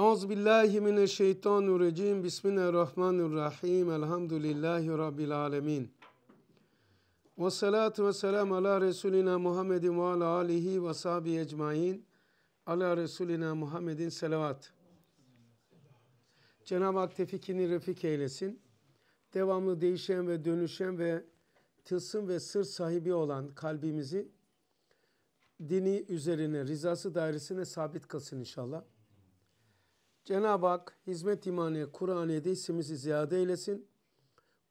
Euzubillahimineşşeytanirracim. Bismillahirrahmanirrahim. Elhamdülillahi Rabbil alemin. Ve salatu ve selam ala Resulina Muhammedin ve ala alihi ve sahibi ecmain. Ala Resulina Muhammedin selavat. Cenab-ı Hak tefikini refik eylesin. Devamlı değişen ve dönüşen ve tılsım ve sır sahibi olan kalbimizi dini üzerine, rizası dairesine sabit kılsın inşallah. Cenab-ı Hak hizmet imaniye Kur'an'ı ismimizi ziyade eylesin.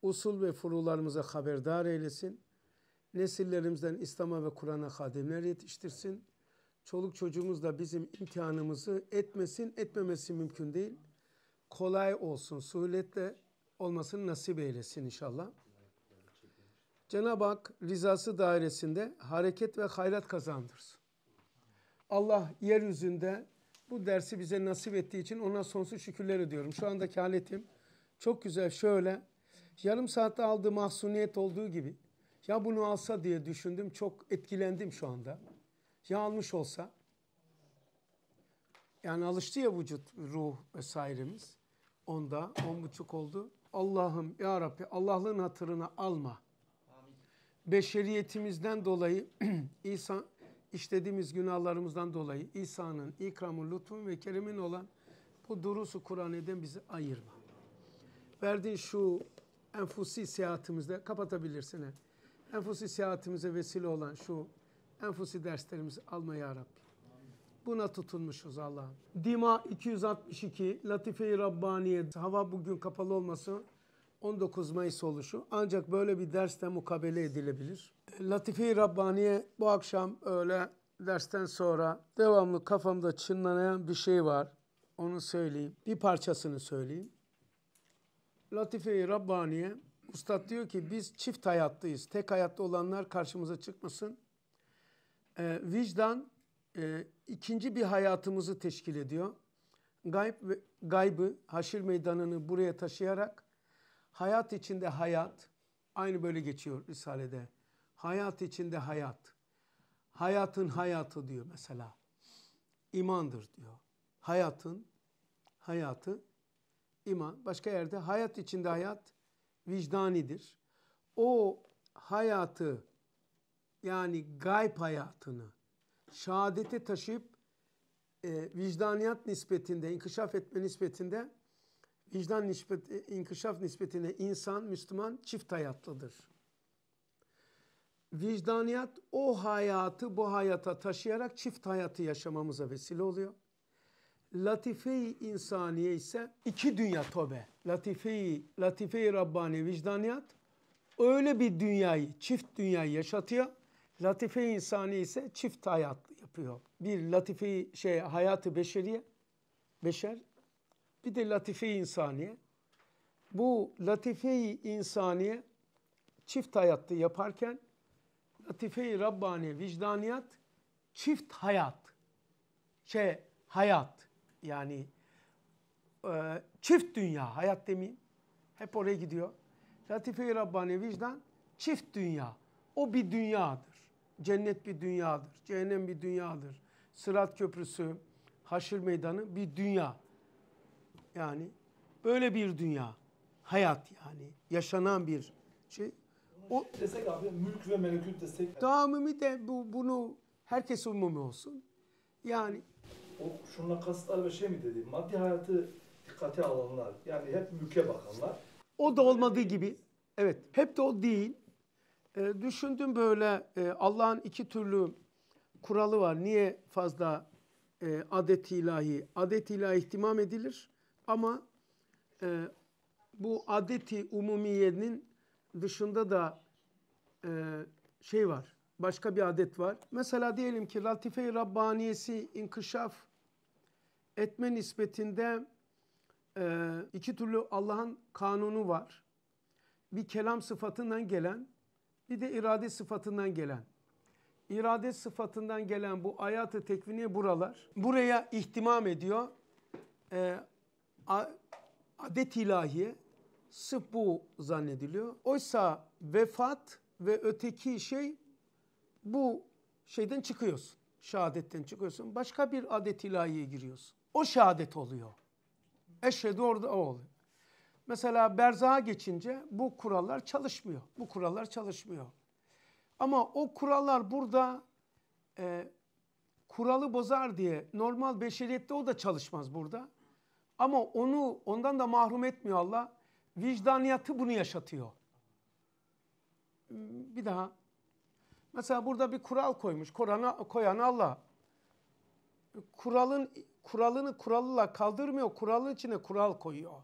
Usul ve furularımıza haberdar eylesin. Nesillerimizden İslam'a ve Kur'an'a kademler yetiştirsin. Çoluk çocuğumuz da bizim imtihanımızı etmesin, etmemesi mümkün değil. Kolay olsun, suhuletle olmasını nasip eylesin inşallah. Cenab-ı Hak rızası dairesinde hareket ve hayrat kazandırsın. Allah yeryüzünde bu dersi bize nasip ettiği için ona sonsuz şükürler ediyorum. Şu andaki haletim çok güzel şöyle yarım saatte aldığı mahsuniyet olduğu gibi ya bunu alsa diye düşündüm çok etkilendim şu anda. Ya almış olsa yani alıştı ya vücut, ruh vesairemiz. Onda on buçuk oldu. Allah'ım ya Rabbi Allah'lığın hatırına alma. Amin. Beşeriyetimizden dolayı insan işlediğimiz günahlarımızdan dolayı İsa'nın ikramı, lütfun ve keremin olan bu durusu Kur'an'den bizi ayırma. Verdiğin şu enfusi seyahatimizde kapatabilirsin. He. Enfusi seyahatimize vesile olan şu enfusi derslerimizi alma ya Rabbi. Buna tutunmuşuz Allah'ım. Dima 262, Latife-i Rabbaniye, hava bugün kapalı olmasın. 19 Mayıs oluşu ancak böyle bir derste mukabele edilebilir. E, Latife-i Rabbaniye bu akşam öyle dersten sonra devamlı kafamda çınlanan bir şey var. Onu söyleyeyim. Bir parçasını söyleyeyim. Latife-i Rabbaniye Ustad diyor ki biz çift hayattayız. Tek hayatta olanlar karşımıza çıkmasın. Ee, vicdan e, ikinci bir hayatımızı teşkil ediyor. Gayb ve, gaybı, haşir meydanını buraya taşıyarak Hayat içinde hayat. Aynı böyle geçiyor Risale'de. Hayat içinde hayat. Hayatın hayatı diyor mesela. İmandır diyor. Hayatın hayatı iman. Başka yerde hayat içinde hayat vicdanidir. O hayatı yani gayb hayatını şehadete taşıyıp e, vicdaniyat nispetinde, inkişaf etme nispetinde vicdan nispeti, e, inkişaf nispetine insan, Müslüman çift hayatlıdır. Vicdaniyat o hayatı bu hayata taşıyarak çift hayatı yaşamamıza vesile oluyor. Latife-i insaniye ise iki dünya tobe. Latife-i latife Rabbani vicdaniyat öyle bir dünyayı, çift dünyayı yaşatıyor. Latife-i insaniye ise çift hayat yapıyor. Bir latife şey hayatı beşeriye, beşer bir de latife-i insaniye. Bu latife-i insaniye çift hayatta yaparken latife-i Rabbani vicdaniyat çift hayat. Şey hayat yani e, çift dünya hayat demeyeyim. Hep oraya gidiyor. Latife-i Rabbani vicdan çift dünya. O bir dünyadır. Cennet bir dünyadır. Cehennem bir dünyadır. Sırat köprüsü, Haşır meydanı bir dünya. Yani böyle bir dünya. Hayat yani. Yaşanan bir şey. O, desek abi mülk ve melekül desek. damimi de bu, bunu herkes umumi olsun. Yani. O şunla kasıtlar ve şey mi dedi? Maddi hayatı dikkate alanlar. Yani hep mülke bakanlar. O da olmadığı gibi. Evet. Hep de o değil. E, düşündüm böyle e, Allah'ın iki türlü kuralı var. Niye fazla e, adet ilahi? Adet ilahi ihtimam edilir. Ama e, bu adeti umumiyenin dışında da e, şey var. Başka bir adet var. Mesela diyelim ki latife-i Rabbaniyesi inkişaf etme nispetinde e, iki türlü Allah'ın kanunu var. Bir kelam sıfatından gelen bir de irade sıfatından gelen. İrade sıfatından gelen bu ayatı tekviniye buralar. Buraya ihtimam ediyor. E, adet ilahiye sırf bu zannediliyor. Oysa vefat ve öteki şey bu şeyden çıkıyorsun. Şehadetten çıkıyorsun. Başka bir adet ilahiye giriyorsun. O şehadet oluyor. Eşhedü orada o oluyor. Mesela berzaha geçince bu kurallar çalışmıyor. Bu kurallar çalışmıyor. Ama o kurallar burada e, kuralı bozar diye normal beşeriyette o da çalışmaz burada. Ama onu ondan da mahrum etmiyor Allah. Vicdaniyatı bunu yaşatıyor. Hmm, bir daha. Mesela burada bir kural koymuş. Kur'an'a koyan Allah. Kuralın kuralını kuralla kaldırmıyor. Kuralın içine kural koyuyor.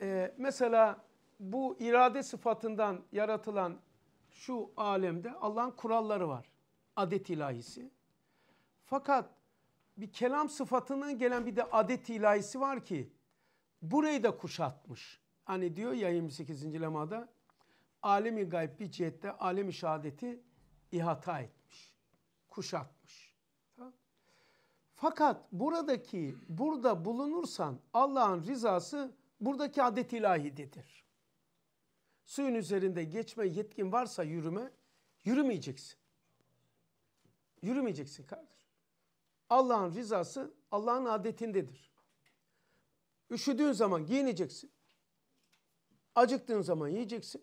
Ee, mesela bu irade sıfatından yaratılan şu alemde Allah'ın kuralları var. Adet ilahisi. Fakat bir kelam sıfatından gelen bir de adet ilahisi var ki burayı da kuşatmış. Hani diyor ya 28. lemada alemi gayb bir cihette alemi şehadeti ihata etmiş. Kuşatmış. Fakat buradaki burada bulunursan Allah'ın rızası buradaki adet ilahidedir. Suyun üzerinde geçme yetkin varsa yürüme yürümeyeceksin. Yürümeyeceksin kardeş. Allah'ın rızası Allah'ın adetindedir. Üşüdüğün zaman giyineceksin. Acıktığın zaman yiyeceksin.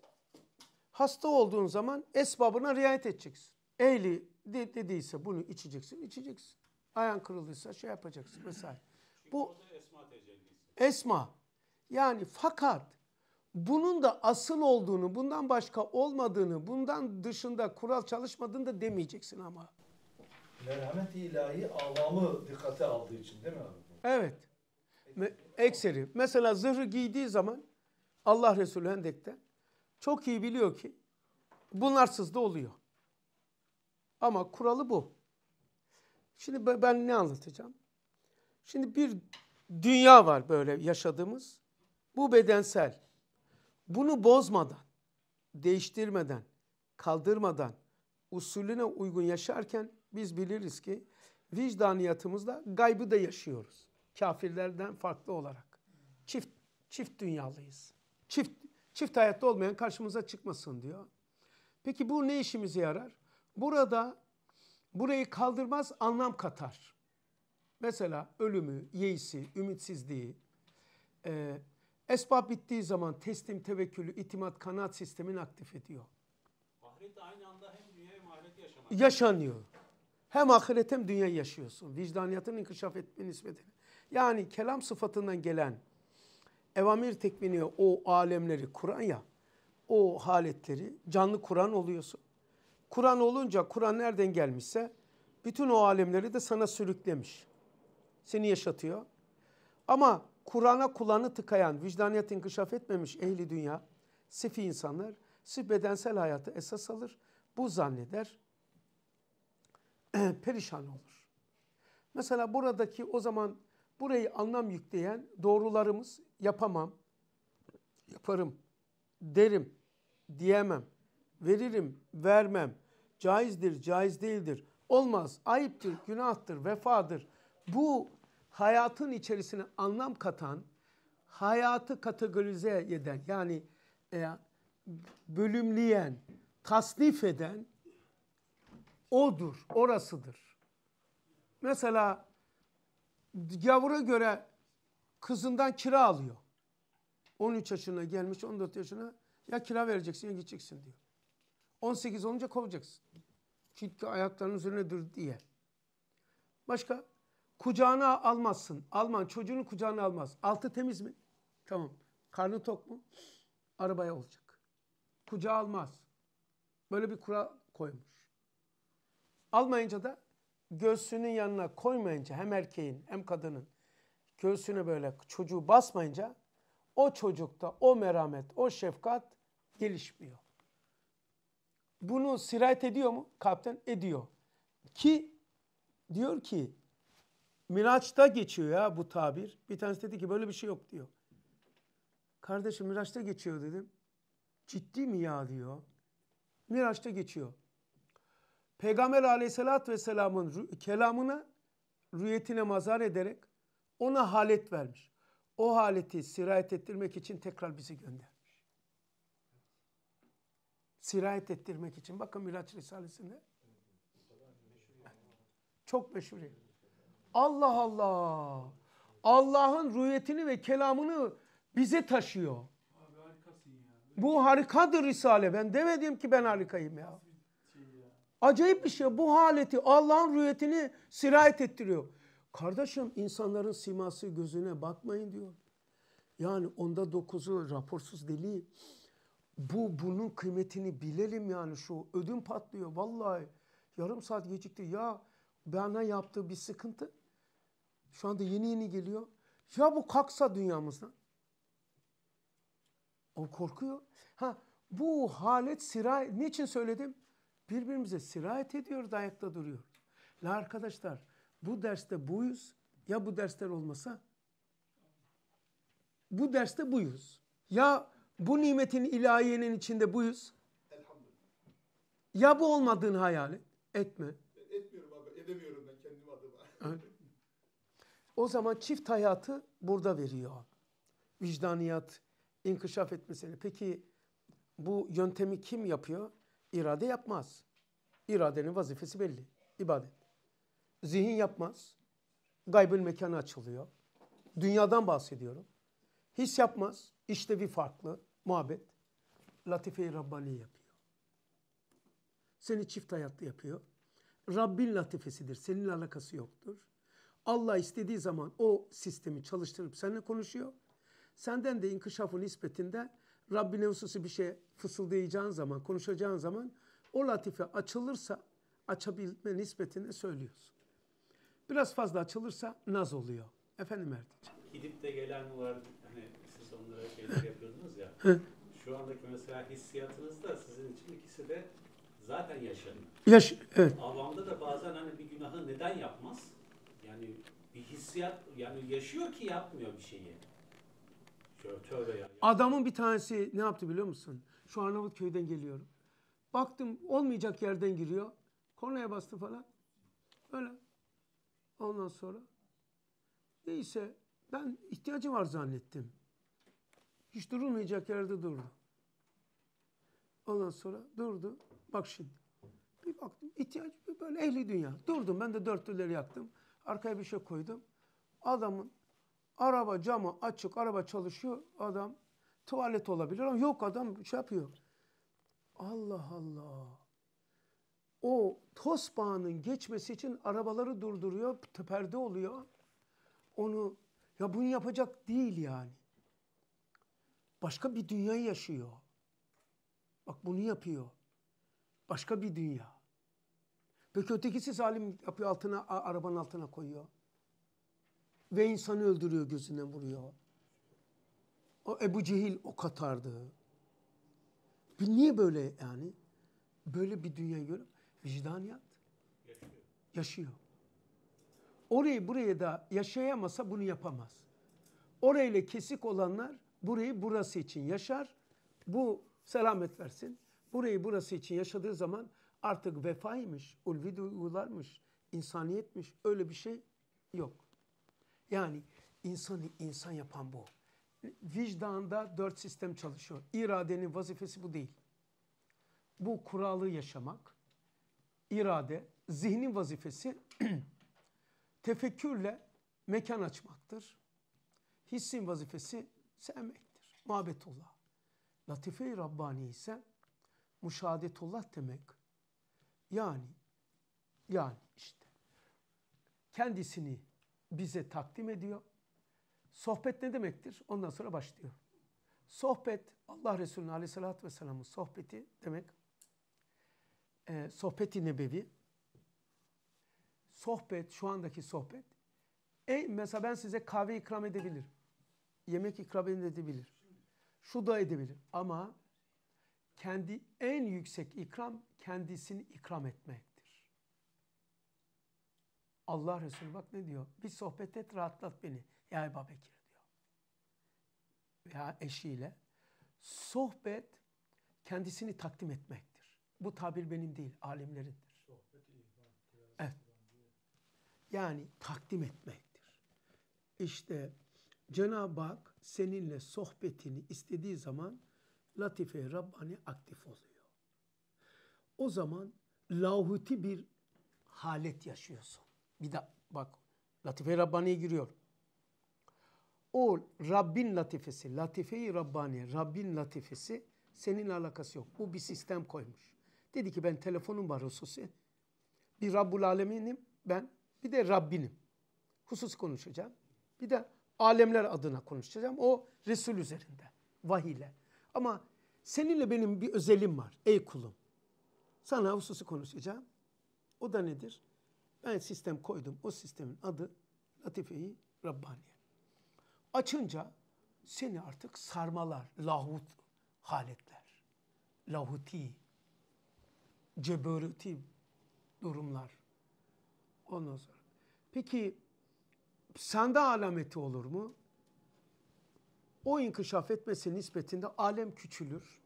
Hasta olduğun zaman esbabına riayet edeceksin. Ehli dediyse bunu içeceksin, içeceksin. Ayağın kırıldıysa şey yapacaksın vesaire. Çünkü Bu esma tecellisi. Esma. Yani fakat bunun da asıl olduğunu, bundan başka olmadığını, bundan dışında kural çalışmadığını da demeyeceksin ama merhamet ilahi avamı dikkate aldığı için değil mi abi? Evet. Ekseri. Mesela zırhı giydiği zaman Allah Resulü Hendek'te çok iyi biliyor ki bunlarsız da oluyor. Ama kuralı bu. Şimdi ben ne anlatacağım? Şimdi bir dünya var böyle yaşadığımız. Bu bedensel. Bunu bozmadan, değiştirmeden, kaldırmadan, usulüne uygun yaşarken biz biliriz ki vicdaniyatımızda gaybı da yaşıyoruz. Kafirlerden farklı olarak. Çift çift dünyalıyız. Çift çift hayatta olmayan karşımıza çıkmasın diyor. Peki bu ne işimize yarar? Burada burayı kaldırmaz anlam katar. Mesela ölümü, yeisi, ümitsizliği, e, esbab bittiği zaman teslim, tevekkülü, itimat, kanaat sistemini aktif ediyor. Ahiret aynı anda hem dünya hem ahireti yaşamak. Yaşanıyor. Hem ahiret hem dünya yaşıyorsun. Vicdaniyatın inkişaf etme nispetine. Yani kelam sıfatından gelen evamir tekmini o alemleri kuran ya o haletleri canlı Kur'an oluyorsun. Kur'an olunca Kur'an nereden gelmişse bütün o alemleri de sana sürüklemiş. Seni yaşatıyor. Ama Kur'an'a kulağını tıkayan, vicdaniyet inkişaf etmemiş ehli dünya, sifi insanlar, sif bedensel hayatı esas alır. Bu zanneder ee, perişan olur. Mesela buradaki o zaman burayı anlam yükleyen doğrularımız yapamam, yaparım, derim, diyemem, veririm, vermem, caizdir, caiz değildir, olmaz, ayıptır, günahtır, vefadır. Bu hayatın içerisine anlam katan, hayatı kategorize eden yani e, bölümleyen, tasnif eden odur, orasıdır. Mesela yavru göre kızından kira alıyor. 13 yaşına gelmiş, 14 yaşına ya kira vereceksin ya gideceksin diyor. 18 olunca kovacaksın. Çünkü ayaklarının üzerinedir diye. Başka? Kucağına almazsın. Alman çocuğunu kucağına almaz. Altı temiz mi? Tamam. Karnı tok mu? Arabaya olacak. Kucağa almaz. Böyle bir kural koymuş. Almayınca da göğsünün yanına koymayınca hem erkeğin hem kadının göğsüne böyle çocuğu basmayınca o çocukta o merhamet, o şefkat gelişmiyor. Bunu sirayet ediyor mu? Kapten ediyor. Ki diyor ki Miraç'ta geçiyor ya bu tabir. Bir tanesi dedi ki böyle bir şey yok diyor. Kardeşim Miraç'ta geçiyor dedim. Ciddi mi ya diyor. Miraç'ta geçiyor. Peygamber aleyhissalatü vesselamın rü kelamına rüyetine mazar ederek ona halet vermiş. O haleti sirayet ettirmek için tekrar bizi göndermiş. Sirayet ettirmek için. Bakın Miraç Risalesi'nde. Çok meşhur. Allah Allah. Allah'ın rüyetini ve kelamını bize taşıyor. Abi, Bu harikadır Risale. Ben demedim ki ben harikayım ya. Acayip bir şey bu haleti Allah'ın rüyetini sirayet ettiriyor. Kardeşim insanların siması gözüne bakmayın diyor. Yani onda dokuzu raporsuz deli. Bu bunun kıymetini bilelim yani şu ödüm patlıyor vallahi. Yarım saat gecikti ya bana yaptığı bir sıkıntı. Şu anda yeni yeni geliyor. Ya bu kaksa dünyamızdan. O korkuyor. Ha bu halet siray niçin söyledim? birbirimize sirayet ediyoruz, ayakta duruyoruz. La arkadaşlar bu derste buyuz. Ya bu dersler olmasa? Bu derste buyuz. Ya bu nimetin ilahiyenin içinde buyuz. Ya bu olmadığın hayali Etme. Etmiyorum abi. Edemiyorum ben kendim adıma. O zaman çift hayatı burada veriyor. Vicdaniyat, inkişaf etmesini. Peki bu yöntemi kim yapıyor? İrade yapmaz. İradenin vazifesi belli. İbadet. Zihin yapmaz. Gaybın mekanı açılıyor. Dünyadan bahsediyorum. His yapmaz. İşte bir farklı muhabbet. Latife-i Rabbani yapıyor. Seni çift hayatlı yapıyor. Rabbin latifesidir. Seninle alakası yoktur. Allah istediği zaman o sistemi çalıştırıp seninle konuşuyor. Senden de inkişafın nispetinde Rabbine hususi bir şey fısıldayacağın zaman, konuşacağın zaman o latife açılırsa açabilme nispetine söylüyorsun. Biraz fazla açılırsa naz oluyor. Efendim Erdinç. Gidip de gelen var hani siz onlara şeyler yapıyordunuz ya. şu andaki mesela hissiyatınız da sizin için ikisi de zaten yaşanıyor. Yaş evet. Avamda da bazen hani bir günahı neden yapmaz? Yani bir hissiyat yani yaşıyor ki yapmıyor bir şeyi. Adamın bir tanesi ne yaptı biliyor musun? Şu köyden geliyorum. Baktım olmayacak yerden giriyor. Kornaya bastı falan. Öyle. Ondan sonra. Neyse ben ihtiyacı var zannettim. Hiç durulmayacak yerde durdu. Ondan sonra durdu. Bak şimdi. Bir baktım ihtiyacı böyle ehli dünya. Durdum ben de dört dörtlüleri yaktım. Arkaya bir şey koydum. Adamın Araba camı açık, araba çalışıyor. Adam tuvalet olabilir ama yok adam şey yapıyor. Allah Allah. O tosbağanın geçmesi için arabaları durduruyor, perde oluyor. Onu ya bunu yapacak değil yani. Başka bir dünya yaşıyor. Bak bunu yapıyor. Başka bir dünya. Peki ötekisi zalim yapıyor altına, arabanın altına koyuyor. Ve insanı öldürüyor gözüne vuruyor. O Ebu Cehil o katardı. Niye böyle yani? Böyle bir dünya görüp vicdaniyat yaşıyor. yaşıyor. Orayı buraya da yaşayamasa bunu yapamaz. Orayla kesik olanlar burayı burası için yaşar. Bu selamet versin. Burayı burası için yaşadığı zaman artık vefaymış, ulvi duygularmış, insaniyetmiş öyle bir şey yok. Yani insanı insan yapan bu. Vicdanda dört sistem çalışıyor. İradenin vazifesi bu değil. Bu kuralı yaşamak. İrade, zihnin vazifesi tefekkürle mekan açmaktır. Hissin vazifesi sevmektir. Muhabbetullah. Latife-i Rabbani ise müşahadetullah demek. Yani, yani işte kendisini bize takdim ediyor. Sohbet ne demektir? Ondan sonra başlıyor. Sohbet, Allah Resulü Aleyhissalatü Vesselam'ın sohbeti demek. E, sohbeti nebevi. Sohbet, şu andaki sohbet. Ey mesela ben size kahve ikram edebilirim. Yemek ikram edebilir. Şu da edebilir. Ama kendi en yüksek ikram kendisini ikram etmek. Allah Resulü bak ne diyor? Bir sohbet et rahatlat beni. Ya Ebu Bekir diyor. Veya eşiyle. Sohbet kendisini takdim etmektir. Bu tabir benim değil, alimlerindir. Evet. Yani takdim etmektir. İşte Cenab-ı Hak seninle sohbetini istediği zaman latife Rabbani aktif oluyor. O zaman lahuti bir halet yaşıyorsun. Bir de bak Latife-i Rabbani'ye giriyor. O Rabbin latifesi, latife-i Rabbani, Rabbin latifesi seninle alakası yok. Bu bir sistem koymuş. Dedi ki ben telefonum var hususi. Bir Rabbul Alemin'im ben, bir de Rabbinim. Husus konuşacağım. Bir de alemler adına konuşacağım. O Resul üzerinde, vahiyle. Ama seninle benim bir özelim var ey kulum. Sana hususi konuşacağım. O da nedir? Ben sistem koydum. O sistemin adı Latife-i Rabbaniye. Açınca seni artık sarmalar, lahut haletler, lahuti, ceberuti durumlar. Ondan sonra. Peki sende alameti olur mu? O inkişaf etmesi nispetinde alem küçülür.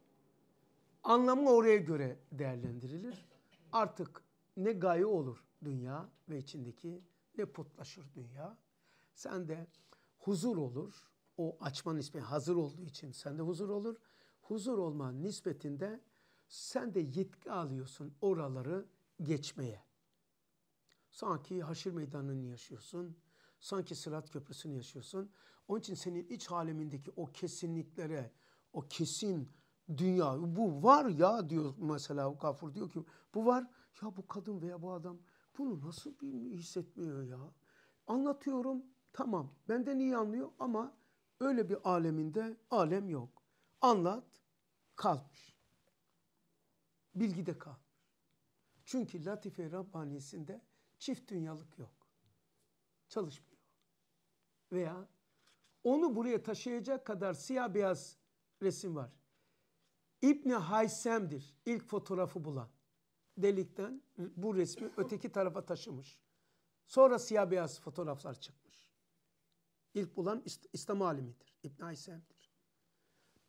Anlamı oraya göre değerlendirilir. Artık ne gaye olur, dünya ve içindeki ne putlaşır dünya. Sen de huzur olur. O açma nispeti hazır olduğu için sende huzur olur. Huzur olma nispetinde sen de yetki alıyorsun oraları geçmeye. Sanki haşir meydanını yaşıyorsun. Sanki sırat köprüsünü yaşıyorsun. Onun için senin iç alemindeki o kesinliklere, o kesin dünya bu var ya diyor mesela kafur diyor ki bu var ya bu kadın veya bu adam bunu nasıl bir hissetmiyor ya? Anlatıyorum tamam benden iyi anlıyor ama öyle bir aleminde alem yok. Anlat kalmış. Bilgide kalmış. Çünkü Latife Rabbanisinde çift dünyalık yok. Çalışmıyor. Veya onu buraya taşıyacak kadar siyah beyaz resim var. İbni Haysem'dir ilk fotoğrafı bulan delikten bu resmi öteki tarafa taşımış. Sonra siyah beyaz fotoğraflar çıkmış. İlk bulan İslam alimidir. İbn Aysem'dir.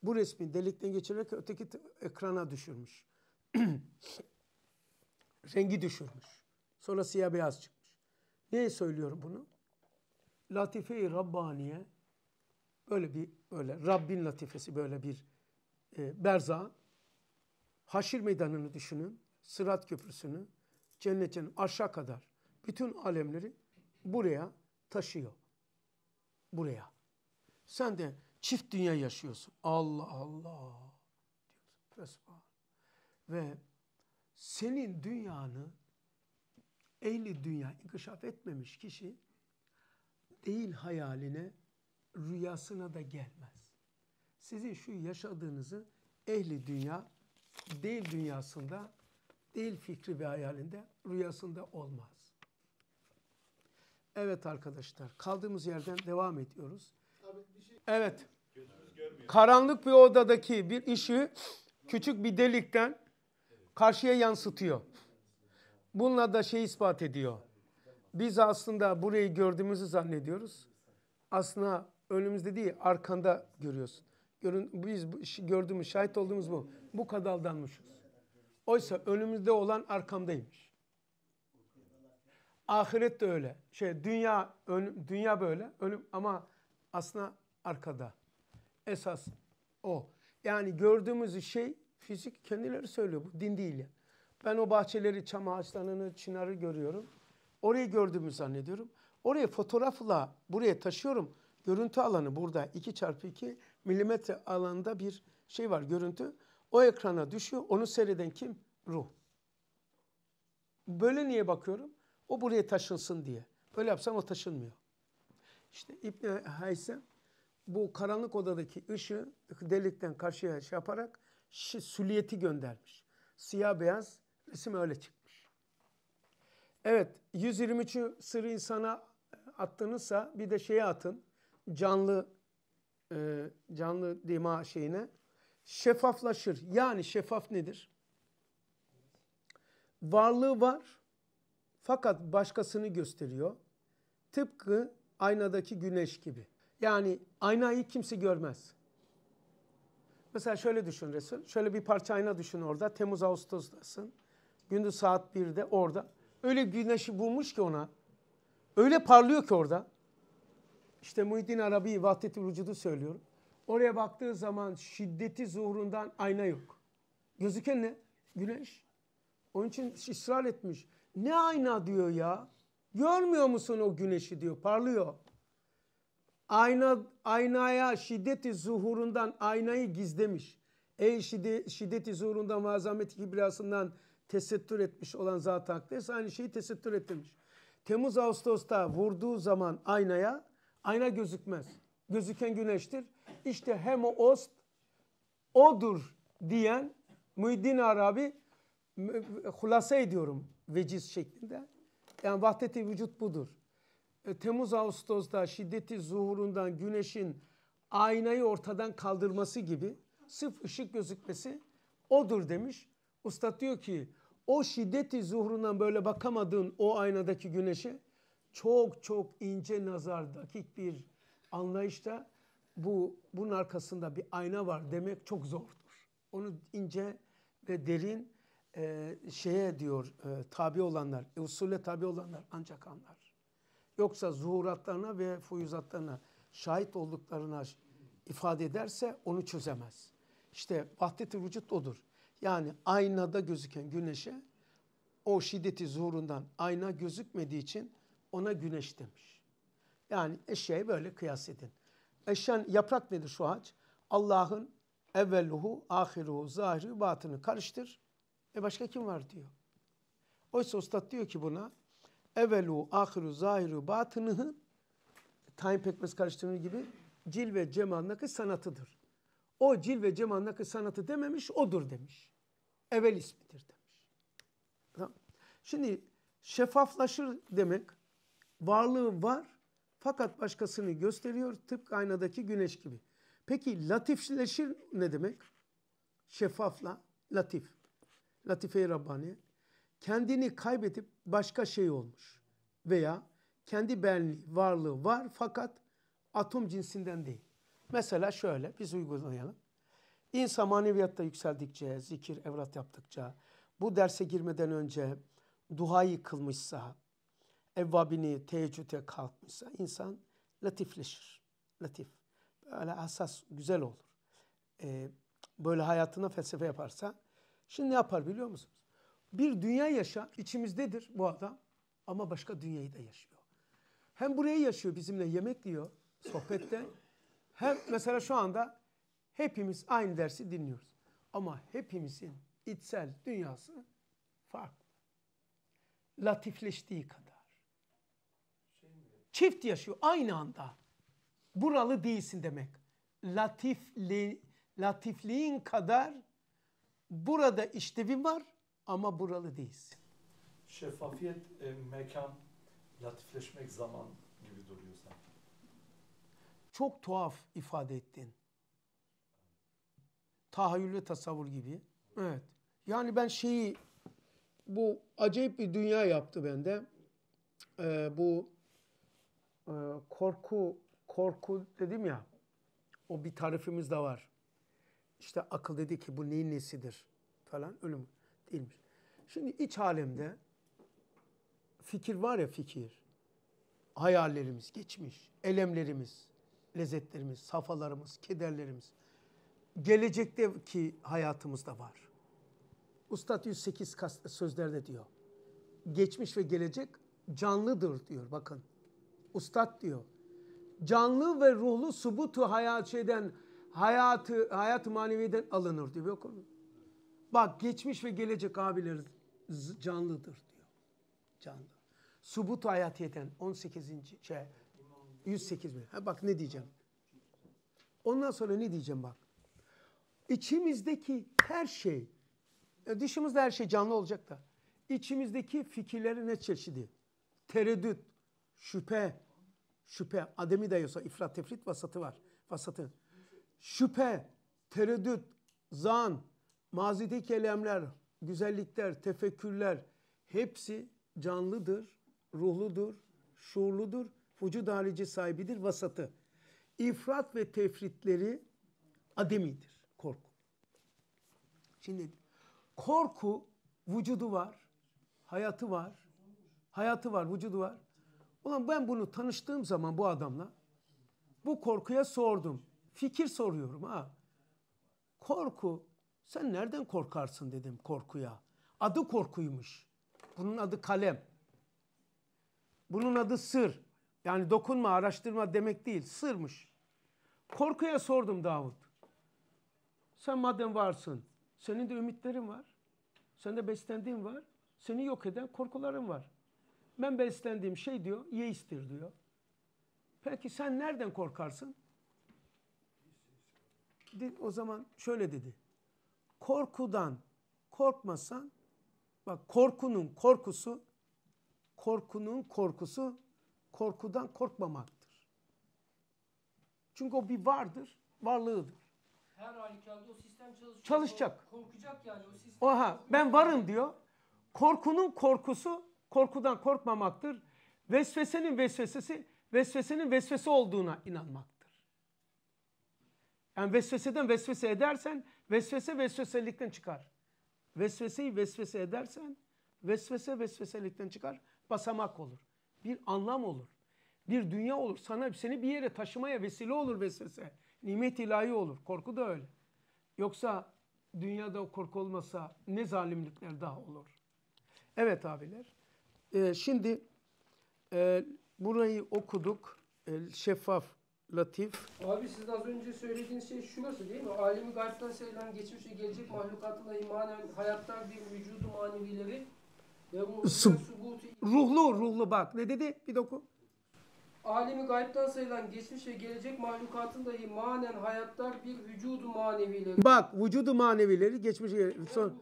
Bu resmi delikten geçirerek öteki ekrana düşürmüş. Rengi düşürmüş. Sonra siyah beyaz çıkmış. Niye söylüyorum bunu? Latife-i Rabbaniye böyle bir böyle Rabbin latifesi böyle bir e, berza. Haşir meydanını düşünün. Sırat Köprüsü'nü cennetin aşağı kadar bütün alemleri buraya taşıyor. Buraya. Sen de çift dünya yaşıyorsun. Allah Allah diyorsun. Ve senin dünyanı ehli dünya inkişaf etmemiş kişi değil hayaline rüyasına da gelmez. Sizin şu yaşadığınızı ehli dünya değil dünyasında değil fikri ve hayalinde, rüyasında olmaz. Evet arkadaşlar, kaldığımız yerden devam ediyoruz. Evet, karanlık bir odadaki bir işi küçük bir delikten karşıya yansıtıyor. Bununla da şey ispat ediyor. Biz aslında burayı gördüğümüzü zannediyoruz. Aslında önümüzde değil, arkanda görüyorsun. Görün, biz gördüğümüz, şahit olduğumuz bu. Bu kadaldanmışız. Oysa önümüzde olan arkamdaymış. Ahiret de öyle. Şey dünya ön, dünya böyle. Önüm ama aslında arkada. Esas o. Yani gördüğümüz şey fizik kendileri söylüyor bu din değil. Yani. Ben o bahçeleri, çam ağaçlarını, çınarı görüyorum. Orayı gördüğümü zannediyorum. Orayı fotoğrafla buraya taşıyorum. Görüntü alanı burada 2 çarpı 2 milimetre alanda bir şey var görüntü. O ekrana düşüyor. Onu seyreden kim? Ruh. Böyle niye bakıyorum? O buraya taşınsın diye. Böyle yapsam o taşınmıyor. İşte İbn Haysem bu karanlık odadaki ışığı delikten karşıya şey yaparak süliyeti göndermiş. Siyah beyaz resim öyle çıkmış. Evet 123. sırrı insana attınızsa bir de şeye atın. Canlı e, canlı dima şeyine şeffaflaşır. Yani şeffaf nedir? Varlığı var fakat başkasını gösteriyor. Tıpkı aynadaki güneş gibi. Yani aynayı kimse görmez. Mesela şöyle düşün Resul. Şöyle bir parça ayna düşün orada. Temmuz Ağustos'tasın. Gündüz saat 1'de orada. Öyle güneşi bulmuş ki ona. Öyle parlıyor ki orada. İşte Muhyiddin Arabi Vahdeti Vücudu söylüyorum. Oraya baktığı zaman şiddeti zuhurundan ayna yok. Gözüken ne? Güneş. Onun için ısrar etmiş. Ne ayna diyor ya? Görmüyor musun o güneşi diyor. Parlıyor. Ayna, aynaya şiddeti zuhurundan aynayı gizlemiş. Ey şiddet, şiddeti zuhurundan ve azameti kibrasından tesettür etmiş olan zat hakkıysa aynı şeyi tesettür etmiş. Temmuz Ağustos'ta vurduğu zaman aynaya ayna gözükmez. Gözüken güneştir. İşte hem o ost odur diyen Muhiddin Arabi hulasa ediyorum veciz şeklinde. Yani vahdeti vücut budur. E, Temmuz-Ağustos'ta şiddeti zuhurundan güneşin aynayı ortadan kaldırması gibi sırf ışık gözükmesi odur demiş. Usta diyor ki o şiddeti zuhurundan böyle bakamadığın o aynadaki güneşe çok çok ince nazar, dakik bir anlayışta bu bunun arkasında bir ayna var demek çok zordur. Onu ince ve derin e, şeye diyor e, tabi olanlar, e, usule tabi olanlar ancak anlar. Yoksa zuhuratlarına ve fuyuzatlarına şahit olduklarına ifade ederse onu çözemez. İşte vahdet-i vücut odur. Yani aynada gözüken güneşe o şiddeti zuhurundan ayna gözükmediği için ona güneş demiş. Yani eşyayı böyle kıyas edin. Eşen yaprak nedir şu ağaç? Allah'ın evveluhu, ahiruhu, zahiri, batını karıştır. E başka kim var diyor. Oysa ustad diyor ki buna evvelu, ahiru, zahiru, batınıhı tayin pekmez karıştırır gibi cil ve cemanlaki sanatıdır. O cil ve cemanlaki sanatı dememiş, odur demiş. Evvel ismidir demiş. Tamam. Şimdi şeffaflaşır demek varlığı var fakat başkasını gösteriyor tıpkı aynadaki güneş gibi. Peki latifleşir ne demek? Şeffafla latif. Latife-i Rabbani. Kendini kaybedip başka şey olmuş. Veya kendi benliği, varlığı var fakat atom cinsinden değil. Mesela şöyle biz uygulayalım. İnsan maneviyatta yükseldikçe, zikir, evlat yaptıkça, bu derse girmeden önce duayı kılmışsa, evvabini teheccüde kalkmışsa insan latifleşir. Latif. Böyle hassas, güzel olur. Ee, böyle hayatına felsefe yaparsa. Şimdi ne yapar biliyor musunuz? Bir dünya yaşa içimizdedir bu adam ama başka dünyayı da yaşıyor. Hem burayı yaşıyor bizimle yemek yiyor sohbette. Hem mesela şu anda hepimiz aynı dersi dinliyoruz. Ama hepimizin içsel dünyası farklı. Latifleştiği kadar. Çift yaşıyor aynı anda. Buralı değilsin demek. Latifli, latifliğin kadar burada işlevi var ama buralı değilsin. Şeffafiyet, e, mekan, latifleşmek zaman gibi duruyor sanki. Çok tuhaf ifade ettin. Tahayyül ve tasavvur gibi. Evet. Yani ben şeyi bu acayip bir dünya yaptı bende. Ee, bu e, korku korku dedim ya o bir tarifimiz de var. İşte akıl dedi ki bu neyin nesidir falan ölüm değilmiş. Şimdi iç alemde fikir var ya fikir. Hayallerimiz geçmiş, elemlerimiz, lezzetlerimiz, safalarımız, kederlerimiz. Gelecekteki hayatımız da var. Ustad 108 sözlerde diyor. Geçmiş ve gelecek canlıdır diyor bakın. Ustad diyor. Canlı ve ruhlu subutu hayat şeyden hayatı hayat maneviden alınır diyor. Yok mu? Bak geçmiş ve gelecek abiler canlıdır diyor. Canlı. Subutu hayat hayatiyeden 18. şey 108 Ha bak ne diyeceğim. Ondan sonra ne diyeceğim bak. İçimizdeki her şey, e, dışımızda her şey canlı olacak da. içimizdeki fikirlerin ne çeşidi? Tereddüt, şüphe, şüphe, ademi de yoksa ifrat tefrit vasatı var. Vasatı. Şüphe, tereddüt, zan, mazideki kelemler, güzellikler, tefekkürler hepsi canlıdır, ruhludur, şuurludur, vücud harici sahibidir, vasatı. İfrat ve tefritleri ademidir, korku. Şimdi korku vücudu var, hayatı var, hayatı var, vücudu var. Ulan ben bunu tanıştığım zaman bu adamla bu korkuya sordum. Fikir soruyorum ha. Korku. Sen nereden korkarsın dedim korkuya. Adı korkuymuş. Bunun adı kalem. Bunun adı sır. Yani dokunma, araştırma demek değil, sırmış. Korkuya sordum Davut. Sen madem varsın, senin de ümitlerin var. Senin de beslendiğin var. Seni yok eden korkuların var. Ben beslendiğim şey diyor yeistir diyor. Peki sen nereden korkarsın? O zaman şöyle dedi. Korkudan korkmasan bak korkunun korkusu korkunun korkusu korkudan korkmamaktır. Çünkü o bir vardır, varlığıdır. Her halükarda o sistem çalışacak. Çalışacak. O, korkacak yani o sistem. Oha ben varım diyor. Korkunun korkusu korkudan korkmamaktır. Vesvesenin vesvesesi, vesvesenin vesvese olduğuna inanmaktır. Yani vesveseden vesvese edersen, vesvese vesveselikten çıkar. Vesveseyi vesvese edersen, vesvese vesveselikten çıkar, basamak olur. Bir anlam olur. Bir dünya olur. Sana, seni bir yere taşımaya vesile olur vesvese. Nimet ilahi olur. Korku da öyle. Yoksa dünyada o korku olmasa ne zalimlikler daha olur. Evet abiler. E, şimdi e, burayı okuduk. E, şeffaf, latif. Abi siz az önce söylediğiniz şey şurası değil mi? Alemi gaybden sayılan geçmiş ve gelecek mahlukatla imanen hayatlar bir vücudu manevileri bu Ruhlu, ruhlu bak. Ne dedi? Bir doku. Alemi gaybden sayılan geçmiş ve gelecek mahlukatın dahi manen hayatlar bir vücudu manevileri. Bak vücudu manevileri geçmiş ve son,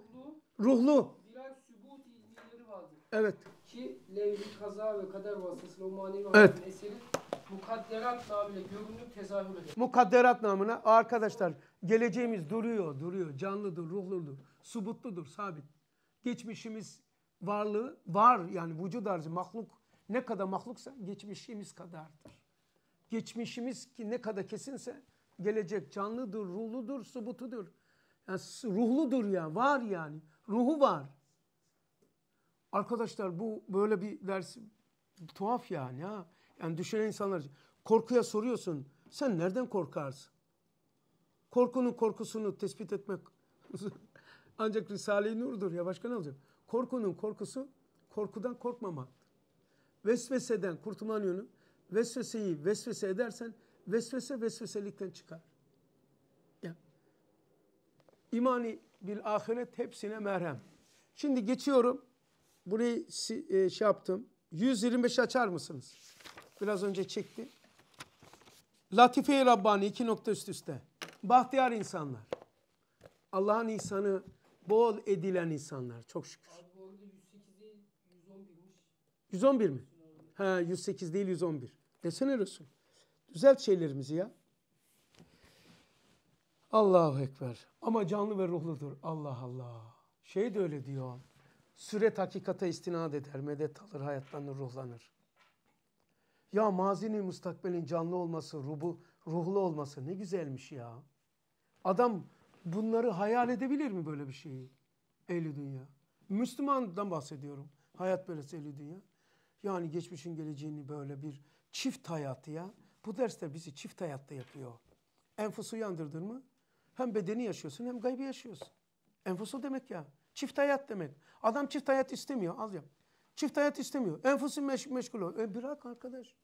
ruhlu. Ruhlu. Birer sübut ilmileri vardır. Evet ki levh-i kaza ve kader vasıtasıyla o manevi evet. eseri mukadderat namıyla görünüp tezahür eder. Mukadderat namına arkadaşlar geleceğimiz duruyor, duruyor, canlıdır, ruhludur, subutludur, sabit. Geçmişimiz varlığı var yani vücut arzı mahluk ne kadar mahluksa geçmişimiz kadardır. Geçmişimiz ki ne kadar kesinse gelecek canlıdır, ruhludur, subutudur. Yani ruhludur ya, var yani. Ruhu var. Arkadaşlar bu böyle bir ders tuhaf yani ha. Yani düşünen insanlar korkuya soruyorsun. Sen nereden korkarsın? Korkunun korkusunu tespit etmek ancak Risale-i Nur'dur ya başka ne olacak? Korkunun korkusu korkudan korkmamak Vesveseden kurtulmanın yönü vesveseyi vesvese edersen vesvese vesveselikten çıkar. Yani, imani bil ahiret hepsine merhem. Şimdi geçiyorum Burayı e, şey yaptım. 125 açar mısınız? Biraz önce çekti. Latife-i Rabbani iki nokta üst üste. Bahtiyar insanlar. Allah'ın insanı bol edilen insanlar. Çok şükür. Abi bu arada 108 değil 111'miş. 111 mi? Ha 108 değil 111. Desene Resul. Düzelt şeylerimizi ya. Allahu Ekber. Ama canlı ve ruhludur. Allah Allah. Şey de öyle diyor. Süret hakikate istinad eder, medet alır, hayattan ruhlanır. Ya mazini, mustakbelin canlı olması, rubu, ruhlu olması ne güzelmiş ya. Adam bunları hayal edebilir mi böyle bir şeyi? Ehli dünya. Müslümandan bahsediyorum. Hayat böylesi ehli dünya. Yani geçmişin geleceğini böyle bir çift hayatı ya. Bu dersler bizi çift hayatta yapıyor. Enfusu yandırdın mı? Hem bedeni yaşıyorsun hem gaybi yaşıyorsun. Enfusu demek ya. Çift hayat demek. Adam çift hayat istemiyor. Az yap. Çift hayat istemiyor. Enfusun meş meşgul ol. E bırak arkadaş.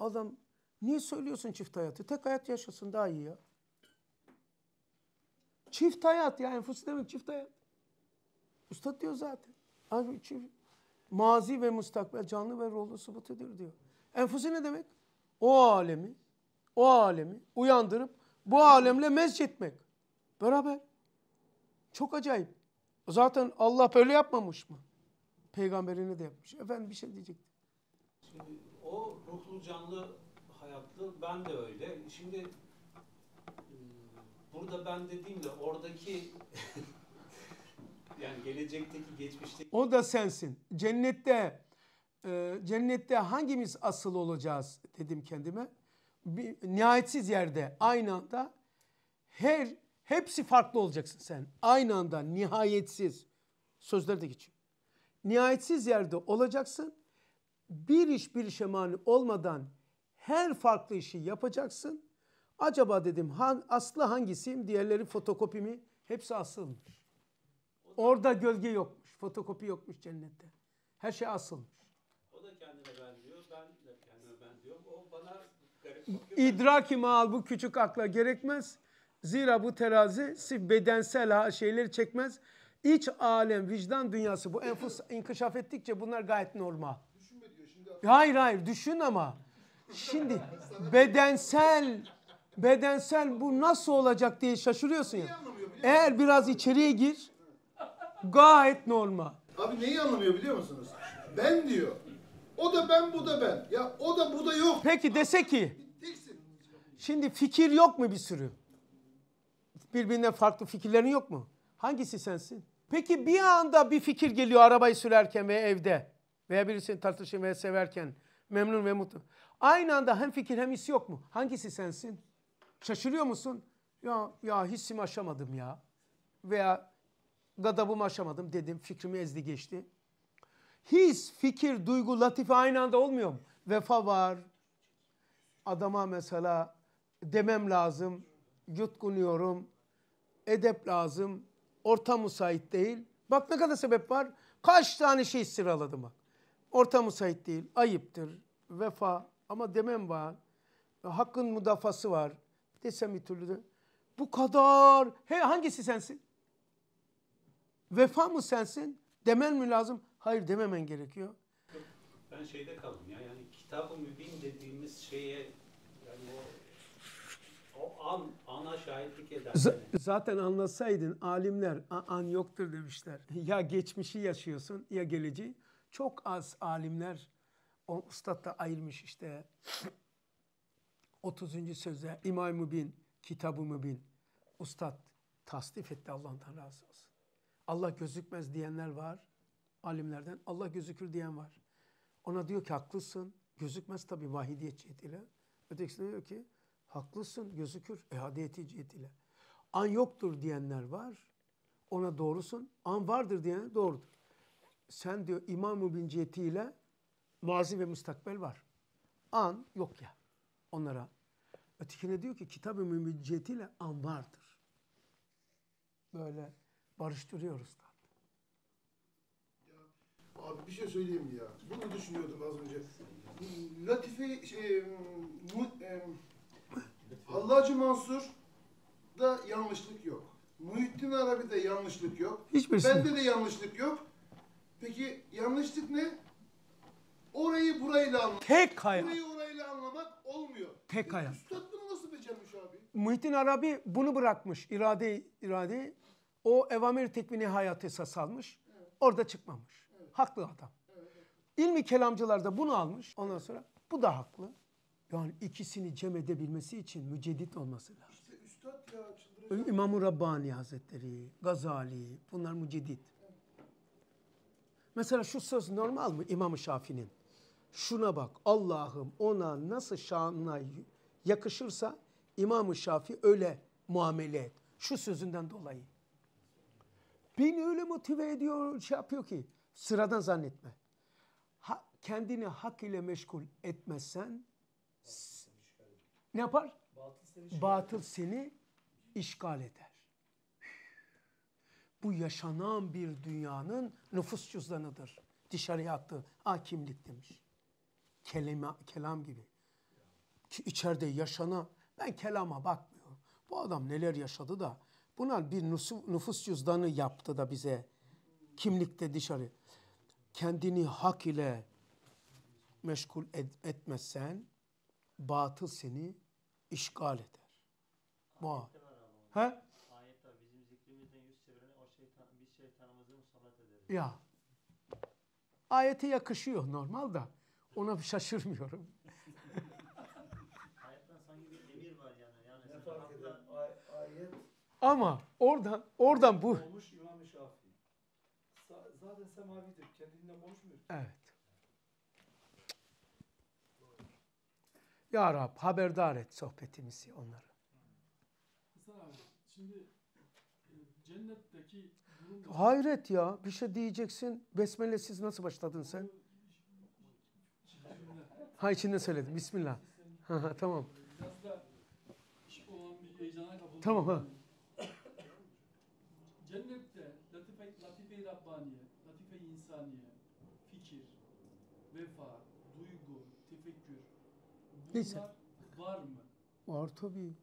Adam niye söylüyorsun çift hayatı? Tek hayat yaşasın daha iyi ya. Çift hayat ya. Enfus demek çift hayat. Usta diyor zaten. Abi çift, mazi ve mustakbel canlı ve ruhlu sıfatıdır diyor. Enfusi ne demek? O alemi, o alemi uyandırıp bu alemle mezc Beraber. Çok acayip. Zaten Allah böyle yapmamış mı? Peygamberini de yapmış. Efendim bir şey diyecektim. Şimdi o ruhlu canlı hayatlı ben de öyle. Şimdi ıı, burada ben dediğimle oradaki yani gelecekteki geçmişteki o da sensin. Cennette ıı, cennette hangimiz asıl olacağız dedim kendime. Bir, nihayetsiz yerde aynı anda her Hepsi farklı olacaksın sen. Aynı anda nihayetsiz. Sözleri de geçiyor. Nihayetsiz yerde olacaksın. Bir iş bir işe mani olmadan her farklı işi yapacaksın. Acaba dedim han, aslı hangisiyim? Diğerleri fotokopi mi? Hepsi asılmış. Orada gölge yokmuş. Fotokopi yokmuş cennette. Her şey asılmış. O da kendine ben diyor. Ben de kendime ben diyorum. O bana garip bakıyor. İdraki mal bu küçük akla gerekmez. Zira bu terazi sif bedensel şeyleri çekmez. İç alem, vicdan dünyası bu enfus inkişaf ettikçe bunlar gayet normal. Hayır hayır düşün ama. Şimdi bedensel bedensel bu nasıl olacak diye şaşırıyorsun ya. Eğer biraz içeriye gir gayet normal. Abi neyi anlamıyor biliyor musunuz? Ben diyor. O da ben, bu da ben. Ya o da bu da yok. Peki dese ki. Şimdi fikir yok mu bir sürü? Birbirinden farklı fikirlerin yok mu? Hangisi sensin? Peki bir anda bir fikir geliyor arabayı sürerken veya evde veya birisini tartışırken veya severken memnun ve mutlu. Aynı anda hem fikir hem his yok mu? Hangisi sensin? Şaşırıyor musun? Ya, ya hissimi aşamadım ya veya gadabımı aşamadım dedim fikrimi ezdi geçti. His, fikir, duygu, latife aynı anda olmuyor mu? Vefa var. Adama mesela demem lazım. Yutkunuyorum edep lazım, orta müsait değil. Bak ne kadar sebep var. Kaç tane şey sıraladım bak. Orta müsait değil, ayıptır, vefa ama demem var. Hakkın müdafası var. Desem bir türlü de. Bu kadar. He, hangisi sensin? Vefa mı sensin? Demen mi lazım? Hayır dememen gerekiyor. Ben şeyde kaldım ya yani kitab-ı mübin dediğimiz şeye yani o, o an Z- zaten anlasaydın alimler an yoktur demişler. Ya geçmişi yaşıyorsun ya geleceği. Çok az alimler o ustad da ayırmış işte 30. sözde İmam-ı Bin, kitab Bin. Ustad tasdif etti Allah'tan razı olsun. Allah gözükmez diyenler var alimlerden. Allah gözükür diyen var. Ona diyor ki haklısın. Gözükmez tabii vahidiyet ile. Ötekisi diyor ki Haklısın gözükür. E hadiyeti cihetiyle. An yoktur diyenler var. Ona doğrusun. An vardır diyene doğrudur. Sen diyor İmam-ı Bin cihetiyle mazi ve müstakbel var. An yok ya onlara. Ötekine diyor ki kitab-ı mümin an vardır. Böyle barıştırıyoruz da. Abi bir şey söyleyeyim ya? Bunu düşünüyordum az önce. Latife şey, e, mu, e, Hallacı da yanlışlık yok. Muhittin de yanlışlık yok. Hiçbir Bende de yanlışlık yok. Peki yanlışlık ne? Orayı burayla anlamak. Tek hayat. Burayı orayla anlamak olmuyor. Tek e, hayat. Üstad bunu nasıl becermiş abi? Muhittin Arabi bunu bırakmış. irade irade. O evamir tekvini hayatı esas almış. Evet. Orada çıkmamış. Evet. Haklı adam. Evet, evet. İlmi kelamcılar da bunu almış. Ondan sonra bu da haklı. Yani ikisini cem edebilmesi için müceddit olması lazım. İşte Üstad ya çıldıracak. İmam-ı Rabbani Hazretleri, Gazali bunlar müceddit. Mesela şu söz normal mı İmam-ı Şafi'nin? Şuna bak Allah'ım ona nasıl şanına yakışırsa İmam-ı Şafi öyle muamele et. Şu sözünden dolayı. Beni öyle motive ediyor, şey yapıyor ki sıradan zannetme. Ha, kendini hak ile meşgul etmezsen ne yapar? Batıl seni işgal, Batıl seni işgal eder. Bu yaşanan bir dünyanın nüfus cüzdanıdır. Dışarıya attı. A demiş. Kelime, kelam gibi. Ki içeride yaşana ben kelama bakmıyorum. Bu adam neler yaşadı da buna bir nüfus cüzdanı yaptı da bize kimlikte dışarı. Kendini hak ile meşgul etmezsen batıl seni işgal eder. Muha. He? Ayette bizim zikrimizden yüz çevirene o şeytan, biz şeytanımızı musallat ederiz. Ya. Ayete yakışıyor normal da. Ona şaşırmıyorum. Ayetten sanki bir emir var yani. yani ne fark eder? Ay, ayet ama oradan oradan bu. Olmuş İmam-ı Şafii. Zaten semavidir. Kendiliğinden konuşmuyor. Evet. Ya Rab haberdar et sohbetimizi onları. Hasan abi şimdi e, cennetteki durum... Hayret ya bir şey diyeceksin. Besmelesiz nasıl başladın sen? ha içinde söyledim. Bismillah. tamam. Biraz da iş olan bir heyecana kapıldım. Tamam ha. Cennette latife, latife-i Rabbaniye, latife-i insaniye, fikir, vefa, Neyse. Var mı? Var tabii.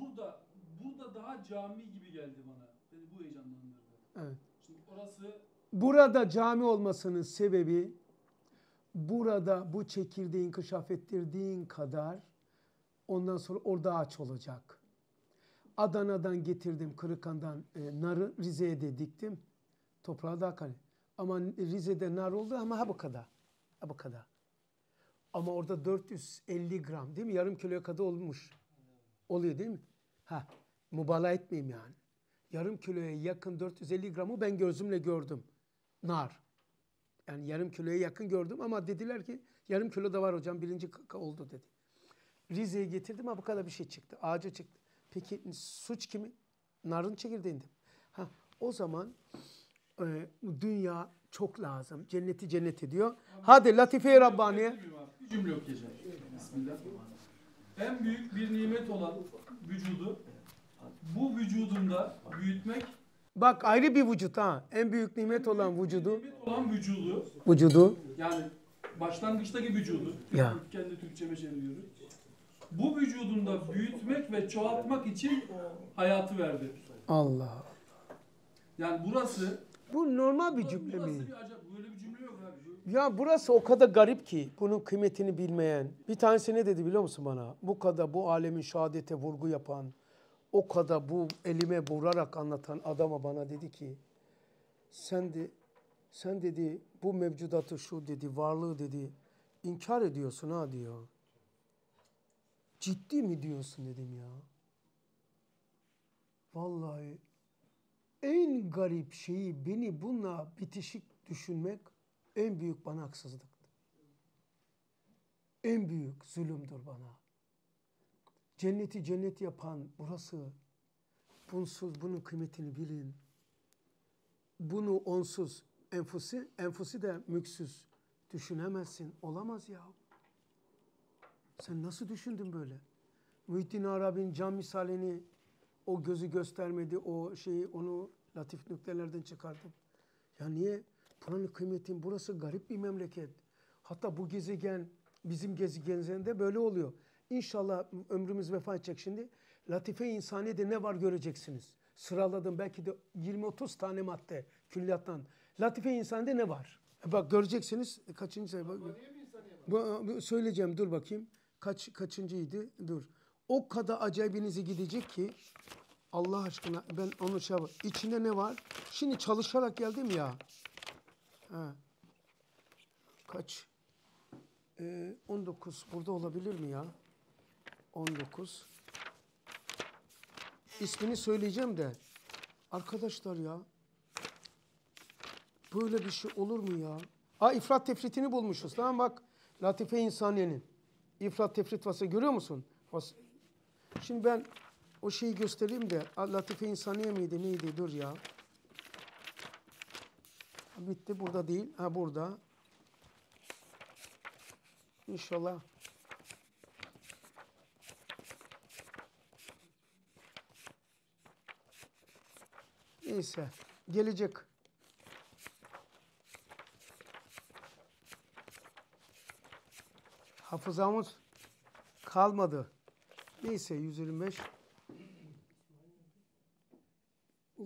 Burada burada daha cami gibi geldi bana. Beni bu heyecanlandırdı. Evet. Şimdi orası burada cami olmasının sebebi burada bu çekirdeğin kışaf ettirdiğin kadar ondan sonra orada ağaç olacak. Adana'dan getirdim, Kırıkan'dan e, narı Rize'ye de diktim. Toprağa daha kalın. Ama Rize'de nar oldu ama ha bu kadar. Ha bu kadar. Ama orada 450 gram değil mi? Yarım kiloya kadar olmuş. Oluyor değil mi? Ha, mübalağa etmeyeyim yani. Yarım kiloya yakın 450 gramı ben gözümle gördüm. Nar. Yani yarım kiloya yakın gördüm ama dediler ki yarım kilo da var hocam birinci oldu dedi. Rize'ye getirdim ama bu kadar bir şey çıktı. Ağaca çıktı. Peki suç kimi? Narın çekirdeğinde. Ha, o zaman e, dünya çok lazım. Cenneti cennet ediyor. Hadi Latife-i Rabbani'ye. Bir cümle okuyacağım. Bismillah. En büyük bir nimet olan vücudu bu vücudunda büyütmek Bak ayrı bir vücut ha. En büyük nimet olan vücudu. Nimet olan vücudu. Vücudu. Yani başlangıçtaki vücudu. Ya. Kendi Türkçeme çeviriyoruz. Bu vücudunda büyütmek ve çoğaltmak için hayatı verdi. Allah. Yani burası bu normal bir cümle mi? Nasıl bir acaba? Böyle bir cümle yok abi. Ya burası o kadar garip ki bunun kıymetini bilmeyen. Bir tanesi ne dedi biliyor musun bana? Bu kadar bu alemin şehadete vurgu yapan, o kadar bu elime vurarak anlatan adama bana dedi ki sen de sen dedi bu mevcudatı şu dedi varlığı dedi inkar ediyorsun ha diyor. Ciddi mi diyorsun dedim ya. Vallahi en garip şeyi beni bununla bitişik düşünmek en büyük bana haksızlıktı. En büyük zulümdür bana. Cenneti cennet yapan burası. Bunsuz bunun kıymetini bilin. Bunu onsuz, enfusi, enfusi de mülksüz düşünemezsin. Olamaz ya. Sen nasıl düşündün böyle? Muhittin Arabi'nin cam misalini o gözü göstermedi, o şeyi onu latif nüktelerden çıkardım. Ya niye? Buranın kıymetin burası garip bir memleket. Hatta bu gezegen bizim gezegenimizde böyle oluyor. İnşallah ömrümüz vefa edecek şimdi. Latife insaniyede ne var göreceksiniz. Sıraladım belki de 20-30 tane madde külliyattan. Latife insaniyede ne var? E bak göreceksiniz e, kaçıncı sayfa? Bu, söyleyeceğim dur bakayım. Kaç kaçıncıydı? Dur. O kadar acayibinizi gidecek ki Allah aşkına ben onu şey yapayım. İçinde ne var? Şimdi çalışarak geldim ya. Ha. Kaç? Ee, 19. Burada olabilir mi ya? 19. İsmini söyleyeceğim de. Arkadaşlar ya. Böyle bir şey olur mu ya? Aa ifrat tefritini bulmuşuz. Tamam bak. Latife insaniyenin. İfrat tefrit vası görüyor musun? Vas Şimdi ben o şeyi göstereyim de Latife İnsaniye miydi neydi dur ya. Bitti burada değil. Ha burada. İnşallah. Neyse. Gelecek. Hafızamız kalmadı. Neyse 125.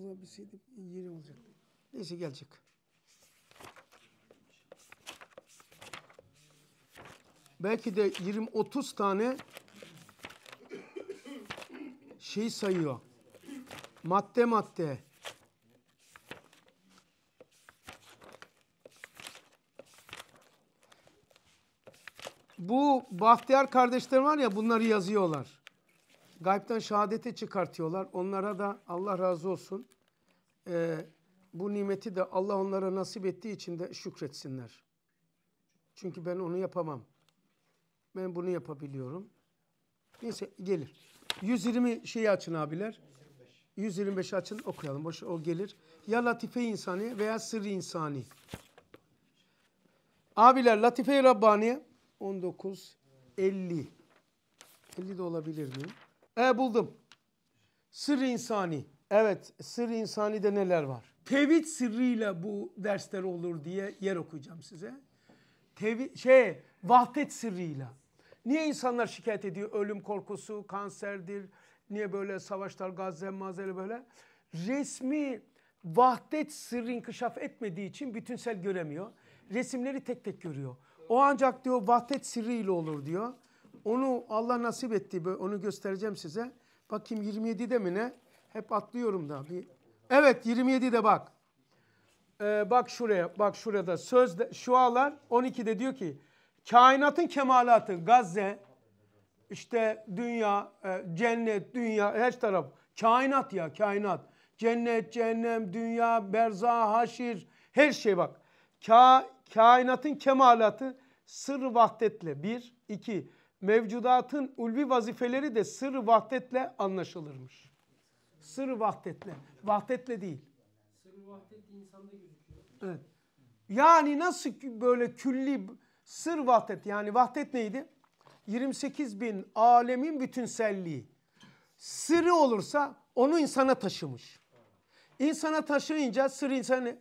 kullanabilseydim yeri olacaktı. Neyse gelecek. Belki de 20-30 tane şey sayıyor. Madde madde. Bu Bahtiyar kardeşler var ya bunları yazıyorlar. Gayb'den şehadete çıkartıyorlar. Onlara da Allah razı olsun. Ee, bu nimeti de Allah onlara nasip ettiği için de şükretsinler. Çünkü ben onu yapamam. Ben bunu yapabiliyorum. Neyse gelir. 120 şeyi açın abiler. 125 açın okuyalım. Boş, o gelir. Ya latife insani veya sırrı insani. Abiler latife-i Rabbani 19, 50. 50 de olabilir mi? E buldum. Sır insani. Evet sır insani de neler var? Tevhid sırrıyla bu dersler olur diye yer okuyacağım size. Tevhid, şey vahdet sırrıyla. Niye insanlar şikayet ediyor? Ölüm korkusu, kanserdir. Niye böyle savaşlar, Gazze, mazere böyle? Resmi vahdet sırrı inkişaf etmediği için bütünsel göremiyor. Resimleri tek tek görüyor. O ancak diyor vahdet sırrı olur diyor. Onu Allah nasip etti. Onu göstereceğim size. Bakayım 27'de mi ne? Hep atlıyorum da. Bir. Evet 27'de bak. Ee, bak şuraya. Bak şurada. Sözde, şualar 12'de diyor ki kainatın kemalatı Gazze işte dünya, e, cennet, dünya her taraf. Kainat ya kainat. Cennet, cehennem, dünya, berza, haşir her şey bak. Ka, kainatın kemalatı sır vahdetle bir, iki mevcudatın ulvi vazifeleri de sır vahdetle anlaşılırmış. sır vahdetle. Vahdetle değil. sır vahdet insanda gözüküyor. Evet. Yani nasıl böyle külli sır vahdet yani vahdet neydi? 28 bin alemin bütünselliği. Sırrı olursa onu insana taşımış. İnsana taşıyınca sır insanı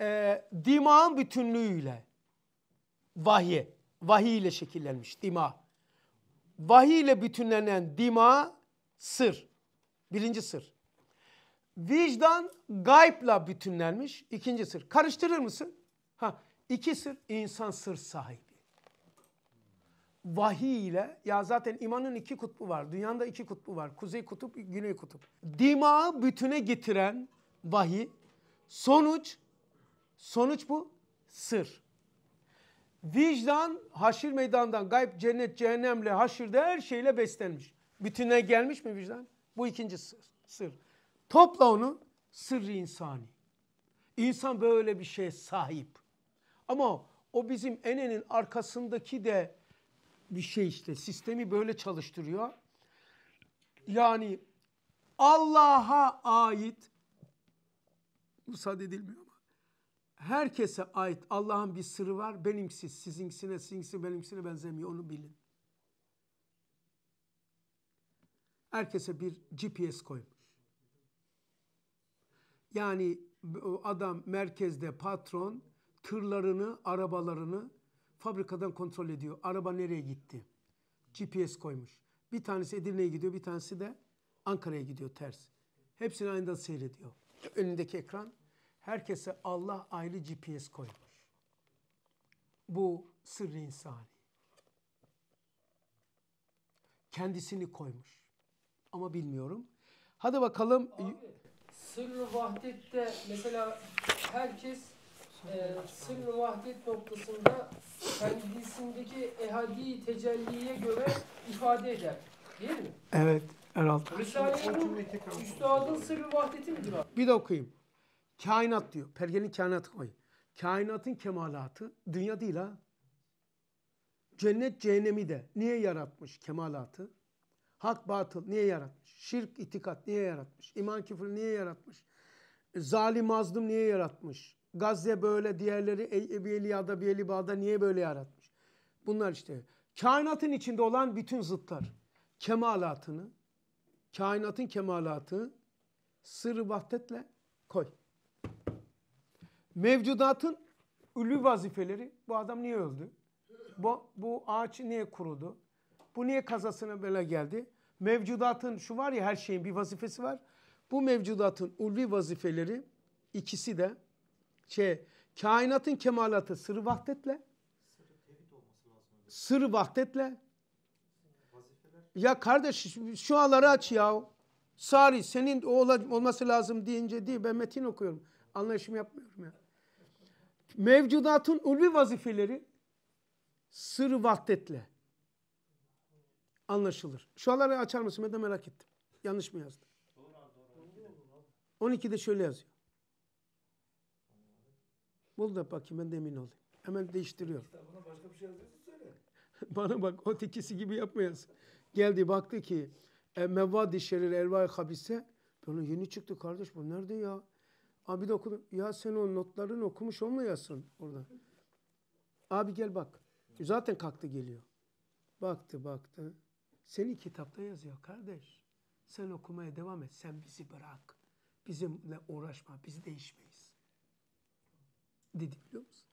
e, dimağın bütünlüğüyle vahye, vahiy ile şekillenmiş dima vahiy ile bütünlenen dima sır. Birinci sır. Vicdan gaypla bütünlenmiş. ikinci sır. Karıştırır mısın? Ha, iki sır insan sır sahibi. Vahiy ile ya zaten imanın iki kutbu var. Dünyanın da iki kutbu var. Kuzey kutup, güney kutup. Dimağı bütüne getiren vahiy. Sonuç, sonuç bu sır. Vicdan haşir meydandan gayb cennet cehennemle haşirde her şeyle beslenmiş. Bütüne gelmiş mi vicdan? Bu ikinci sır. sır. Topla onu sırrı insani. İnsan böyle bir şeye sahip. Ama o bizim enenin arkasındaki de bir şey işte sistemi böyle çalıştırıyor. Yani Allah'a ait müsaade edilmiyor herkese ait Allah'ın bir sırrı var. Benimsi sizinkisine, sizinkisi benimkisine benzemiyor. Onu bilin. Herkese bir GPS koymuş. Yani adam merkezde patron tırlarını, arabalarını fabrikadan kontrol ediyor. Araba nereye gitti? GPS koymuş. Bir tanesi Edirne'ye gidiyor, bir tanesi de Ankara'ya gidiyor ters. Hepsini aynı anda seyrediyor. Önündeki ekran herkese Allah ayrı GPS koymuş. Bu sırrı insani. Kendisini koymuş. Ama bilmiyorum. Hadi bakalım. Abi, sırrı vahdette mesela herkes e, sırrı vahdet noktasında kendisindeki ehadi tecelliye göre ifade eder. Değil mi? Evet. Eraltı. Risale-i Nur, üstadın sırrı vahdeti midir abi? Bir de okuyayım. Kainat diyor. Pergenin kainatı koy. Kainatın kemalatı dünya değil ha. Cennet cehennemi de niye yaratmış kemalatı? Hak batıl niye yaratmış? Şirk itikat niye yaratmış? İman küfür niye yaratmış? E, zalim azdım niye yaratmış? Gazze böyle diğerleri Ebiyeliyada Biyeliba'da niye böyle yaratmış? Bunlar işte kainatın içinde olan bütün zıtlar kemalatını kainatın kemalatı sırrı vahdetle koy. Mevcudatın ülü vazifeleri. Bu adam niye öldü? Bu, bu ağaç niye kurudu? Bu niye kazasına bela geldi? Mevcudatın şu var ya her şeyin bir vazifesi var. Bu mevcudatın ulvi vazifeleri ikisi de şey kainatın kemalatı sırrı vahdetle sırrı vahdetle ya kardeş şu aları aç ya. Sari senin o olması lazım deyince değil ben metin okuyorum. Anlaşım yapmıyorum ya mevcudatın ulvi vazifeleri sır-ı vahdetle anlaşılır. Şu aları açar mısın? Ben de merak ettim. Yanlış mı yazdım? 12'de şöyle yazıyor. Bul da bakayım ben de emin olayım. Hemen değiştiriyor. başka bir şey söyle. Bana bak o tekisi gibi yapmayasın. Geldi baktı ki e, mevvadi şerir ervai habise. Böyle yeni çıktı kardeş bu nerede ya? Abi de okudum. Ya sen o notlarını okumuş olmayasın orada. Abi gel bak. Zaten kalktı geliyor. Baktı baktı. Seni kitapta yazıyor kardeş. Sen okumaya devam et. Sen bizi bırak. Bizimle uğraşma. Biz değişmeyiz. Dedi biliyor musun?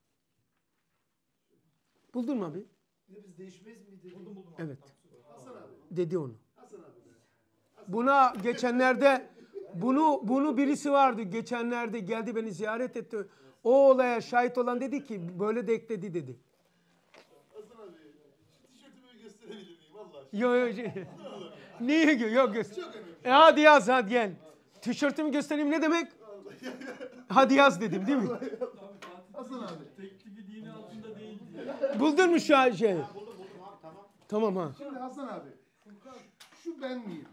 Buldun mu abi? Ne biz değişmeyiz mi dedi. Buldum buldum. Evet. Hasan abi. Dedi onu. Hasan abi. Buna geçenlerde bunu bunu birisi vardı geçenlerde geldi beni ziyaret etti. O olaya şahit olan dedi ki böyle de ekledi dedi. Şey, yok yok. Niye yok göster? E hadi yaz hadi gel. Tişörtümü göstereyim ne demek? hadi yaz dedim değil mi? Hasan abi. Teklifi dini altında değil Buldun mu şu an şey? tamam. Tamam ha. Şimdi Hasan abi. Şu ben miyim?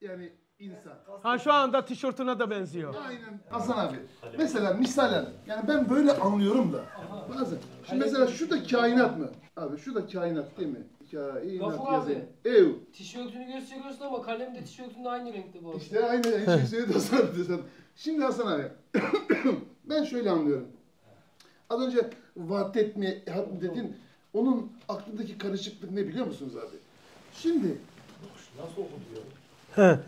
Yani insan. Ha şu anda tişörtüne de benziyor. Aynen Hasan abi. Mesela misalen yani ben böyle anlıyorum da bazen. Şimdi mesela şu da kainat mı? Abi şu da kainat değil mi? Kainat Gafur yazayım. Ev. Tişörtünü gösteriyorsun ama kalem de tişörtün aynı renkte bu arada. İşte aynı hiçbir şey de Hasan Şimdi Hasan abi. ben şöyle anlıyorum. Az önce vaat etme dedin. Onun aklındaki karışıklık ne biliyor musunuz abi? Şimdi Nasıl okudu ya? He.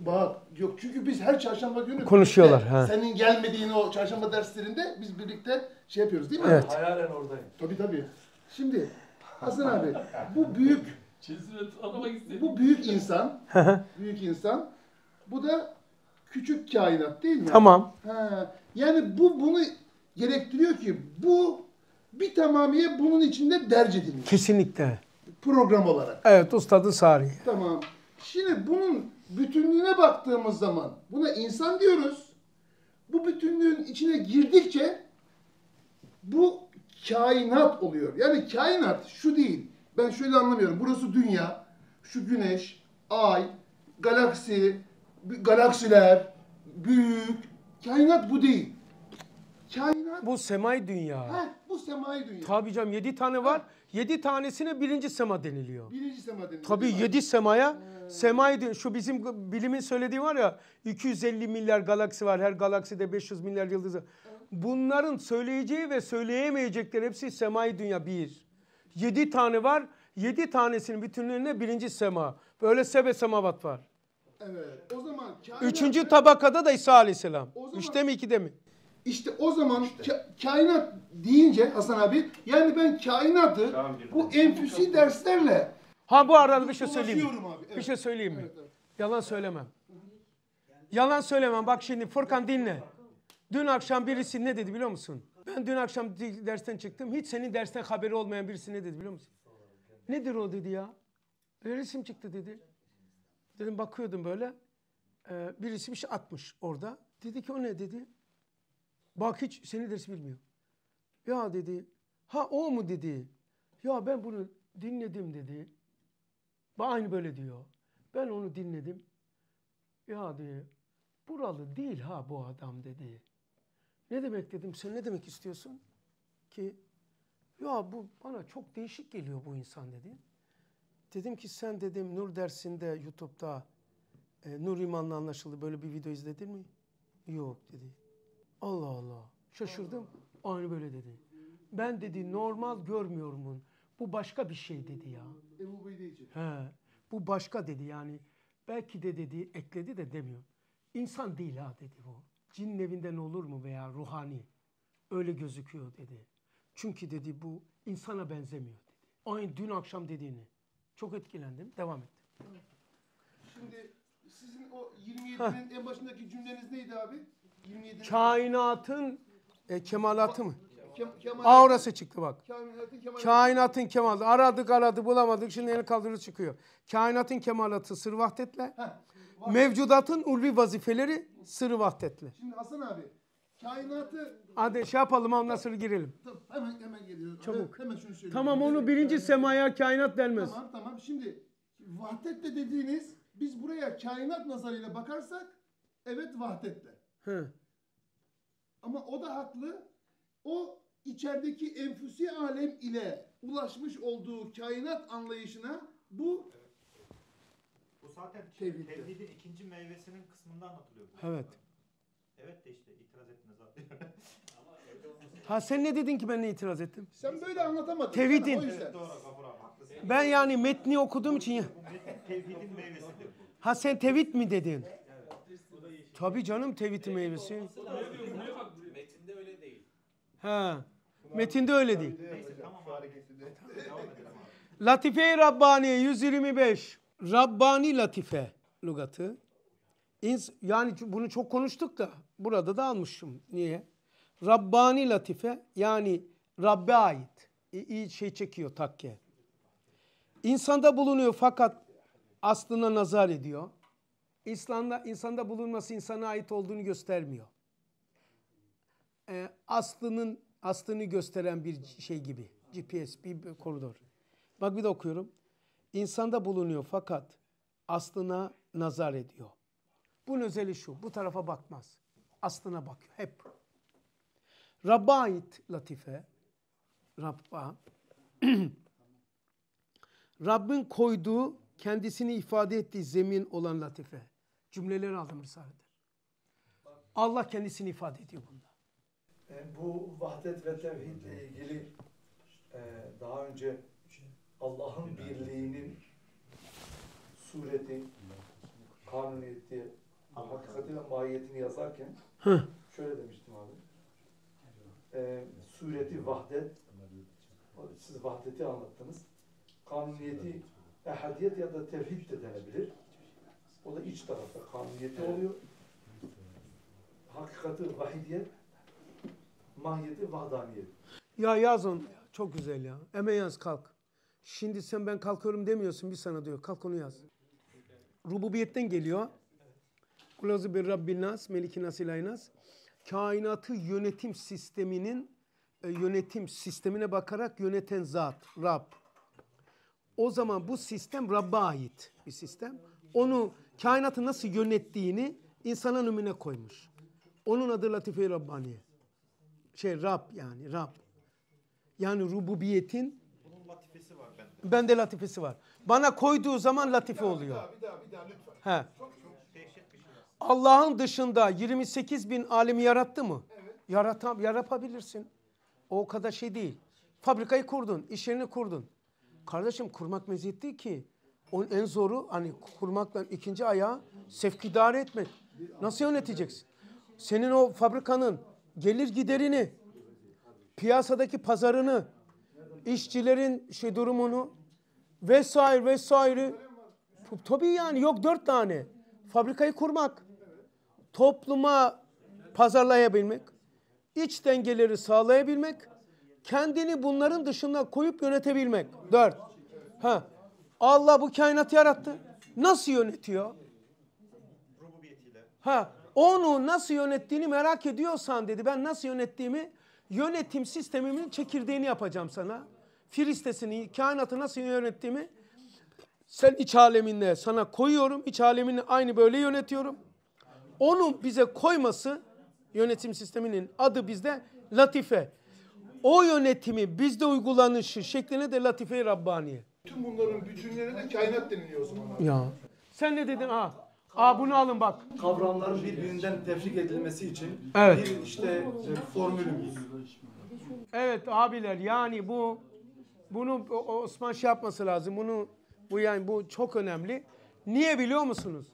Bak yok çünkü biz her çarşamba günü konuşuyorlar. ha Senin gelmediğin o çarşamba derslerinde biz birlikte şey yapıyoruz değil mi? Evet. Hayalen oradayım. Tabii tabii. Şimdi Hasan abi bu büyük bu büyük insan. büyük insan. Bu da küçük kainat değil mi? Tamam. Ha, yani bu bunu gerektiriyor ki bu bir tamamiye bunun içinde derc edilmiş. Kesinlikle. Program olarak. Evet ustadın sari. Tamam. Şimdi bunun bütünlüğüne baktığımız zaman buna insan diyoruz. Bu bütünlüğün içine girdikçe bu kainat oluyor. Yani kainat şu değil. Ben şöyle anlamıyorum. Burası dünya, şu güneş, ay, galaksi, galaksiler, büyük. Kainat bu değil. Kainat... Bu semay dünya. Heh, bu semai dünya. Tabii canım yedi tane var. Ha. Yedi tanesine birinci sema deniliyor. Birinci sema deniliyor. Tabii yedi semaya... Ha Semay Semaydı şu bizim bilimin söylediği var ya 250 milyar galaksi var her galakside 500 milyar yıldız var. Bunların söyleyeceği ve söyleyemeyecekleri hepsi semai dünya bir. Yedi tane var. Yedi tanesinin bütünlüğüne birinci sema. Böyle sebe semavat var. Evet. O zaman kainat... Üçüncü tabakada da İsa Aleyhisselam. O zaman, Üçte mi ikide mi? İşte o zaman işte. kainat deyince Hasan abi yani ben kainatı bu enfüsi derslerle Ha bu arada bir şey söyleyeyim. Abi, evet. Bir şey söyleyeyim mi? Evet, evet. Yalan söylemem. Yalan söylemem. Bak şimdi Furkan dinle. Dün akşam birisi ne dedi biliyor musun? Ben dün akşam dersten çıktım. Hiç senin dersten haberi olmayan birisi ne dedi biliyor musun? Nedir o dedi ya? Öyle resim çıktı dedi. Dedim bakıyordum böyle. Ee, birisi bir şey atmış orada. Dedi ki o ne dedi? Bak hiç seni ders bilmiyor. Ya dedi. Ha o mu dedi? Ya ben bunu dinledim dedi. Aynı böyle diyor. Ben onu dinledim. Ya diyor, buralı değil ha bu adam dedi. Ne demek dedim sen ne demek istiyorsun? Ki ya bu bana çok değişik geliyor bu insan dedi. Dedim ki sen dedim Nur dersinde YouTube'da e, Nur İman'la anlaşıldı böyle bir video izledin mi? Yok dedi. Allah Allah şaşırdım aynı böyle dedi. Ben dedi normal görmüyorum bunu. Bu başka bir şey dedi ya. Ebu He. Bu başka dedi yani. Belki de dedi ekledi de demiyor. İnsan değil ha dedi bu. Cin evinden olur mu veya ruhani. Öyle gözüküyor dedi. Çünkü dedi bu insana benzemiyor dedi. Aynı dün akşam dediğini. Çok etkilendim. Devam ettim. Şimdi sizin o 27'nin en başındaki cümleniz neydi abi? 27'nin Kainatın e, kemalatı mı? Aurası çıktı bak. Kainatın kemalatı. Kainatın Aradık aradı bulamadık. Şimdi elini kaldırı çıkıyor. Kainatın kemalatı sır vahdetle. Mevcudatın ulvi vazifeleri sır vahdetle. Şimdi Hasan abi kainatı... Hadi şey yapalım ondan sonra girelim. Tamam, hemen hemen geliyorum. Çabuk. Hemen şunu söyleyeyim. Tamam onu birinci semaya kainat denmez. Tamam tamam şimdi vahdetle dediğiniz biz buraya kainat nazarıyla bakarsak evet vahdetle. He. Ama o da haklı. O içerideki enfüsi alem ile ulaşmış olduğu kainat anlayışına bu evet. Bu zaten tevhidin tevhidi ikinci meyvesinin kısmında anlatılıyor. Bu evet. Evet de işte itiraz ettiniz zaten. ha sen ne dedin ki ben ne itiraz ettim? Sen böyle anlatamadın. Tevhidin. Evet, doğru, doğru, ben yani metni okuduğum için ya. tevhidin meyvesidir bu. Ha sen tevhid mi dedin? Evet. Tabii canım tevhid meyvesi. Meyvesi. Metinde öyle değil. Ha. Metinde öyle değil. Neyse, tamam Latife-i Rabbani 125. Rabbani Latife lugatı. İns yani bunu çok konuştuk da burada da almışım. Niye? Rabbani Latife yani Rabbe ait. İyi şey çekiyor takke. İnsanda bulunuyor fakat aslına nazar ediyor. İslam'da insanda bulunması insana ait olduğunu göstermiyor. Ee, aslının aslını gösteren bir şey gibi. GPS bir koridor. Bak bir de okuyorum. İnsanda bulunuyor fakat aslına nazar ediyor. Bunun özeli şu. Bu tarafa bakmaz. Aslına bakıyor hep. Rabb'a ait latife. Rabb'a. Rabb'in koyduğu, kendisini ifade ettiği zemin olan latife. Cümleleri aldım Risale'de. Allah kendisini ifade ediyor bunda. E, bu vahdet ve tevhidle ilgili e, daha önce Allah'ın birliğinin sureti, kanuniyeti, hakikati ve mahiyetini yazarken şöyle demiştim abi. E, sureti vahdet, siz vahdeti anlattınız. Kanuniyeti ehadiyet ya da tevhid de denebilir. O da iç tarafta kanuniyeti oluyor. Hakikati vahidiyet, mahiyeti vahdaniyet. Ya yazın çok güzel ya. Hemen yaz kalk. Şimdi sen ben kalkıyorum demiyorsun bir sana diyor. Kalk onu yaz. Rububiyetten geliyor. Kulazu bir Rabbin nas, melikin nas nas. Kainatı yönetim sisteminin e, yönetim sistemine bakarak yöneten zat, Rab. O zaman bu sistem Rabb'a ait bir sistem. Onu kainatı nasıl yönettiğini insana nümune koymuş. Onun adı Latife-i Rabbaniye şey Rab yani Rab. Yani rububiyetin bunun latifesi var bende. Bende latifesi var. Bana koyduğu zaman latife oluyor. Bir daha bir daha bir daha lütfen. He. Çok çok dehşet bir şey. Allah'ın dışında 28 bin alimi yarattı mı? Evet. Yaratam, yaratabilirsin. O kadar şey değil. Fabrikayı kurdun, iş yerini kurdun. Kardeşim kurmak meziyet değil ki. Onun en zoru hani kurmakla ikinci ayağı sevk idare etmek. Nasıl yöneteceksin? Senin o fabrikanın gelir giderini, piyasadaki pazarını, işçilerin şey durumunu vesaire vesaire. Tabii yani yok dört tane. Fabrikayı kurmak, topluma pazarlayabilmek, iç dengeleri sağlayabilmek, kendini bunların dışında koyup yönetebilmek. Dört. Ha. Allah bu kainatı yarattı. Nasıl yönetiyor? Ha. Onu nasıl yönettiğini merak ediyorsan dedi ben nasıl yönettiğimi yönetim sistemimin çekirdeğini yapacağım sana. Firistesini, kainatı nasıl yönettiğimi sen iç aleminde sana koyuyorum. İç alemini aynı böyle yönetiyorum. Onu bize koyması yönetim sisteminin adı bizde latife. O yönetimi bizde uygulanışı şekline de latife-i Rabbaniye. Tüm bunların bütünlerine de kainat deniliyor o zaman. Abi. Ya. Sen ne dedin? Ha. Aa bunu alın bak. Kavramların birbirinden tefrik edilmesi için evet. bir işte e, formülümüz. Evet abiler yani bu bunu Osman şey yapması lazım. Bunu bu yani bu çok önemli. Niye biliyor musunuz?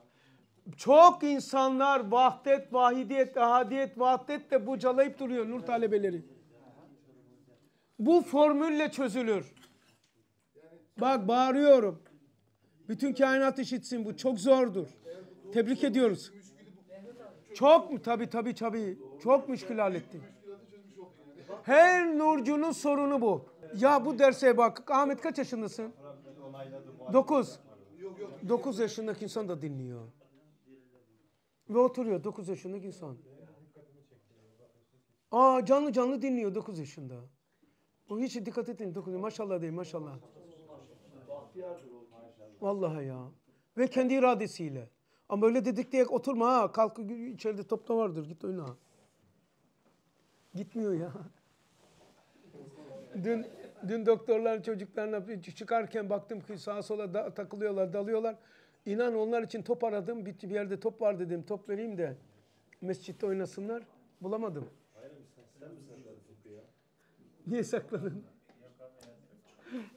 Çok insanlar vahdet, vahidiyet, ahadiyet, vahdet de bucalayıp duruyor nur talebeleri. Bu formülle çözülür. Bak bağırıyorum. Bütün kainat işitsin bu çok zordur. Tebrik ediyoruz. Çok mu? Tabii tabii tabii. Çok müşkül halletti. Her nurcunun sorunu bu. Ya bu derse bak. Ahmet kaç yaşındasın? Dokuz. Dokuz yaşındaki insan da dinliyor. Ve oturuyor dokuz yaşındaki insan. Aa canlı canlı dinliyor dokuz yaşında. O hiç dikkat etmeyin 9 maşallah değil maşallah. Vallahi ya. Ve kendi iradesiyle. Ama öyle dedik diye oturma ha. Kalk içeride topta vardır. Git oyna. Gitmiyor ya. dün dün doktorlar çocuklarına çıkarken baktım ki sağa sola da, takılıyorlar, dalıyorlar. İnan onlar için top aradım. Bir, bir yerde top var dedim. Top vereyim de mescitte oynasınlar. Bulamadım. Niye sakladın?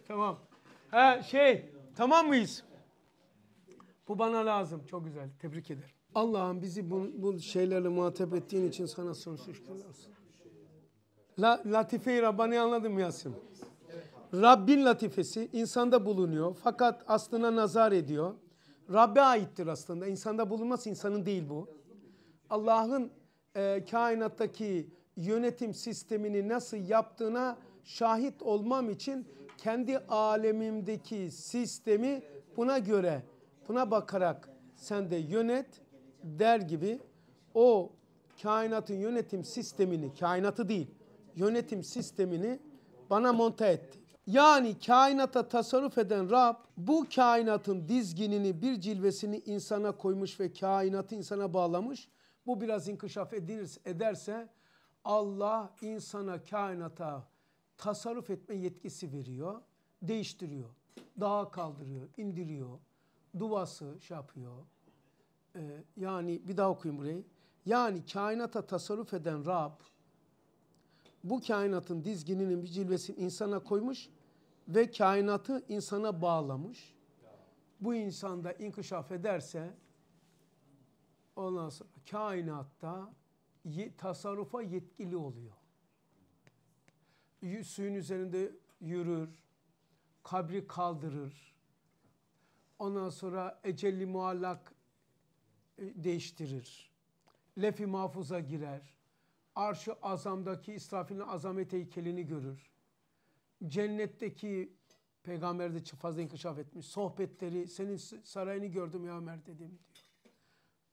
tamam. Ha şey, tamam mıyız? Bu bana lazım. Çok güzel. Tebrik ederim. Allah'ım bizi bu, bu şeylerle muhatap ettiğin için sana sonsuz şükürler olsun. La, Latife-i Rabbani anladım Yasin. Rabbin latifesi insanda bulunuyor fakat aslına nazar ediyor. Rabbe aittir aslında. İnsanda bulunmaz insanın değil bu. Allah'ın e, kainattaki yönetim sistemini nasıl yaptığına şahit olmam için kendi alemimdeki sistemi buna göre buna bakarak sen de yönet der gibi o kainatın yönetim sistemini, kainatı değil, yönetim sistemini bana monta etti. Yani kainata tasarruf eden Rab bu kainatın dizginini, bir cilvesini insana koymuş ve kainatı insana bağlamış. Bu biraz inkişaf edilir, ederse Allah insana kainata tasarruf etme yetkisi veriyor, değiştiriyor, dağa kaldırıyor, indiriyor, Duvası şey yapıyor. Ee, yani bir daha okuyayım burayı. Yani kainata tasarruf eden Rab bu kainatın dizgininin bir cilvesini insana koymuş ve kainatı insana bağlamış. Bu insanda inkişaf ederse ondan sonra kainatta tasarrufa yetkili oluyor. Suyun üzerinde yürür, kabri kaldırır, Ondan sonra ecelli muallak e, değiştirir. Lefi mahfuza girer. arşı azamdaki İsrafil'in azamet heykelini görür. Cennetteki peygamber de fazla inkişaf etmiş. Sohbetleri, senin sarayını gördüm ya Ömer dedim diyor.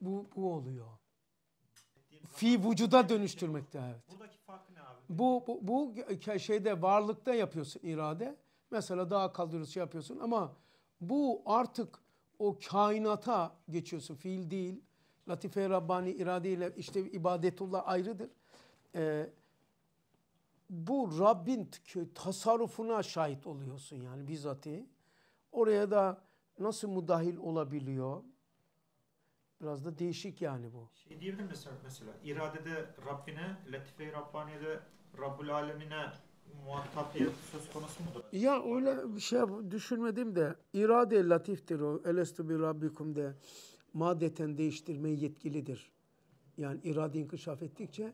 Bu, bu oluyor. Fi vücuda dönüştürmekte evet. Buradaki fark ne abi? Bu, bu, bu şeyde varlıkta yapıyorsun irade. Mesela daha kaldırıyorsun şey yapıyorsun ama bu artık o kainata geçiyorsun. Fiil değil. Latife-i Rabbani iradeyle işte ibadetullah ayrıdır. Ee, bu Rabbin tasarrufuna şahit oluyorsun yani bizatihi. Oraya da nasıl müdahil olabiliyor? Biraz da değişik yani bu. Şey diyebilir mesela, mesela? İradede Rabbine, Latife-i Rabbani'de Rabbul Alemine muhatapiyet söz konusu mudur? Ya öyle bir şey düşünmedim de irade latiftir o. Elestu bir rabbikum de madeten değiştirmeye yetkilidir. Yani irade inkişaf ettikçe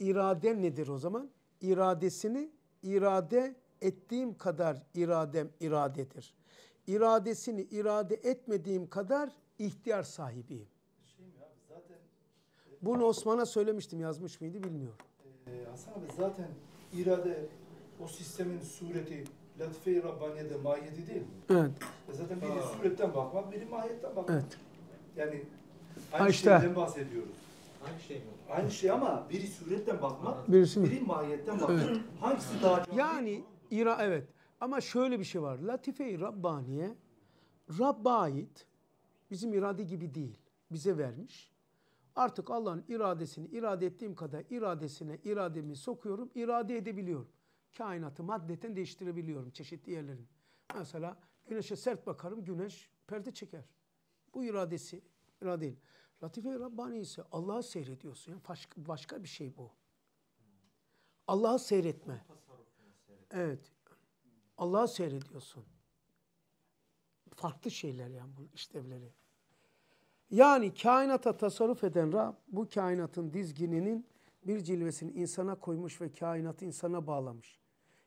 irade nedir o zaman? İradesini irade ettiğim kadar iradem iradedir. İradesini irade etmediğim kadar ihtiyar sahibiyim. Şey mi abi, zaten... Bunu Osman'a söylemiştim yazmış mıydı bilmiyorum. Ee, Hasan abi zaten irade o sistemin sureti Latife-i Rabbaniye'de mahiyeti değil mi? Evet. E zaten biri suretten bakmak, biri mahiyetten bakmak. Evet. Yani aynı ha işte. şeyden bahsediyoruz. Aynı şey mi? Aynı şey ama biri suretten bakmak, Birisi mi? biri mahiyetten bakmak. Evet. Hangisi daha çok? Yani İra evet. Ama şöyle bir şey var. Latife-i Rabbaniye Rabb'a ait bizim irade gibi değil. Bize vermiş. Artık Allah'ın iradesini irade ettiğim kadar iradesine irademi sokuyorum, irade edebiliyorum kainatı maddeten değiştirebiliyorum çeşitli yerlerin. Mesela güneşe sert bakarım güneş perde çeker. Bu iradesi, irade değil. Latife-i Rabbani ise Allah'ı seyrediyorsun. Yani başka, başka bir şey bu. Allah'ı seyretme. Evet. Allah'ı seyrediyorsun. Farklı şeyler yani bu işlevleri. Yani kainata tasarruf eden Rab bu kainatın dizgininin bir cilvesini insana koymuş ve kainatı insana bağlamış.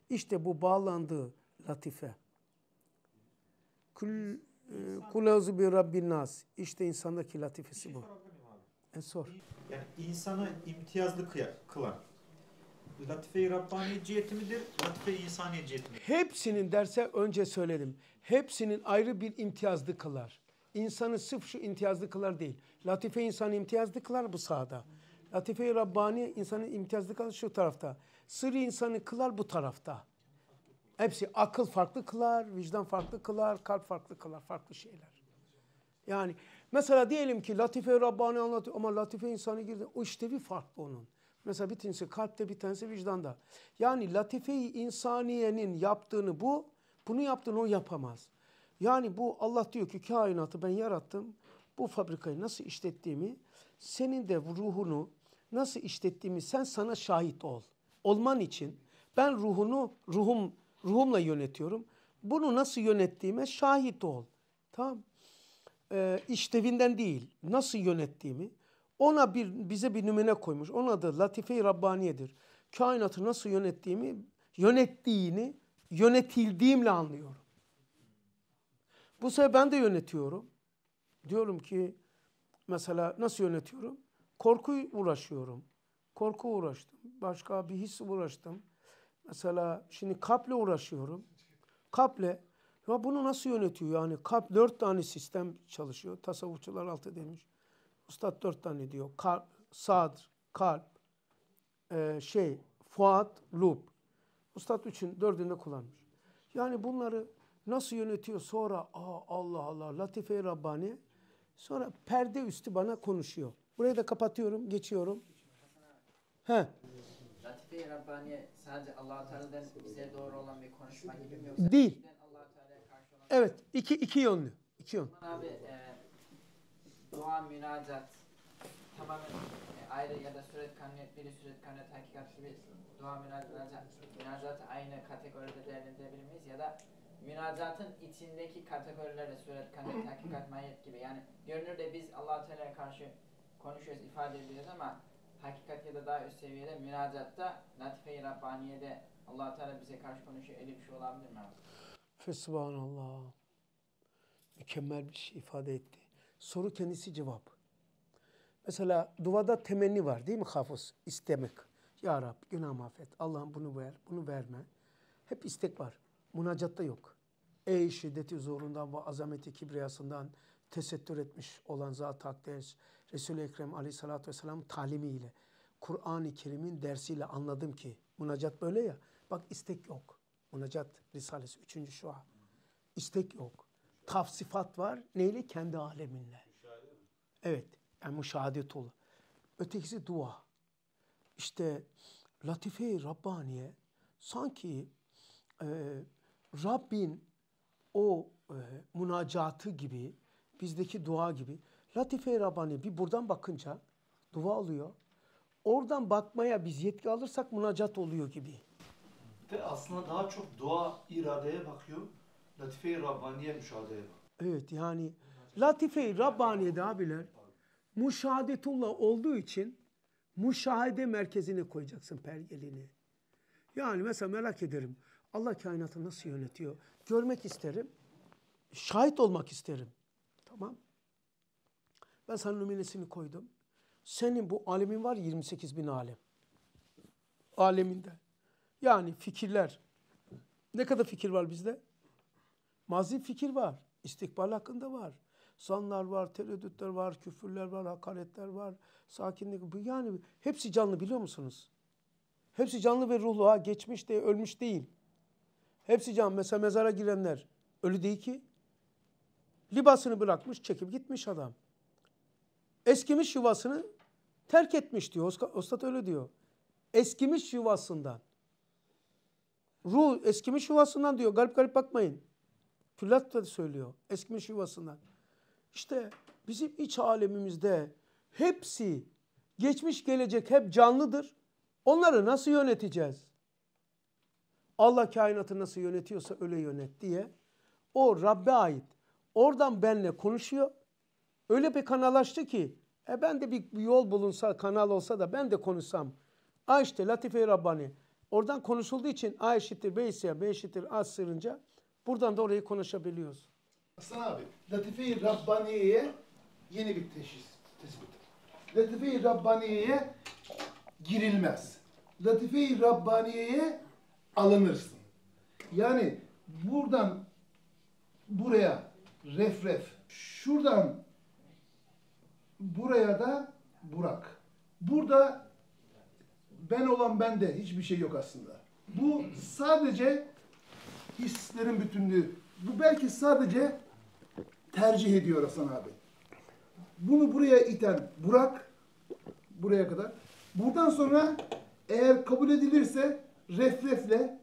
İşte bu bağlandığı latife. Kul, e, Kulauzu bir Rabbin nas. İşte insandaki latifesi bu. E sor. Yani insanı imtiyazlı kılan Latife-i Rabbani cihet midir? Latife-i insani cihet midir? Hepsinin derse önce söyledim. Hepsinin ayrı bir imtiyazlı kılar. İnsanı sırf şu imtiyazlı kılar değil. Latife i insanı imtiyazlı kılar bu sahada. Latife-i Rabbani insanı imtiyazlı kılar şu tarafta. Sır insanı kılar bu tarafta. Hepsi akıl farklı kılar, vicdan farklı kılar, kalp farklı kılar, farklı şeyler. Yani mesela diyelim ki Latife Rabbani anlatıyor ama Latife insanı girdi. O işte bir farklı onun. Mesela bir tanesi kalpte bir tanesi vicdanda. Yani Latife-i insaniyenin yaptığını bu, bunu yaptığını o yapamaz. Yani bu Allah diyor ki kainatı ben yarattım. Bu fabrikayı nasıl işlettiğimi, senin de ruhunu nasıl işlettiğimi sen sana şahit ol olman için ben ruhunu ruhum ruhumla yönetiyorum. Bunu nasıl yönettiğime şahit ol. Tamam. Ee, iştevinden değil. Nasıl yönettiğimi. Ona bir bize bir nümune koymuş. Onun adı Latife-i Rabbaniye'dir. Kainatı nasıl yönettiğimi, yönettiğini yönetildiğimle anlıyorum. Bu sefer ben de yönetiyorum. Diyorum ki mesela nasıl yönetiyorum? Korkuyu uğraşıyorum korku uğraştım. Başka bir his uğraştım. Mesela şimdi kaple uğraşıyorum. Kaple. Ya bunu nasıl yönetiyor yani? Kap dört tane sistem çalışıyor. Tasavvufçular altı demiş. Ustad dört tane diyor. Kalp, sadr, kalp, e, şey, fuat, lup. Ustad üçün dördünde kullanmış. Yani bunları nasıl yönetiyor sonra Aa, Allah Allah Latife-i Rabbani sonra perde üstü bana konuşuyor. Burayı da kapatıyorum, geçiyorum. He. Latife-i Rabbaniye sadece allah Teala'dan bize doğru olan bir konuşma gibi mi yoksa? Değil. Evet. iki, iki yönlü. İki yön. Abi e, dua, münacat tamamen e, ayrı ya da suret kanuniyet biri suret kanuniyet hakikat gibi dua, münacat, münacat aynı kategoride değerlendirebilir miyiz? Ya da münacatın içindeki kategorilerde suret kanuniyet hakikat mahiyet gibi yani görünür de biz allah Teala'ya karşı konuşuyoruz, ifade ediyoruz ama hakikat ya da daha üst seviyede münacatta latife-i Rabbaniye'de allah Teala bize karşı konuşuyor. Öyle bir şey olabilir mi abi? Fesubhanallah. Mükemmel bir şey ifade etti. Soru kendisi cevap. Mesela duada temenni var değil mi hafız? İstemek. Ya Rab günah affet. Allah'ım bunu ver, bunu verme. Hep istek var. Münacatta yok. Ey şiddeti zorundan ve azameti kibriyasından tesettür etmiş olan zat takdir. Resul-i Ekrem aleyhissalatü vesselam talimiyle, Kur'an-ı Kerim'in dersiyle anladım ki münacat böyle ya. Bak istek yok. Münacat Risalesi 3. şua. İstek yok. Tafsifat var. Neyle? Kendi aleminle. Evet. Yani müşahadet ol. Ötekisi dua. İşte Latife-i Rabbaniye sanki e, Rabbin o e, münacatı gibi, bizdeki dua gibi Latife-i Rabbani bir buradan bakınca dua alıyor, Oradan bakmaya biz yetki alırsak münacat oluyor gibi. Ve aslında daha çok dua iradeye bakıyor. Latife-i Rabbani'ye müşahedeye bakıyor. Evet yani Latife-i Rabbani'de abiler müşahadetullah olduğu için müşahede merkezine koyacaksın pergelini. Yani mesela merak ederim. Allah kainatı nasıl yönetiyor? Görmek isterim. Şahit olmak isterim. Tamam. Ben sana luminesini koydum. Senin bu alemin var 28 bin alem. Aleminde. Yani fikirler. Ne kadar fikir var bizde? Mazi fikir var. İstikbal hakkında var. Zanlar var, tereddütler var, küfürler var, hakaretler var, sakinlik. Yani hepsi canlı biliyor musunuz? Hepsi canlı ve ruhlu. Ha, geçmiş de ölmüş değil. Hepsi canlı. Mesela mezara girenler ölü değil ki. Libasını bırakmış, çekip gitmiş adam eskimiş yuvasını terk etmiş diyor. Ustad öyle diyor. Eskimiş yuvasından. Ruh eskimiş yuvasından diyor. Garip garip bakmayın. Küllat da söylüyor. Eskimiş yuvasından. İşte bizim iç alemimizde hepsi geçmiş gelecek hep canlıdır. Onları nasıl yöneteceğiz? Allah kainatı nasıl yönetiyorsa öyle yönet diye o Rabbe ait. Oradan benle konuşuyor öyle bir kanalaştı ki e ben de bir yol bulunsa, kanal olsa da ben de konuşsam. A işte Latife-i Rabbani. Oradan konuşulduğu için A eşittir B ise B eşittir A sırınca buradan da orayı konuşabiliyoruz. Hasan abi, Latife-i Rabbani'ye yeni bir teşhis, tespit. Latife-i Rabbani'ye girilmez. Latife-i Rabbaniye'ye alınırsın. Yani buradan buraya ref ref, şuradan Buraya da Burak. Burada ben olan bende hiçbir şey yok aslında. Bu sadece hislerin bütünlüğü. Bu belki sadece tercih ediyor Hasan abi. Bunu buraya iten Burak buraya kadar. Buradan sonra eğer kabul edilirse refrefle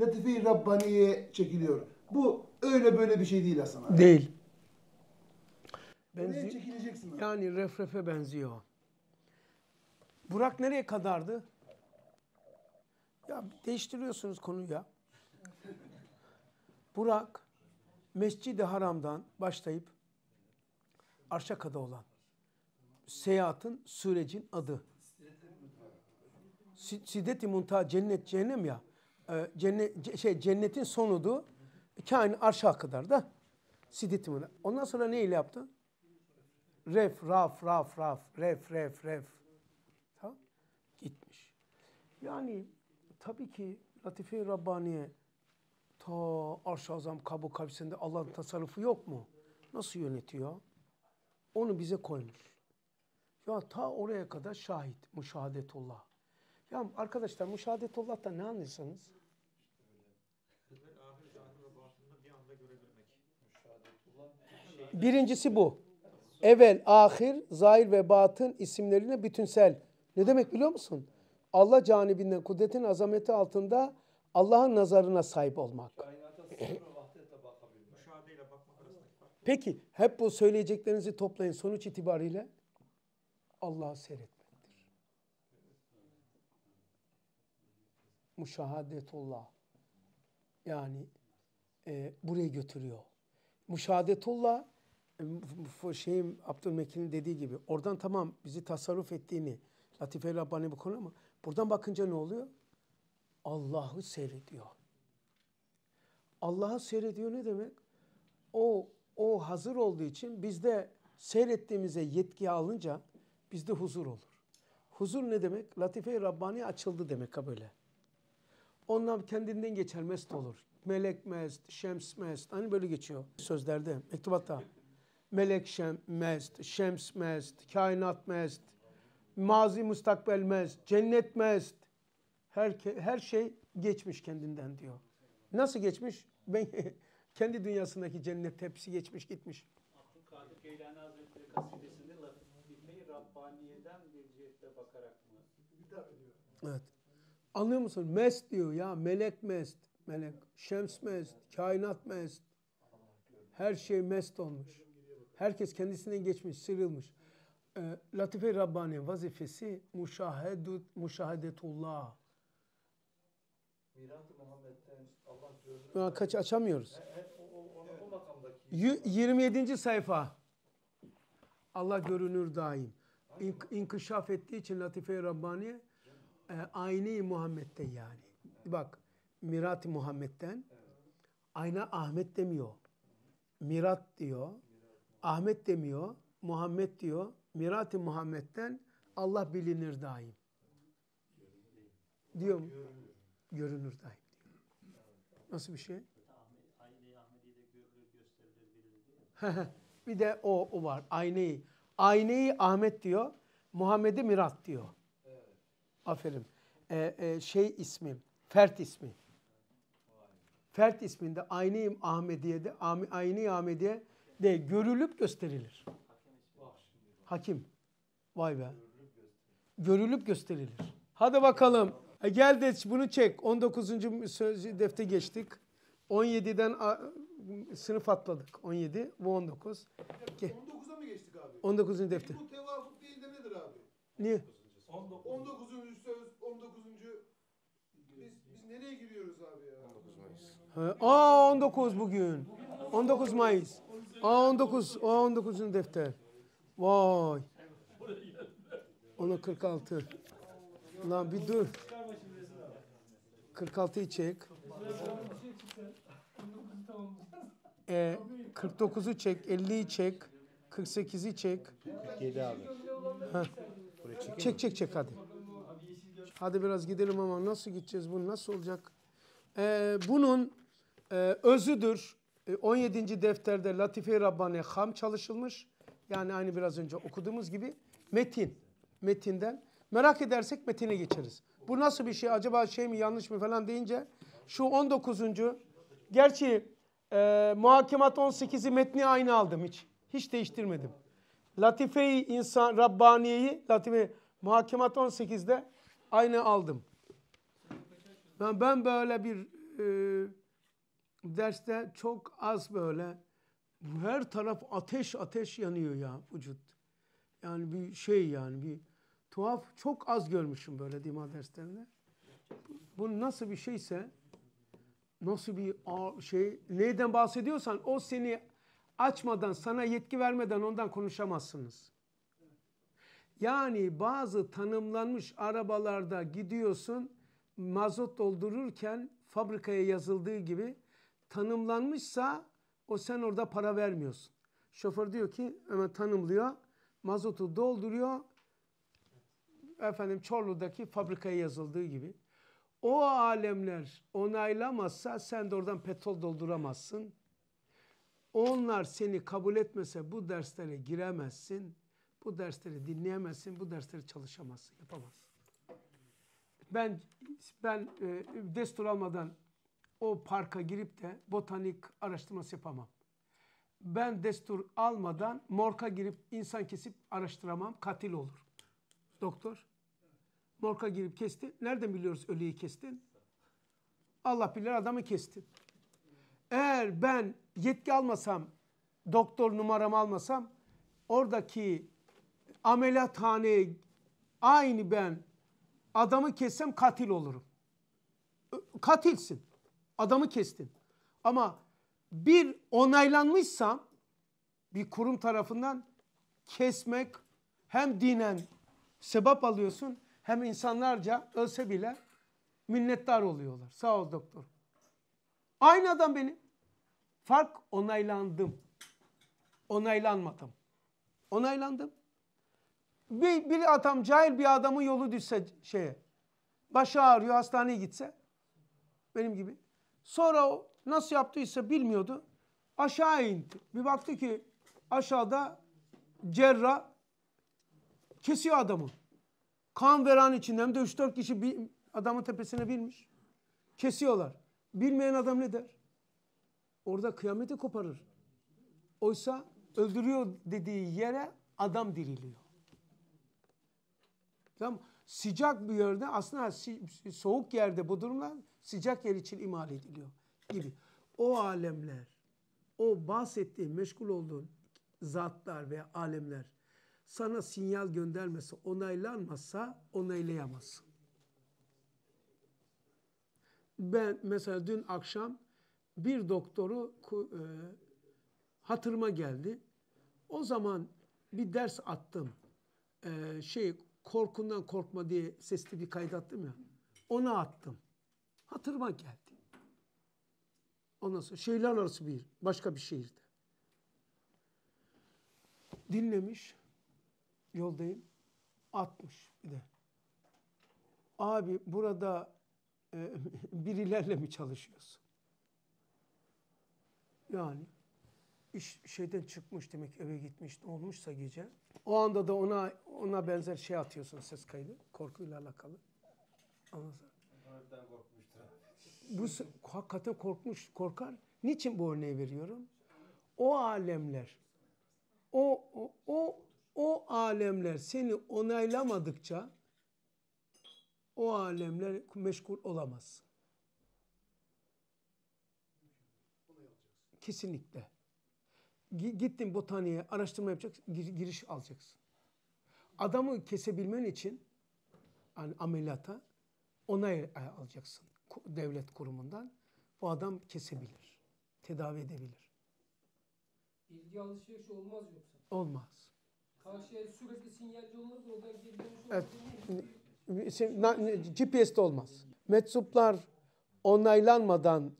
Latife-i Rabbani'ye çekiliyor. Bu öyle böyle bir şey değil Hasan abi. Değil. Benziyor. Oraya çekileceksin Yani refrefe benziyor. Burak nereye kadardı? Ya değiştiriyorsunuz konuyu ya. Burak Mescid-i Haram'dan başlayıp Arşa kadar olan seyahatin, sürecin adı. Siddet-i Munta cennet cehennem ya. E, ee, cennet şey cennetin sonudu kain arşa kadar da Siddet-i Ondan sonra ne ile yaptı? Ref, raf, raf, raf, ref, ref, ref. Tamam. Gitmiş. Yani tabii ki Latife-i Rabbaniye ta arş Azam kabu kabisinde Allah'ın tasarrufu yok mu? Nasıl yönetiyor? Onu bize koymuş. Ya ta oraya kadar şahit, müşahadetullah. Ya arkadaşlar müşahadetullah'ta ne anlıyorsanız? Birincisi bu. Evvel, ahir, zahir ve batın isimlerine bütünsel. Ne demek biliyor musun? Allah canibinden kudretin azameti altında Allah'ın nazarına sahip olmak. Peki hep bu söyleyeceklerinizi toplayın. Sonuç itibariyle Allah'ı seyretmektir. Muşahadetullah. Yani e, buraya götürüyor. Muşahadetullah şeyim Abdülmekin'in dediği gibi oradan tamam bizi tasarruf ettiğini Latife-i Rabbani bu konu ama buradan bakınca ne oluyor? Allah'ı seyrediyor. Allah'ı seyrediyor ne demek? O o hazır olduğu için bizde seyrettiğimize yetki alınca bizde huzur olur. Huzur ne demek? Latife-i Rabbani açıldı demek ha böyle. Ondan kendinden geçer mest olur. Melek mest, şems mest. Hani böyle geçiyor sözlerde, mektubatta melek şem, mest, şems mest, kainat mest, mazi mustakbel mest, cennet mest. Her, her şey geçmiş kendinden diyor. Nasıl geçmiş? Ben kendi dünyasındaki cennet tepsi geçmiş gitmiş. Abdülkadir Geylani Hazretleri kasidesinde latife Rabbaniye'den bir cihette bakarak mı? Evet. Anlıyor musun? Mest diyor ya. Melek mest. Melek. Şems mest. Kainat mest. Her şey mest olmuş. Herkes kendisinden geçmiş, sıyrılmış. Ee, Latife Rabbani vazifesi müşahedut, müşahedetullah. Mirat-ı Allah gözünü... Kaç açamıyoruz. He, he, o, o, 27. sayfa. Allah görünür daim. İnk, inkişaf ettiği için Latife-i Rabbani e, aynı Muhammed'de yani. Bak Mirat-ı Muhammed'den ayna Ahmet demiyor. Mirat diyor. Ahmet demiyor, Muhammed diyor. Mirat-ı Muhammed'den Allah bilinir daim. Diyor mu? Görünür daim diyor. Nasıl bir şey? bir de o, o var. Aynayı. Aynayı Ahmet diyor. Muhammed'i Mirat diyor. Aferin. Ee, e, şey ismi, Fert ismi. Fert isminde Aynayım Ahmediye'de, Aynayı Ahmediye de görülüp gösterilir. Hakim. Vay be. Görülüp gösterilir. Hadi bakalım. E gel de bunu çek. 19. söz defte geçtik. 17'den sınıf atladık. 17, bu 19. Evet, 19'a mı geçtik abi? 19. defter. Bu tevafuk değil de nedir abi? Niye? 19. 19. söz, 19. Biz, biz nereye giriyoruz abi ya? 19 Mayıs. Ha, aa 19 bugün. 19 Mayıs. A19, A19'un defter. Vay. Ona 46. Lan bir dur. 46'yı çek. E, 49'u çek, 50'yi çek, 48'i çek. 47 abi. Çek çek çek hadi. Hadi biraz gidelim ama nasıl gideceğiz? Bu nasıl olacak? Ee, bunun e, özüdür. 17. E, defterde Latife-i Rabbani Ham çalışılmış. Yani aynı biraz önce okuduğumuz gibi metin. Metinden. Merak edersek metine geçeriz. Bu nasıl bir şey acaba şey mi yanlış mı falan deyince şu 19. Gerçi e, muhakemat 18'i metni aynı aldım hiç. Hiç değiştirmedim. Latife-i insan Rabbaniye'yi Latife muhakemat 18'de aynı aldım. Ben, ben böyle bir e, derste çok az böyle her taraf ateş ateş yanıyor ya vücut. Yani bir şey yani bir tuhaf çok az görmüşüm böyle dima derslerinde. Bu nasıl bir şeyse nasıl bir şey neyden bahsediyorsan o seni açmadan sana yetki vermeden ondan konuşamazsınız. Yani bazı tanımlanmış arabalarda gidiyorsun mazot doldururken fabrikaya yazıldığı gibi tanımlanmışsa o sen orada para vermiyorsun. Şoför diyor ki hemen tanımlıyor. Mazotu dolduruyor. Efendim Çorlu'daki fabrikaya yazıldığı gibi. O alemler onaylamazsa sen de oradan petrol dolduramazsın. Onlar seni kabul etmese bu derslere giremezsin. Bu dersleri dinleyemezsin. Bu dersleri çalışamazsın. Yapamazsın. Ben ben e, destur almadan o parka girip de botanik araştırması yapamam. Ben destur almadan morka girip insan kesip araştıramam. Katil olur. Doktor. Morka girip kesti. Nereden biliyoruz ölüyü kestin? Allah bilir adamı kestin. Eğer ben yetki almasam, doktor numaramı almasam oradaki ameliyathaneye aynı ben adamı kessem katil olurum. Katilsin adamı kestin. Ama bir onaylanmışsam bir kurum tarafından kesmek hem dinen sebap alıyorsun hem insanlarca ölse bile minnettar oluyorlar. Sağ ol doktor. Aynı adam benim. Fark onaylandım. Onaylanmadım. Onaylandım. Bir, bir adam cahil bir adamın yolu düşse şeye. Başı ağrıyor hastaneye gitse. Benim gibi. Sonra o nasıl yaptıysa bilmiyordu. Aşağı indi. Bir baktı ki aşağıda cerrah kesiyor adamı. Kan veren içinde hem de 3-4 kişi bir adamın tepesine binmiş. Kesiyorlar. Bilmeyen adam ne der? Orada kıyameti koparır. Oysa öldürüyor dediği yere adam diriliyor. Tamam Sıcak bir yerde aslında soğuk yerde bu durumlar sıcak yer için imal ediliyor gibi. O alemler, o bahsettiğin, meşgul olduğun zatlar veya alemler sana sinyal göndermesi onaylanmazsa onaylayamazsın. Ben mesela dün akşam bir doktoru e, hatırıma geldi. O zaman bir ders attım. E, şey korkundan korkma diye sesli bir kaydattım ya. Ona attım hatırıma geldi. Ondan sonra şehirler arası bir başka bir şehirde. Dinlemiş. Yoldayım. Atmış bir de. Abi burada e, birilerle mi çalışıyorsun? Yani iş şeyden çıkmış demek eve gitmiş ne olmuşsa gece. O anda da ona ona benzer şey atıyorsun ses kaydı korkuyla alakalı. Anlasın bu hakikate korkmuş, korkar. Niçin bu örneği veriyorum? O alemler, o, o, o, o alemler seni onaylamadıkça o alemler meşgul olamaz. Kesinlikle. Gittin botaniğe araştırma yapacaksın, giriş alacaksın. Adamı kesebilmen için yani ameliyata onay e, alacaksın devlet kurumundan bu adam kesebilir. Tedavi edebilir. Bilgi alışverişi olmaz yoksa? Olmaz. Karşıya sürekli sinyalci yolları da oradan geri dönüş Evet. GPS'de olmaz. Metsuplar onaylanmadan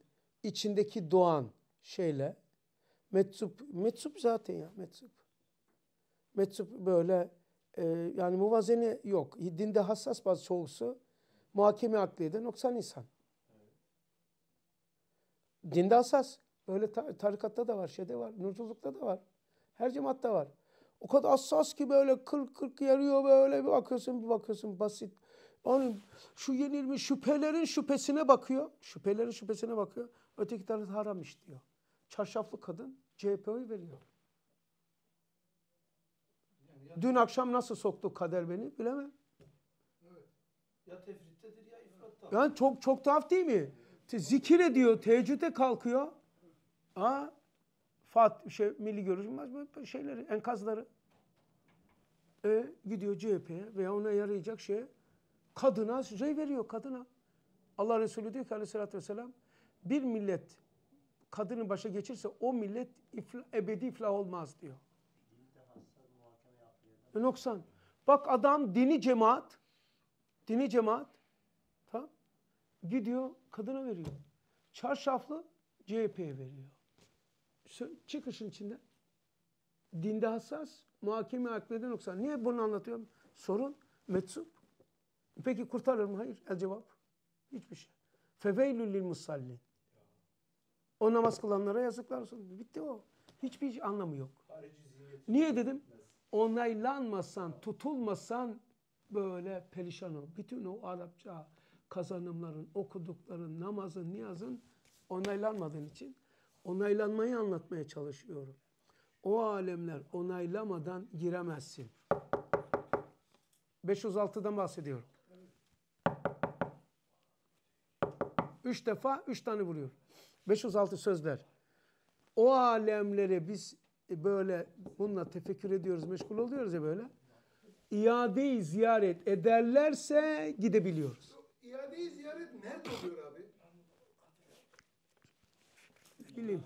içindeki doğan şeyle metsup metsup zaten ya metsup. Metsup böyle e, yani muvazeni yok. Dinde hassas bazı çoğusu muhakeme aklıydı noksan insan. Dinde hassas. böyle tarikatta da var, şeyde var, nurculukta da var. Her cemaatta var. O kadar hassas ki böyle kırk kırk yarıyor böyle bir bakıyorsun bir bakıyorsun basit. Yani şu yenilmiş şüphelerin şüphesine bakıyor. Şüphelerin şüphesine bakıyor. Öteki taraf haram iş diyor. Çarşaflı kadın CHP'yi veriyor. Dün akşam nasıl soktu kader beni bilemem. Evet. Ya tefrittedir ya ifratta. Yani çok çok tuhaf değil mi? zikir ediyor, teheccüde kalkıyor. Aa, Fat şey milli görüşmez şeyleri, enkazları. E, gidiyor CHP'ye veya ona yarayacak şeye kadına şey veriyor kadına. Allah Resulü diyor ki aleyhissalatü vesselam bir millet kadını başa geçirse o millet ifla, ebedi iflah olmaz diyor. E, noksan. Bak adam dini cemaat, dini cemaat Gidiyor kadına veriyor. Çarşaflı CHP'ye veriyor. Çıkışın içinde. Dinde hassas, muhakeme haklarında noksan. Niye bunu anlatıyorum? Sorun metsup. Peki kurtarır mı? Hayır. El cevap. Hiçbir şey. Feveylül lil musallin. O namaz kılanlara yazıklar olsun. Bitti o. Hiçbir şey- anlamı yok. Niye dedim? Onaylanmasan, tutulmasan böyle perişan ol. Bütün o Arapça, kazanımların, okudukların, namazın, niyazın onaylanmadığın için onaylanmayı anlatmaya çalışıyorum. O alemler onaylamadan giremezsin. 506'dan bahsediyorum. Üç defa üç tane vuruyor. 506 sözler. O alemlere biz e, böyle bununla tefekkür ediyoruz, meşgul oluyoruz ya böyle. İade-i ziyaret ederlerse gidebiliyoruz. İadeyi ziyaret nerede oluyor abi? Ne bileyim.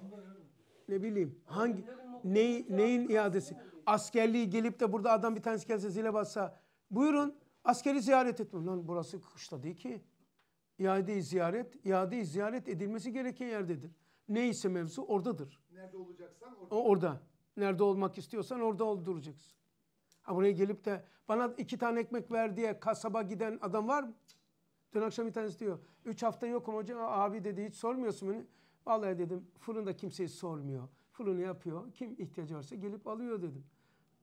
Ne bileyim. Hangi ne neyin iadesi? Askerliği gelip de burada adam bir tanesi gelse zile bassa. Buyurun askeri ziyaret etmem. Lan burası kışla değil ki. i̇ade ziyaret, iade ziyaret edilmesi gereken yerdedir. Neyse mevzu oradadır. Nerede olacaksan orada. O orada. Nerede olmak istiyorsan orada ol duracaksın. Ha buraya gelip de bana iki tane ekmek ver diye kasaba giden adam var mı? Dün akşam bir tanesi diyor. Üç hafta yokum hocam. Abi dedi hiç sormuyorsun beni. Vallahi dedim fırında kimseyi sormuyor. Fırını yapıyor. Kim ihtiyacı varsa gelip alıyor dedim.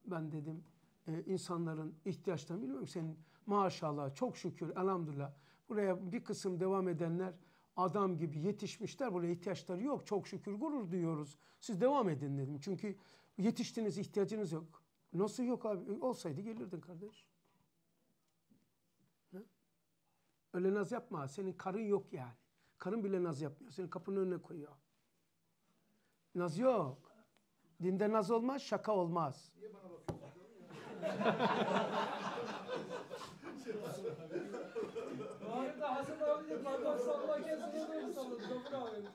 Ben dedim e, insanların ihtiyaçlarını bilmiyorum. Senin maşallah çok şükür elhamdülillah. Buraya bir kısım devam edenler adam gibi yetişmişler. Buraya ihtiyaçları yok. Çok şükür gurur duyuyoruz. Siz devam edin dedim. Çünkü yetiştiniz ihtiyacınız yok. Nasıl yok abi? Olsaydı gelirdin kardeş. Öyle naz yapma. Senin karın yok yani. Karın bile naz yapmıyor. Senin kapının önüne koyuyor. Naz yok. Dinde naz olmaz, şaka olmaz. Niye bana bakıyorsun?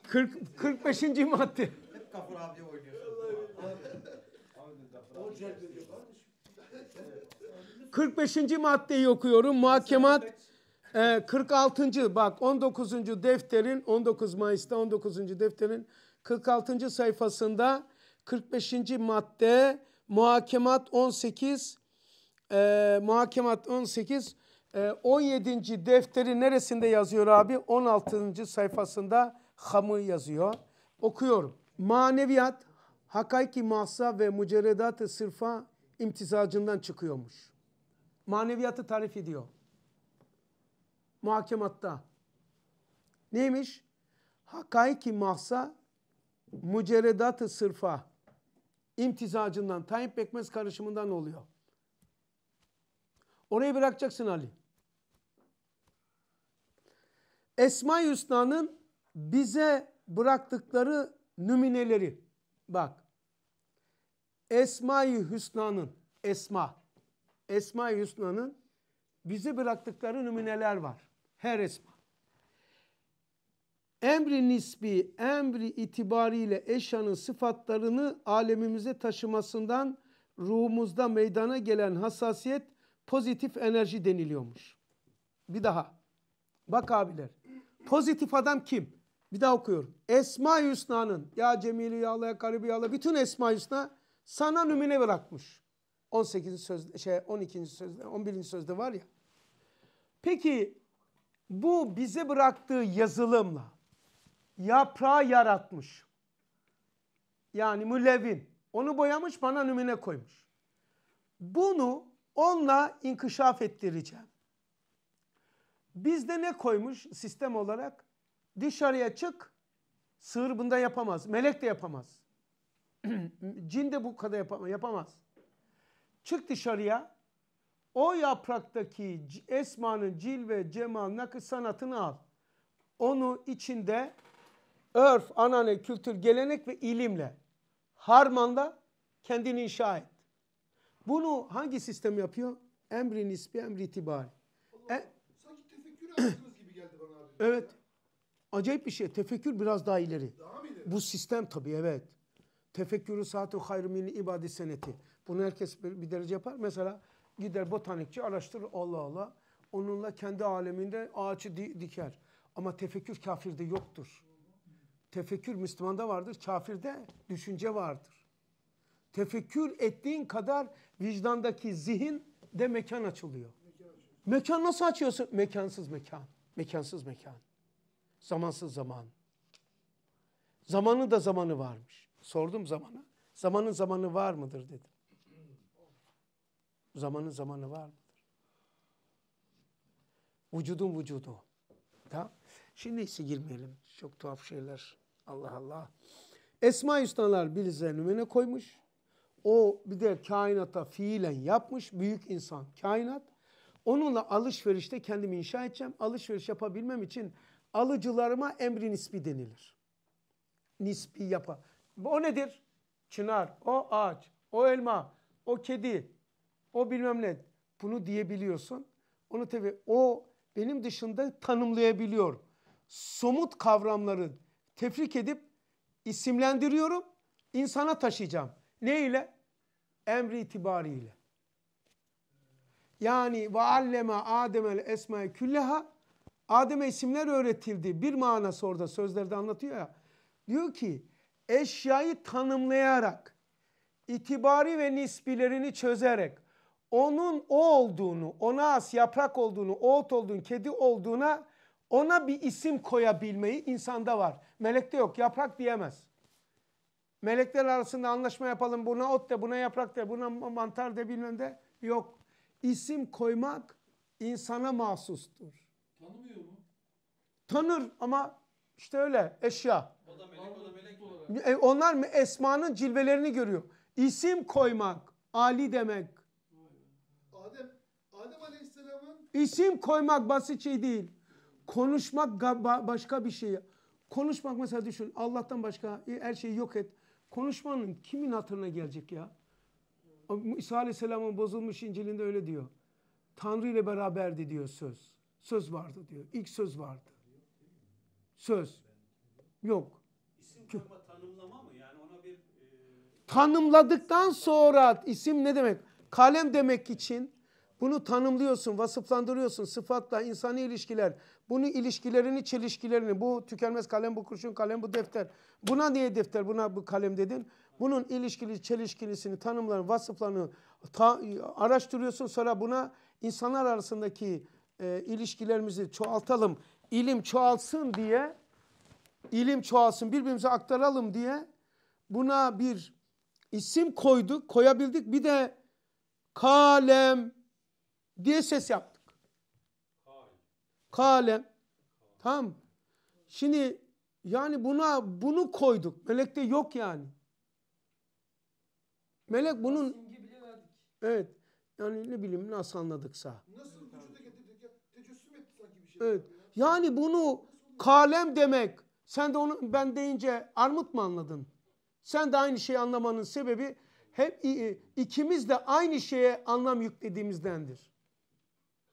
45. madde. Hep Gafur abiye oynuyorsun. 45. maddeyi okuyorum. Muhakemat 46. Ee, bak 19. defterin 19 Mayıs'ta 19. defterin 46. sayfasında 45. madde muhakemat 18 e, ee, muhakemat 18 e, 17. defteri neresinde yazıyor abi? 16. sayfasında hamı yazıyor. Okuyorum. Maneviyat hakayki mahsa ve mücerredat-ı sırfa imtizacından çıkıyormuş. Maneviyatı tarif ediyor muhakematta. Neymiş? Hakaiki mahsa mücerredat sırfa imtizacından, Tayyip Bekmez karışımından oluyor. Orayı bırakacaksın Ali. Esma-i Hüsna'nın bize bıraktıkları nümineleri. Bak. Esma-i Hüsna'nın, Esma. Esma-i Hüsna'nın bize bıraktıkları nümineler var. Her esma. Emri nisbi, emri itibariyle eşyanın sıfatlarını alemimize taşımasından ruhumuzda meydana gelen hassasiyet pozitif enerji deniliyormuş. Bir daha. Bak abiler. Pozitif adam kim? Bir daha okuyorum. Esma Hüsna'nın ya Cemil'i ya Allah ya Karib'i ya Allah bütün Esma Hüsna sana nümine bırakmış. 18. söz şey 12. sözde 11. sözde var ya. Peki bu bize bıraktığı yazılımla yaprağı yaratmış. Yani mülevin. Onu boyamış bana nümune koymuş. Bunu onunla inkişaf ettireceğim. Bizde ne koymuş sistem olarak? Dışarıya çık, sığır bunda yapamaz, melek de yapamaz. Cin de bu kadar yapamaz. yapamaz. Çık dışarıya, o yapraktaki esmanın cil ve cemal, nakı sanatını al. Onu içinde örf, anane, kültür, gelenek ve ilimle harmanda kendini inşa et. Bunu hangi sistem yapıyor? Emri nisbi, emri itibari. Allah, e, sanki tefekkür gibi geldi bana abi. Evet. Ya. Acayip bir şey. Tefekkür biraz daha ileri. Daha mı ileri? Bu sistem tabii evet. Tefekkürü saati hayrı milli ibadet seneti. Bunu herkes bir, bir derece yapar. Mesela Gider botanikçi araştırır Allah Allah. Onunla kendi aleminde ağaçı di diker. Ama tefekkür kafirde yoktur. Tefekkür Müslümanda vardır, kafirde düşünce vardır. Tefekkür ettiğin kadar vicdandaki zihin de mekan açılıyor. Mekan nasıl açıyorsun? Mekansız mekan. Mekansız mekan. Zamansız zaman. Zamanı da zamanı varmış. Sordum zamanı Zamanın zamanı var mıdır dedim. Zamanın zamanı var mıdır? Vücudun vücudu. Tamam. Şimdi ise girmeyelim. Çok tuhaf şeyler. Allah Allah. Esma-i Hüsna'lar bilizlerin önüne koymuş. O bir de kainata fiilen yapmış. Büyük insan kainat. Onunla alışverişte kendimi inşa edeceğim. Alışveriş yapabilmem için alıcılarıma emri nispi denilir. Nispi yapa. O nedir? Çınar, o ağaç, o elma, o kedi, o bilmem ne bunu diyebiliyorsun. Onu tabi o benim dışında tanımlayabiliyor. Somut kavramları tefrik edip isimlendiriyorum, insana taşıyacağım. Ne ile? Emri itibariyle. Yani ve alleme Adem'el esma külleha Adem'e isimler öğretildi. Bir manası orada sözlerde anlatıyor ya. Diyor ki eşyayı tanımlayarak, itibari ve nisbilerini çözerek, onun o olduğunu, ona as yaprak olduğunu, oğut olduğunu, kedi olduğuna ona bir isim koyabilmeyi insanda var. Melekte yok. Yaprak diyemez. Melekler arasında anlaşma yapalım. Buna ot de, buna yaprak de, buna mantar de bilmem de. Yok. İsim koymak insana mahsustur. Tanımıyor mu? Tanır ama işte öyle eşya. O da melek, o da melek olarak. E, onlar esmanın cilvelerini görüyor. İsim koymak, Ali demek, Adem, Adem Aleyhisselam'ın... İsim koymak basit şey değil. Konuşmak başka bir şey. Konuşmak mesela düşün Allah'tan başka her şeyi yok et. Konuşmanın kimin hatırına gelecek ya? İsa Aleyhisselam'ın bozulmuş İncil'inde öyle diyor. Tanrı ile beraberdi diyor söz. Söz vardı diyor. İlk söz vardı. Söz. Yok. İsim koyma tanımlama mı? Yani ona bir... E... Tanımladıktan sonra isim ne demek? Kalem demek için bunu tanımlıyorsun, vasıflandırıyorsun sıfatla, insani ilişkiler. Bunu ilişkilerini, çelişkilerini, bu tükenmez kalem, bu kurşun kalem, bu defter. Buna niye defter, buna bu kalem dedin? Bunun ilişkili, çelişkilisini, tanımlarını, vasıflarını ta, araştırıyorsun. Sonra buna insanlar arasındaki e, ilişkilerimizi çoğaltalım, ilim çoğalsın diye, ilim çoğalsın, birbirimize aktaralım diye buna bir isim koyduk, koyabildik. Bir de kalem, diye ses yaptık. Kale. Tamam. Şimdi yani buna bunu koyduk. Melekte yok yani. Melek bunun Evet. Yani ne bileyim nasıl anladıksa. Şey evet. Yani bunu kalem demek. Sen de onu ben deyince armut mu anladın? Sen de aynı şeyi anlamanın sebebi hep ikimiz de aynı şeye anlam yüklediğimizdendir.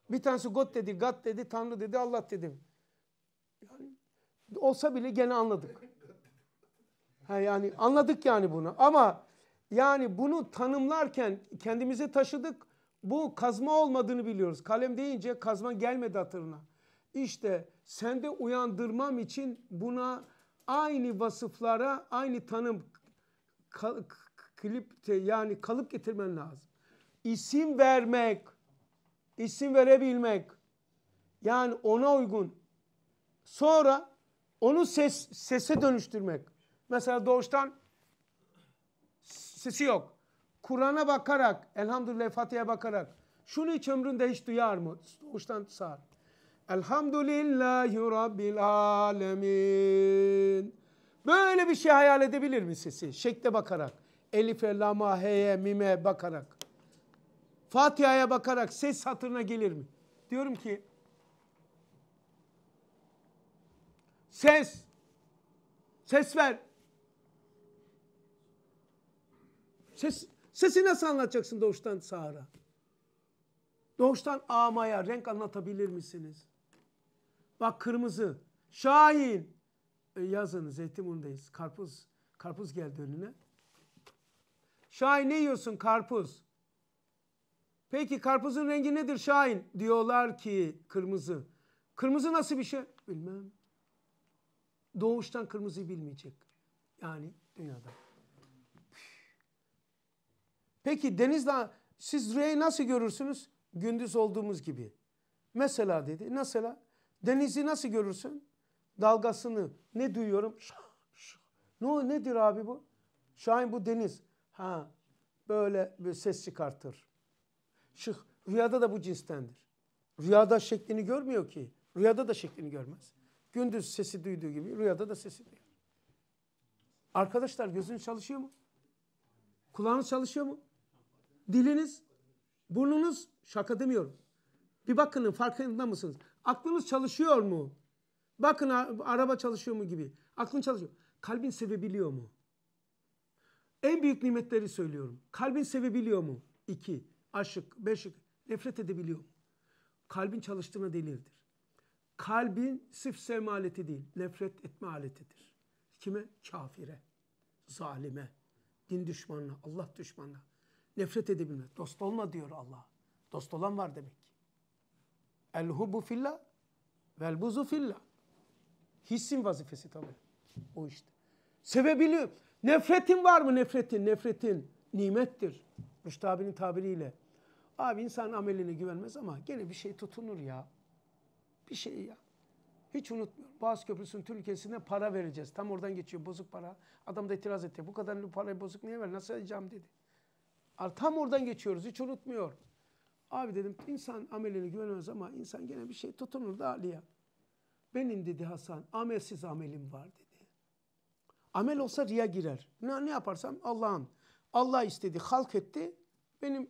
Bir tanesi God dedi, God dedi, Tanrı dedi, Allah dedi. Yani olsa bile gene anladık. Ha yani anladık yani bunu. Ama yani bunu tanımlarken kendimize taşıdık. Bu kazma olmadığını biliyoruz. Kalem deyince kazma gelmedi hatırına. İşte sende uyandırmam için buna aynı vasıflara aynı tanım klipte yani kalıp getirmen lazım. İsim vermek, isim verebilmek. Yani ona uygun. Sonra onu ses, sese dönüştürmek. Mesela doğuştan sesi yok. Kur'an'a bakarak, elhamdülillah Fatiha'ya bakarak. Şunu hiç ömründe hiç duyar mı? Doğuştan sağır. Elhamdülillahi Rabbil Alemin. Böyle bir şey hayal edebilir mi sesi? Şekle bakarak. Elife, lama, heye, mime bakarak. Fatiha'ya bakarak ses satırına gelir mi? Diyorum ki ses ses ver. Ses, sesi nasıl anlatacaksın doğuştan sağara? Doğuştan amaya renk anlatabilir misiniz? Bak kırmızı. Şahin. E, yazın Zeytinburnu'dayız. Karpuz. Karpuz geldi önüne. Şahin ne yiyorsun? Karpuz. Peki karpuzun rengi nedir Şahin? Diyorlar ki kırmızı. Kırmızı nasıl bir şey? Bilmem. Doğuştan kırmızıyı bilmeyecek. Yani dünyada. Peki denizde siz rüyayı nasıl görürsünüz? Gündüz olduğumuz gibi. Mesela dedi. Mesela denizi nasıl görürsün? Dalgasını ne duyuyorum? Şah, şah. Ne nedir abi bu? Şahin bu deniz. Ha böyle bir ses çıkartır şık. Rüyada da bu cinstendir. Rüyada şeklini görmüyor ki. Rüyada da şeklini görmez. Gündüz sesi duyduğu gibi rüyada da sesi duyuyor. Arkadaşlar gözün çalışıyor mu? Kulağınız çalışıyor mu? Diliniz, burnunuz şaka demiyorum. Bir bakın farkında mısınız? Aklınız çalışıyor mu? Bakın araba çalışıyor mu gibi. Aklın çalışıyor. Kalbin sevebiliyor mu? En büyük nimetleri söylüyorum. Kalbin sevebiliyor mu? İki aşık, beşik nefret edebiliyor mu? Kalbin çalıştığına delildir. Kalbin sırf sevme aleti değil, nefret etme aletidir. Kime? Kafire, zalime, din düşmanına, Allah düşmanına. Nefret edebilme. Dost olma diyor Allah. Dost olan var demek ki. El hubu fillah vel buzu fillah. Hissin vazifesi tabii. O işte. Sevebiliyor. Nefretin var mı nefretin? Nefretin nimettir. Müştabinin tabiriyle Abi insan ameline güvenmez ama gene bir şey tutunur ya. Bir şey ya. Hiç unutmuyorum. Boğaz Köprüsü'nün Türkiye'sine para vereceğiz. Tam oradan geçiyor bozuk para. Adam da itiraz etti. Bu kadar parayı bozuk niye ver? Nasıl edeceğim dedi. Tam oradan geçiyoruz. Hiç unutmuyor. Abi dedim insan ameline güvenmez ama insan gene bir şey tutunur da Ali'ye. Benim dedi Hasan amelsiz amelim var dedi. Amel olsa riya girer. Ne, ne yaparsam Allah'ın. Allah istedi, halk etti. Benim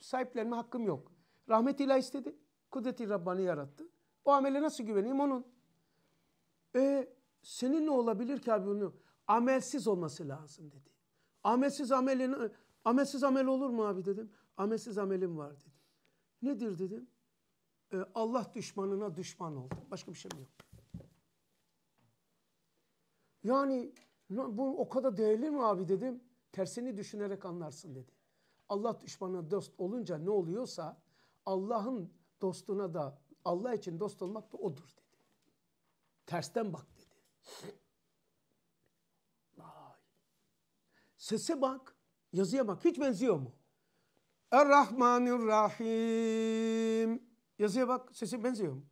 sahiplenme hakkım yok. Rahmet ilah istedi. Kudreti Rabbani yarattı. O amele nasıl güveneyim onun? E, senin ne olabilir ki abi bunu? Amelsiz olması lazım dedi. Amelsiz amelin, amelsiz amel olur mu abi dedim. Amelsiz amelim var dedi. Nedir dedim. E, Allah düşmanına düşman oldu. Başka bir şey mi yok. Yani bu o kadar değerli mi abi dedim. Tersini düşünerek anlarsın dedi. Allah düşmanına dost olunca ne oluyorsa Allah'ın dostuna da Allah için dost olmak da odur dedi. Tersten bak dedi. Vay. Sese bak, yazıya bak. Hiç benziyor mu? Er-Rahmanir-Rahim. Yazıya bak, sesi benziyor mu?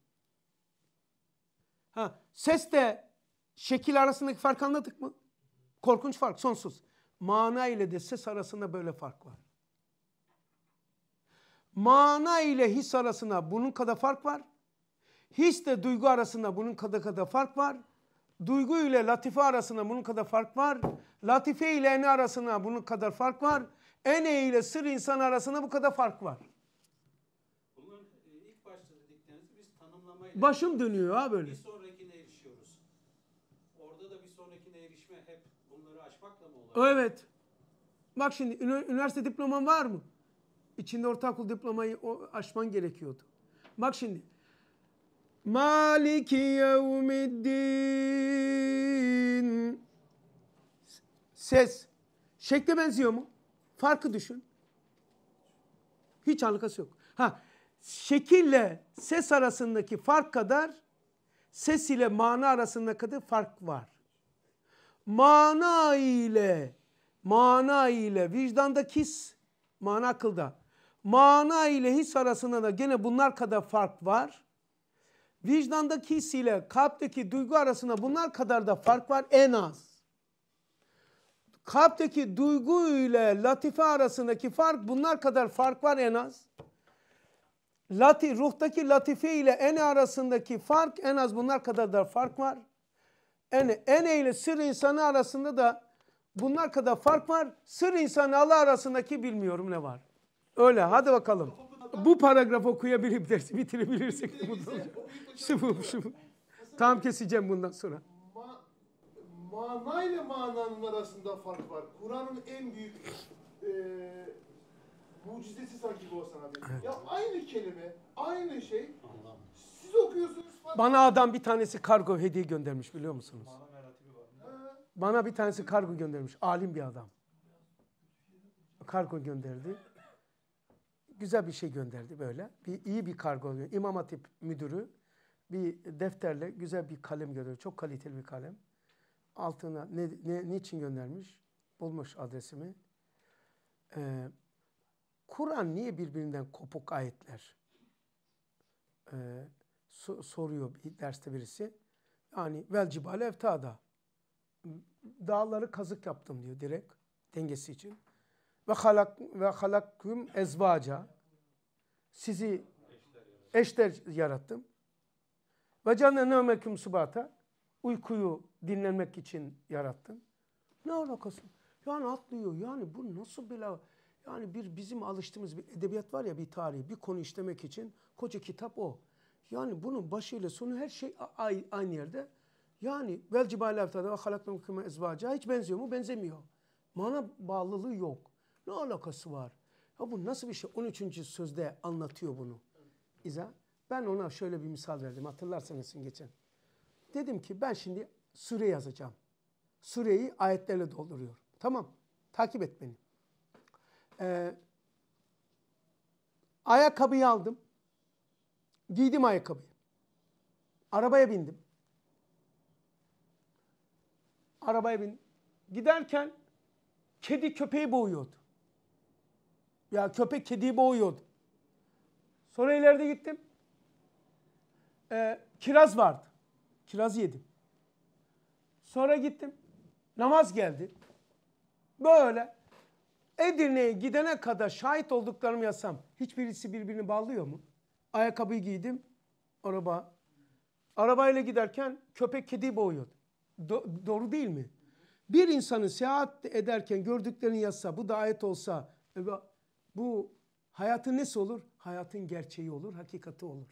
Ha, ses de şekil arasındaki fark anladık mı? Korkunç fark, sonsuz. Mana ile de ses arasında böyle fark var mana ile his arasında bunun kadar fark var. His de duygu arasında bunun kadar kadar fark var. Duygu ile latife arasında bunun kadar fark var. Latife ile ene arasında bunun kadar fark var. Ene ile sır insan arasında bu kadar fark var. Bunların e, ilk başta dediklerinizi biz tanımlamayla... Başım dönüyor ha böyle. Bir sonrakine erişiyoruz. Orada da bir sonrakine erişme hep bunları aşmakla mı oluyor? Evet. Bak şimdi üniversite diplomam var mı? İçinde ortaokul diplomayı açman gerekiyordu. Bak şimdi. Maliki yevmiddin. Ses. Şekle benziyor mu? Farkı düşün. Hiç alakası yok. Ha, şekille ses arasındaki fark kadar ses ile mana arasında kadar fark var. Mana ile mana ile vicdandaki his, mana akılda. Mana ile his arasında da gene bunlar kadar fark var. Vicdandaki his ile kalpteki duygu arasında bunlar kadar da fark var en az. Kalpteki duygu ile latife arasındaki fark bunlar kadar fark var en az. Lati, ruhtaki latife ile ene arasındaki fark en az bunlar kadar da fark var. Ene, ene ile sır insanı arasında da bunlar kadar fark var. Sır insanı Allah arasındaki bilmiyorum ne var. Öyle hadi bakalım. Bu paragraf okuyabilip dersi bitirebilirsek mutlu olacağım. Şıfıf şıfıf. Tam keseceğim bundan sonra. Ma, ile mananın arasında fark var. Kur'an'ın en büyük e, mucizesi sanki bu Hasan Evet. Ya aynı kelime, aynı şey. Anlam. Siz okuyorsunuz. Fark Bana adam bir tanesi kargo hediye göndermiş biliyor musunuz? Bana bir tanesi kargo göndermiş. Alim bir adam. Kargo gönderdi güzel bir şey gönderdi böyle. Bir iyi bir kargo. İmam Hatip müdürü bir defterle güzel bir kalem gönderdi. Çok kaliteli bir kalem. Altına ne, ne niçin göndermiş? Bulmuş adresimi. Ee, Kur'an niye birbirinden kopuk ayetler? Ee, so soruyor bir derste birisi. Yani vel cibale evtada. Dağları kazık yaptım diyor direkt dengesi için. Ve halak ve halakküm ezvaca sizi eşler yarattım. Ve canne nevmeküm subata. Uykuyu dinlenmek için yarattım. Ne alakası? Yani atlıyor. Yani bu nasıl bela? Yani bir bizim alıştığımız bir edebiyat var ya bir tarih, Bir konu işlemek için koca kitap o. Yani bunun başıyla sonu her şey aynı yerde. Yani vel cibale avtada ve halaknum küme ezvaca hiç benziyor mu? Benzemiyor. Mana bağlılığı yok. Ne alakası var? Ha bu nasıl bir şey? 13. sözde anlatıyor bunu. İza. Ben ona şöyle bir misal verdim. Hatırlarsanız geçen. Dedim ki ben şimdi süre yazacağım. Sureyi ayetlerle dolduruyor. Tamam. Takip et beni. Ee, ayakkabıyı aldım. Giydim ayakkabıyı. Arabaya bindim. Arabaya bin. Giderken kedi köpeği boğuyordu. Ya köpek kediyi boğuyordu. Sonra ileride gittim. Ee, kiraz vardı. Kiraz yedim. Sonra gittim. Namaz geldi. Böyle Edirne'ye gidene kadar şahit olduklarımı yazsam hiçbirisi birbirini bağlıyor mu? Ayakkabıyı giydim. Araba. Arabayla giderken köpek kediyi boğuyordu. Do- doğru değil mi? Bir insanın seyahat ederken gördüklerini yazsa, bu da ayet olsa, bu hayatın nesi olur? Hayatın gerçeği olur, hakikati olur.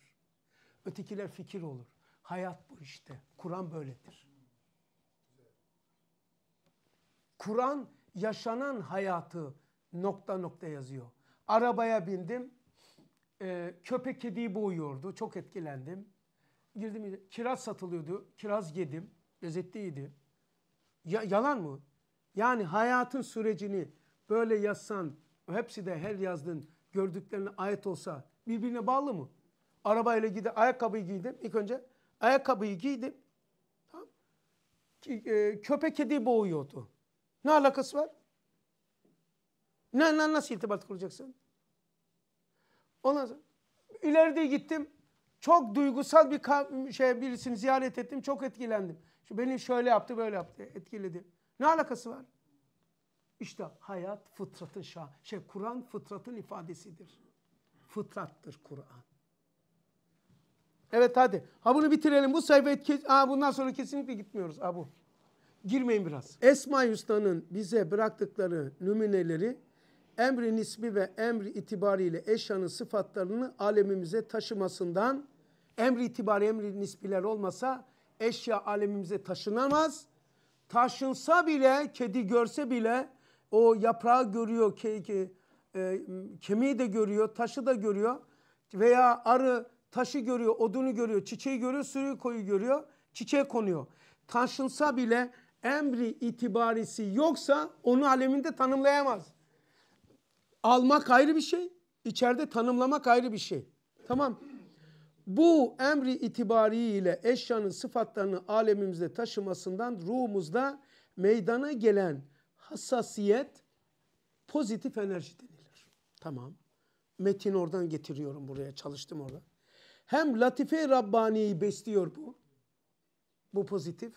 Ötekiler fikir olur. Hayat bu işte. Kur'an böyledir. Kur'an yaşanan hayatı nokta nokta yazıyor. Arabaya bindim. E, köpek kediyi boğuyordu. Çok etkilendim. Girdim kiraz satılıyordu. Kiraz yedim. Lezzetliydi. Ya, yalan mı? Yani hayatın sürecini böyle yazsan hepsi de her yazdığın gördüklerine ait olsa birbirine bağlı mı? Arabayla gidip ayakkabıyı giydim. İlk önce ayakkabıyı giydim. Tamam. E, köpek kedi boğuyordu. Ne alakası var? Ne, ne, nasıl irtibat kuracaksın? Ondan sonra ileride gittim. Çok duygusal bir şey birisini ziyaret ettim. Çok etkilendim. Şu beni şöyle yaptı, böyle yaptı. Etkiledi. Ne alakası var? İşte hayat fıtratın şah, şey Kur'an fıtratın ifadesidir. Fıtrattır Kur'an. Evet hadi. Ha bunu bitirelim. Bu sayfayı Aa, bundan sonra kesinlikle gitmiyoruz. Aa, bu. Girmeyin biraz. Esma Yusta'nın bize bıraktıkları nümuneleri emri nisbi ve emri itibariyle eşyanın sıfatlarını alemimize taşımasından emri itibari emri nisbiler olmasa eşya alemimize taşınamaz. Taşınsa bile, kedi görse bile o yaprağı görüyor, ke, ke, e, kemiği de görüyor, taşı da görüyor. Veya arı taşı görüyor, odunu görüyor, çiçeği görüyor, sürüyü koyu görüyor, çiçeğe konuyor. Taşınsa bile emri itibarisi yoksa onu aleminde tanımlayamaz. Almak ayrı bir şey, içeride tanımlamak ayrı bir şey. Tamam. Bu emri itibariyle eşyanın sıfatlarını alemimizde taşımasından ruhumuzda meydana gelen hassasiyet pozitif enerji denilir. Tamam. Metin oradan getiriyorum buraya çalıştım orada. Hem latife Rabbani'yi besliyor bu. Bu pozitif.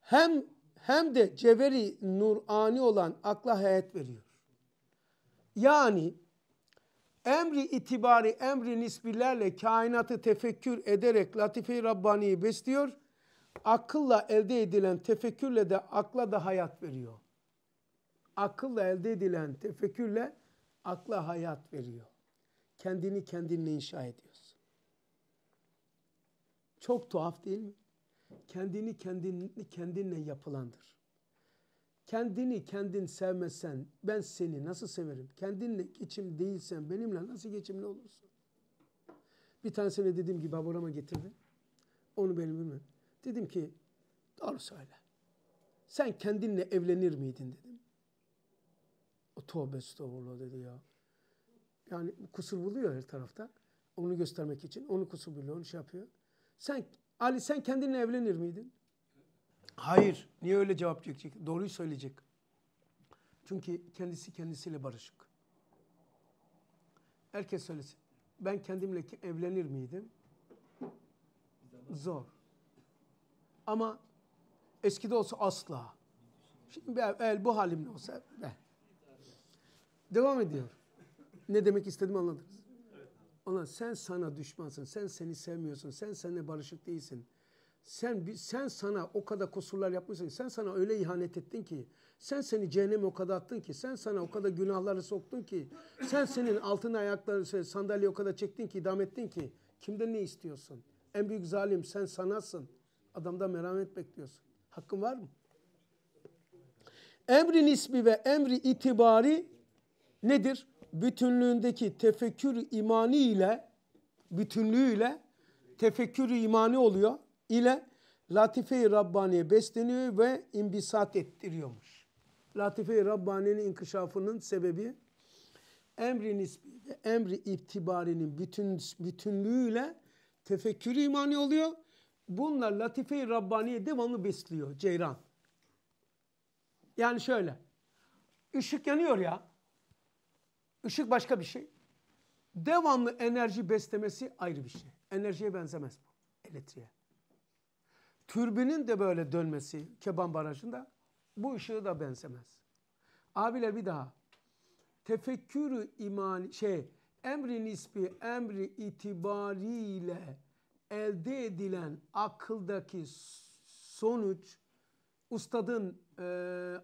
Hem hem de ceveri nurani olan akla hayat veriyor. Yani emri itibari emri nisbilerle kainatı tefekkür ederek Latife-i Rabbani'yi besliyor. Akılla elde edilen tefekkürle de akla da hayat veriyor akılla elde edilen tefekkürle akla hayat veriyor. Kendini kendinle inşa ediyorsun. Çok tuhaf değil mi? Kendini kendinle, kendinle yapılandır. Kendini kendin sevmesen, ben seni nasıl severim? Kendinle geçim değilsen benimle nasıl geçimli olursun? Bir tanesine dediğim gibi aborama getirdi. Onu benim bilmem. Dedim ki doğru söyle. Sen kendinle evlenir miydin dedim. O Tövbe estağfurullah dedi ya. Yani kusur buluyor her tarafta. Onu göstermek için. Onu kusur buluyor, onu şey yapıyor. Sen Ali sen kendinle evlenir miydin? Hayır. Niye öyle cevap verecek? Doğruyu söyleyecek. Çünkü kendisi kendisiyle barışık. Herkes söylesin. Ben kendimle evlenir miydim? Zor. Ama eskide olsa asla. Şimdi el bu halimle olsa ben. Devam ediyor. Ne demek istediğimi anladınız. Ona sen sana düşmansın, sen seni sevmiyorsun, sen seninle barışık değilsin. Sen sen sana o kadar kusurlar yapmışsın, sen sana öyle ihanet ettin ki, sen seni cehenneme o kadar attın ki, sen sana o kadar günahları soktun ki, sen senin altına ayakları sandalye o kadar çektin ki, idam ettin ki, kimden ne istiyorsun? En büyük zalim sen sanasın. Adamda merhamet bekliyorsun. Hakkın var mı? Emri nisbi ve emri itibari nedir? Bütünlüğündeki tefekkür imani ile bütünlüğüyle tefekkür imani oluyor ile Latife-i Rabbani'ye besleniyor ve imbisat ettiriyormuş. Latife-i Rabbani'nin inkişafının sebebi emri, nisbi, emri iptibarinin bütün, bütünlüğüyle tefekkür imani oluyor. Bunlar Latife-i Rabbani'ye devamlı besliyor Ceyran. Yani şöyle, ışık yanıyor ya. Işık başka bir şey. Devamlı enerji beslemesi ayrı bir şey. Enerjiye benzemez bu. Elektriğe. Türbinin de böyle dönmesi Keban Barajı'nda bu ışığı da benzemez. Abiler bir daha. Tefekkürü iman şey emri nispi emri itibariyle elde edilen akıldaki sonuç ustadın e,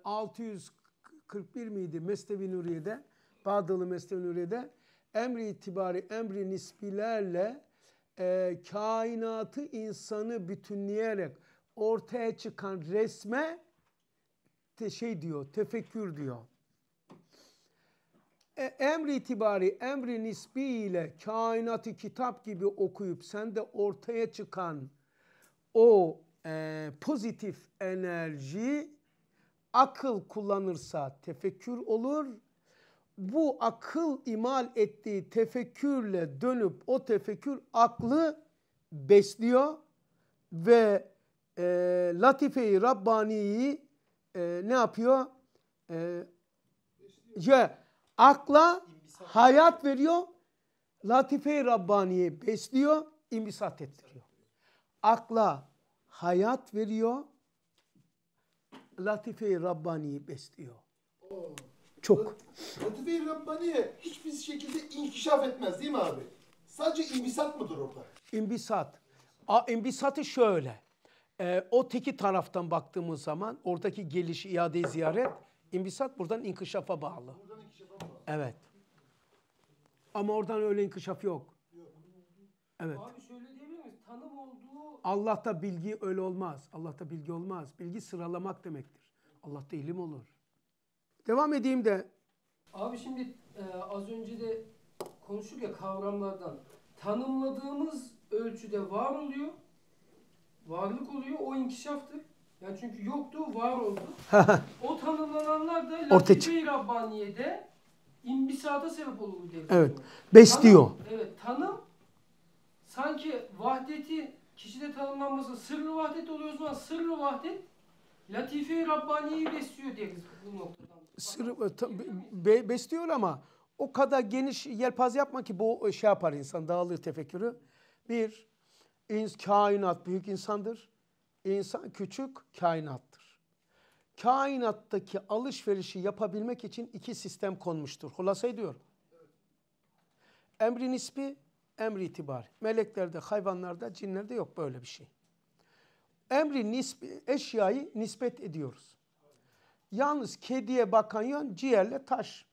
641 miydi Mesnevi Nuriye'de Bağdalı Mesnevi'de emri itibari, emri nisbilerle e, kainatı insanı bütünleyerek ortaya çıkan resme te, şey diyor, tefekkür diyor. E, emri itibari, emri nisbi ile kainatı kitap gibi okuyup sende ortaya çıkan o e, pozitif enerji akıl kullanırsa tefekkür olur, bu akıl imal ettiği tefekkürle dönüp o tefekkür aklı besliyor ve e, Latife-i Rabbani'yi e, ne yapıyor? E, ya, akla hayat veriyor, Latife-i Rabbani'yi besliyor, imbisat ettiriyor. Akla hayat veriyor, Latife-i Rabbani'yi besliyor. Oh. Çok. Latife-i Rabbaniye hiçbir şekilde inkişaf etmez değil mi abi? Sadece imbisat mıdır orada? İmbisat. A, imbisatı şöyle. E, o teki taraftan baktığımız zaman oradaki geliş, iade ziyaret, imbisat buradan inkişafa bağlı. Buradan inkişafa bağlı. Evet. Ama oradan öyle inkişaf yok. yok. Evet. Abi şöyle diyebilir miyiz? Tanım olduğu... Allah'ta bilgi öyle olmaz. Allah'ta bilgi olmaz. Bilgi sıralamak demektir. Allah'ta ilim olur. Devam edeyim de. Abi şimdi e, az önce de konuştuk ya kavramlardan. Tanımladığımız ölçüde var oluyor. Varlık oluyor. O inkişaftır. Yani çünkü yoktu, var oldu. o tanımlananlar da Latife-i Rabbaniye'de imbisata sebep olur diye. Evet. Besliyor. evet. Tanım sanki vahdeti kişide tanımlanması sırrı vahdet oluyor o zaman sırrı vahdet Latife-i Rabbaniye'yi besliyor deriz bu noktada sırf, e, be, besliyor ama o kadar geniş yelpaze yapma ki bu e, şey yapar insan dağılır tefekkürü. Bir, ins, kainat büyük insandır. İnsan küçük kainattır. Kainattaki alışverişi yapabilmek için iki sistem konmuştur. Hulasa ediyorum. Emri nispi, emri itibari. Meleklerde, hayvanlarda, cinlerde yok böyle bir şey. Emri nispi, eşyayı nispet ediyoruz. Yalnız kediye bakan yön ciğerle taş.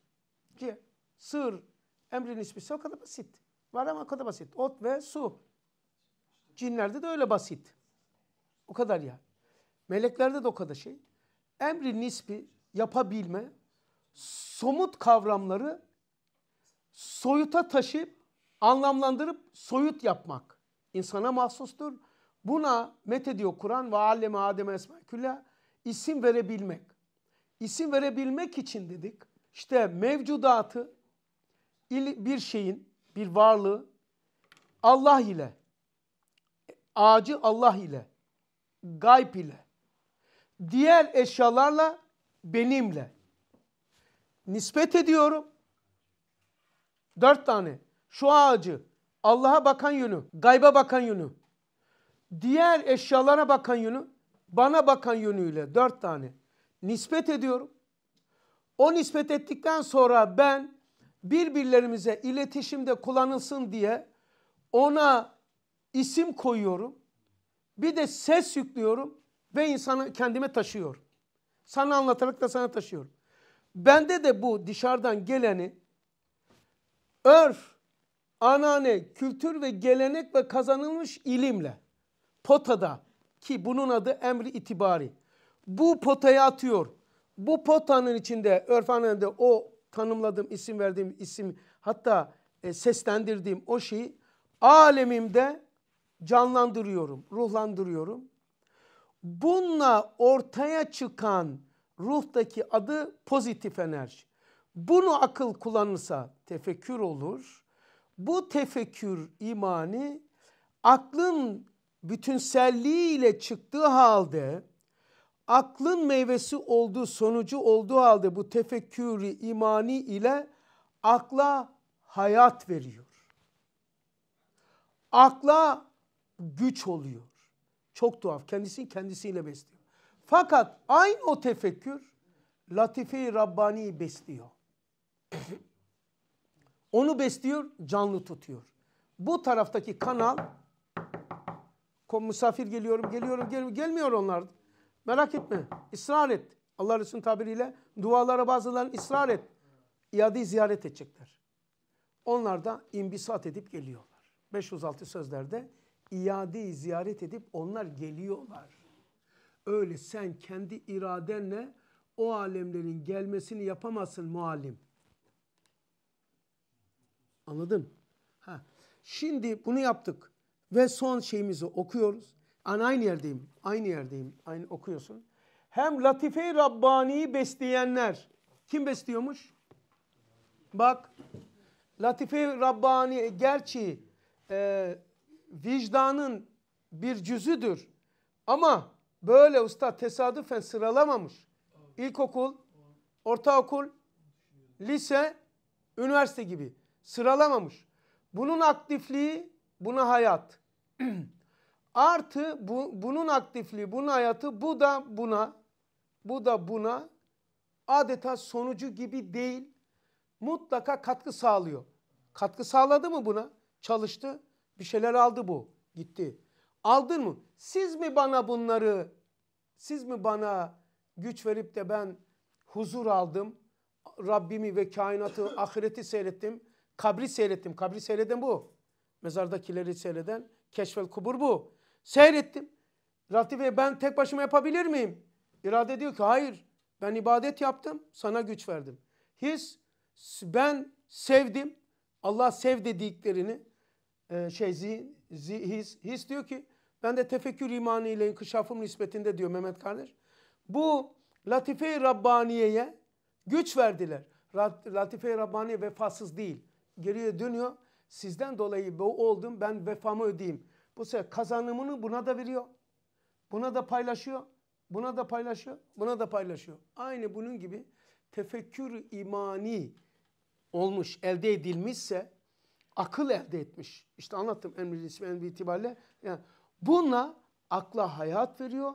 Ciğer. Sığır emrin nispisi şey o kadar basit. Var ama o kadar basit. Ot ve su. Cinlerde de öyle basit. O kadar ya Meleklerde de o kadar şey. Emri nispi yapabilme somut kavramları soyuta taşıyıp anlamlandırıp soyut yapmak insana mahsustur. Buna met ediyor Kur'an ve alleme ademe esma külla isim verebilmek isim verebilmek için dedik. İşte mevcudatı bir şeyin, bir varlığı Allah ile, ağacı Allah ile, gayb ile, diğer eşyalarla, benimle nispet ediyorum. Dört tane. Şu ağacı Allah'a bakan yönü, gayba bakan yönü, diğer eşyalara bakan yönü, bana bakan yönüyle dört tane nispet ediyorum. O nispet ettikten sonra ben birbirlerimize iletişimde kullanılsın diye ona isim koyuyorum. Bir de ses yüklüyorum ve insanı kendime taşıyorum. Sana anlatarak da sana taşıyorum. Bende de bu dışarıdan geleni örf, anane, kültür ve gelenek ve kazanılmış ilimle potada ki bunun adı emri itibari bu potaya atıyor. Bu potanın içinde örfanende o tanımladığım isim verdiğim isim hatta e, seslendirdiğim o şeyi alemimde canlandırıyorum, ruhlandırıyorum. Bununla ortaya çıkan ruhtaki adı pozitif enerji. Bunu akıl kullanırsa tefekkür olur. Bu tefekkür imani aklın bütünselliğiyle çıktığı halde aklın meyvesi olduğu sonucu olduğu halde bu tefekkürü imani ile akla hayat veriyor. Akla güç oluyor. Çok tuhaf. Kendisini kendisiyle besliyor. Fakat aynı o tefekkür Latife-i Rabbani'yi besliyor. Onu besliyor, canlı tutuyor. Bu taraftaki kanal misafir geliyorum, geliyorum, geliyorum, gelmiyor onlardan. Merak etme. ısrar et. Allah Resulü'nün tabiriyle dualara bazılarını ısrar et. İadeyi ziyaret edecekler. Onlar da imbisat edip geliyorlar. 506 sözlerde iadeyi ziyaret edip onlar geliyorlar. Öyle sen kendi iradenle o alemlerin gelmesini yapamazsın muallim. Anladın? Ha. Şimdi bunu yaptık ve son şeyimizi okuyoruz. An aynı yerdeyim. Aynı yerdeyim. Aynı okuyorsun. Hem Latife-i Rabbani'yi besleyenler. Kim besliyormuş? Bak. Latife-i Rabbani e, gerçi e, vicdanın bir cüzüdür. Ama böyle usta tesadüfen sıralamamış. İlkokul, ortaokul, lise, üniversite gibi sıralamamış. Bunun aktifliği, buna hayat. Artı bu, bunun aktifliği, bunun hayatı bu da buna, bu da buna adeta sonucu gibi değil. Mutlaka katkı sağlıyor. Katkı sağladı mı buna? Çalıştı. Bir şeyler aldı bu. Gitti. Aldın mı? Siz mi bana bunları, siz mi bana güç verip de ben huzur aldım, Rabbimi ve kainatı, ahireti seyrettim, kabri seyrettim. Kabri seyreden bu. Mezardakileri seyreden keşfel kubur bu. Seyrettim. Latif Bey ben tek başıma yapabilir miyim? İrade diyor ki hayır ben ibadet yaptım sana güç verdim. His ben sevdim Allah sev dediklerini e, şey zihin, zihin, his, his diyor ki ben de tefekkür imanı ile inkişafım nispetinde diyor Mehmet kardeş. Bu Latife-i Rabbaniye'ye güç verdiler. Latife-i Rabbaniye vefasız değil. Geriye dönüyor. Sizden dolayı bu oldum ben vefamı ödeyeyim. Bu sefer kazanımını buna da veriyor. Buna da paylaşıyor. Buna da paylaşıyor. Buna da paylaşıyor. Aynı bunun gibi tefekkür imani olmuş, elde edilmişse akıl elde etmiş. İşte anlattım emri ismi en itibariyle. Yani bununla akla hayat veriyor.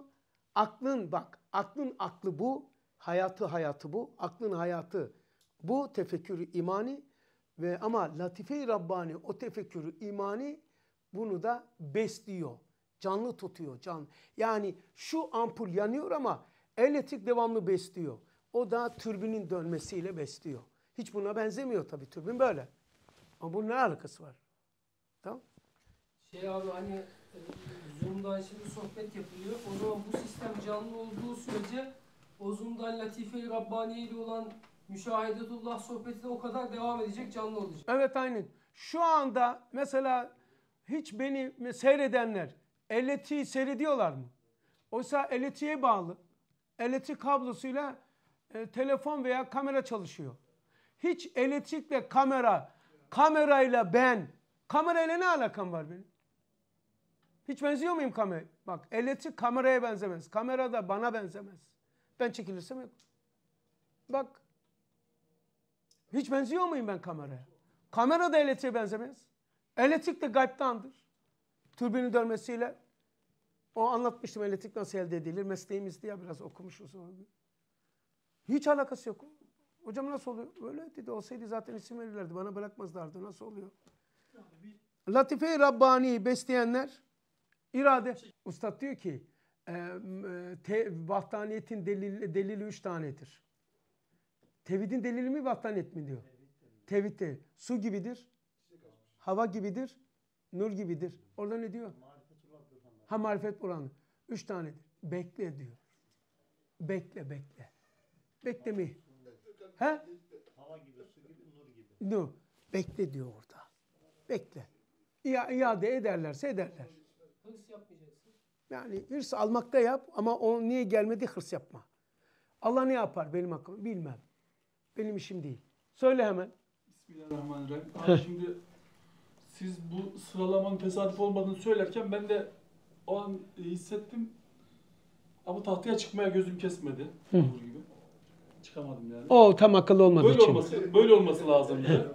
Aklın bak, aklın aklı bu, hayatı hayatı bu, aklın hayatı bu tefekkür imani ve ama latife-i rabbani o tefekkür imani bunu da besliyor. Canlı tutuyor can. Yani şu ampul yanıyor ama elektrik devamlı besliyor. O da türbinin dönmesiyle besliyor. Hiç buna benzemiyor tabii türbin böyle. Ama bunun ne alakası var? Tamam? Şey abi hani e, Zoom'dan şimdi sohbet yapılıyor. O zaman bu sistem canlı olduğu sürece o Zoom'dan Latife-i ile olan müşahedetullah sohbeti de o kadar devam edecek, canlı olacak. Evet aynen. Şu anda mesela hiç beni seyredenler LTE'yi seyrediyorlar mı? Oysa LTE'ye bağlı. LTE kablosuyla e, telefon veya kamera çalışıyor. Hiç elektrikle kamera, kamerayla ben, kamerayla ne alakam var benim? Hiç benziyor muyum kamera? Bak elektrik kameraya benzemez. Kamera da bana benzemez. Ben çekilirsem yok. Bak. Hiç benziyor muyum ben kameraya? Kamera da elektriğe benzemez. Elektrik de gayptandır, Türbinin dönmesiyle. O anlatmıştım elektrik nasıl elde edilir. Mesleğimizdi ya biraz okumuşuz. Hiç alakası yok. Hocam nasıl oluyor? Öyle dedi. Olsaydı zaten isim verirlerdi. Bana bırakmazlardı. Nasıl oluyor? Latife-i Rabbani'yi besleyenler irade. Ustad diyor ki e, te, vahdaniyetin delil, delili üç tanedir. Tevhidin delili mi vahdaniyet mi diyor. Tevhid delili. Su gibidir hava gibidir, nur gibidir. Orada ne diyor? Ha marifet Kur'an'ı. Üç tanedir. Bekle diyor. Bekle bekle. Bekle mi? He? Hava gibi, su gibi, nur gibi. Nur. Bekle diyor orada. Bekle. İya, iade ederlerse ederler. Hırs yapmayacaksın. Yani hırs almakta yap ama o niye gelmedi hırs yapma. Allah ne yapar benim hakkımı bilmem. Benim işim değil. Söyle hemen. Bismillahirrahmanirrahim. Abi şimdi siz bu sıralamanın tesadüf olmadığını söylerken ben de o an e, hissettim. Ama tahtaya çıkmaya gözüm kesmedi. Hı. gibi. Çıkamadım yani. O tam akıllı olmadığı böyle için. Olması, böyle olması lazımdı.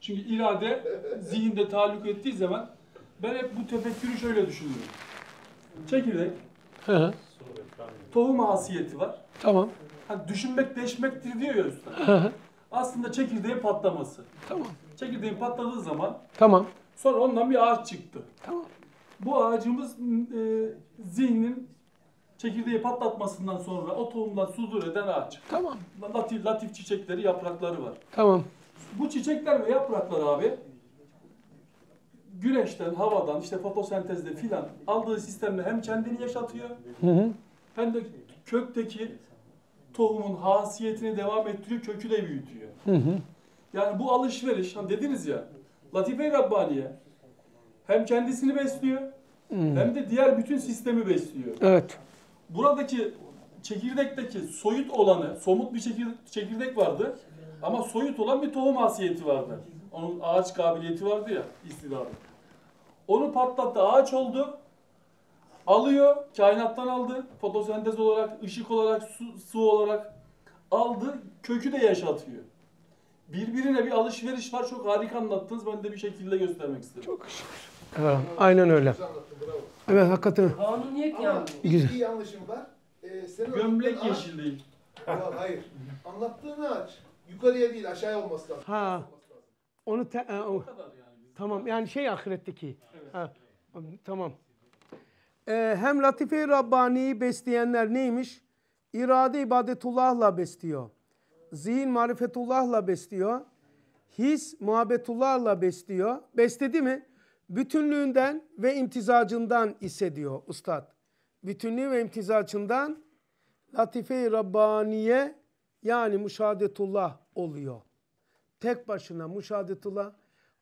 Çünkü irade zihinde taalluk ettiği zaman ben hep bu tefekkürü şöyle düşünüyorum. Çekirdek. Hı hı. Tohum hasiyeti var. Tamam. Hani düşünmek deşmektir diyor ya üstad. Hı hı. Aslında çekirdeğin patlaması. Tamam. Çekirdeğin patladığı zaman Tamam. sonra ondan bir ağaç çıktı. Tamam. Bu ağacımız e, zihnin çekirdeği patlatmasından sonra o tohumdan sudur eden ağaç. Tamam. Latif, latif çiçekleri, yaprakları var. Tamam. Bu çiçekler ve yapraklar abi güneşten, havadan, işte fotosentezde filan aldığı sistemle hem kendini yaşatıyor Hı hı. hem de kökteki tohumun hasiyetini devam ettiriyor, kökü de büyütüyor. Hı hı. Yani bu alışveriş, hani dediniz ya, Latife-i Rabbaniye hem kendisini besliyor hmm. hem de diğer bütün sistemi besliyor. Evet. Buradaki çekirdekteki soyut olanı, somut bir çekir, çekirdek vardı ama soyut olan bir tohum asiyeti vardı. Onun ağaç kabiliyeti vardı ya, istidadı. Onu patlattı, ağaç oldu. Alıyor, kainattan aldı. Fotosentez olarak, ışık olarak, su, su olarak aldı. Kökü de yaşatıyor birbirine bir alışveriş var. Çok harika anlattınız. Ben de bir şekilde göstermek istedim. Çok şükür. Ha, aynen öyle. Evet hakikaten. Kanuniyet ya. Güzel. bir yanlışım var. Ee, senin Gömlek anlattığın ağaç- yeşil değil. hayır. Anlattığın ağaç yukarıya değil aşağıya olması lazım. Ha. Onu te- ha, kadar yani. Tamam yani şey ahiretteki. Ha, tamam. Ee, hem Latife-i Rabbani'yi besleyenler neymiş? İrade ibadetullahla besliyor. Zihin marifetullahla besliyor. His muhabbetullahla besliyor. Besledi mi? Bütünlüğünden ve imtizacından hissediyor ustad. Bütünlüğü ve imtizacından latife-i Rabbaniye yani müşahadetullah oluyor. Tek başına müşahadetullah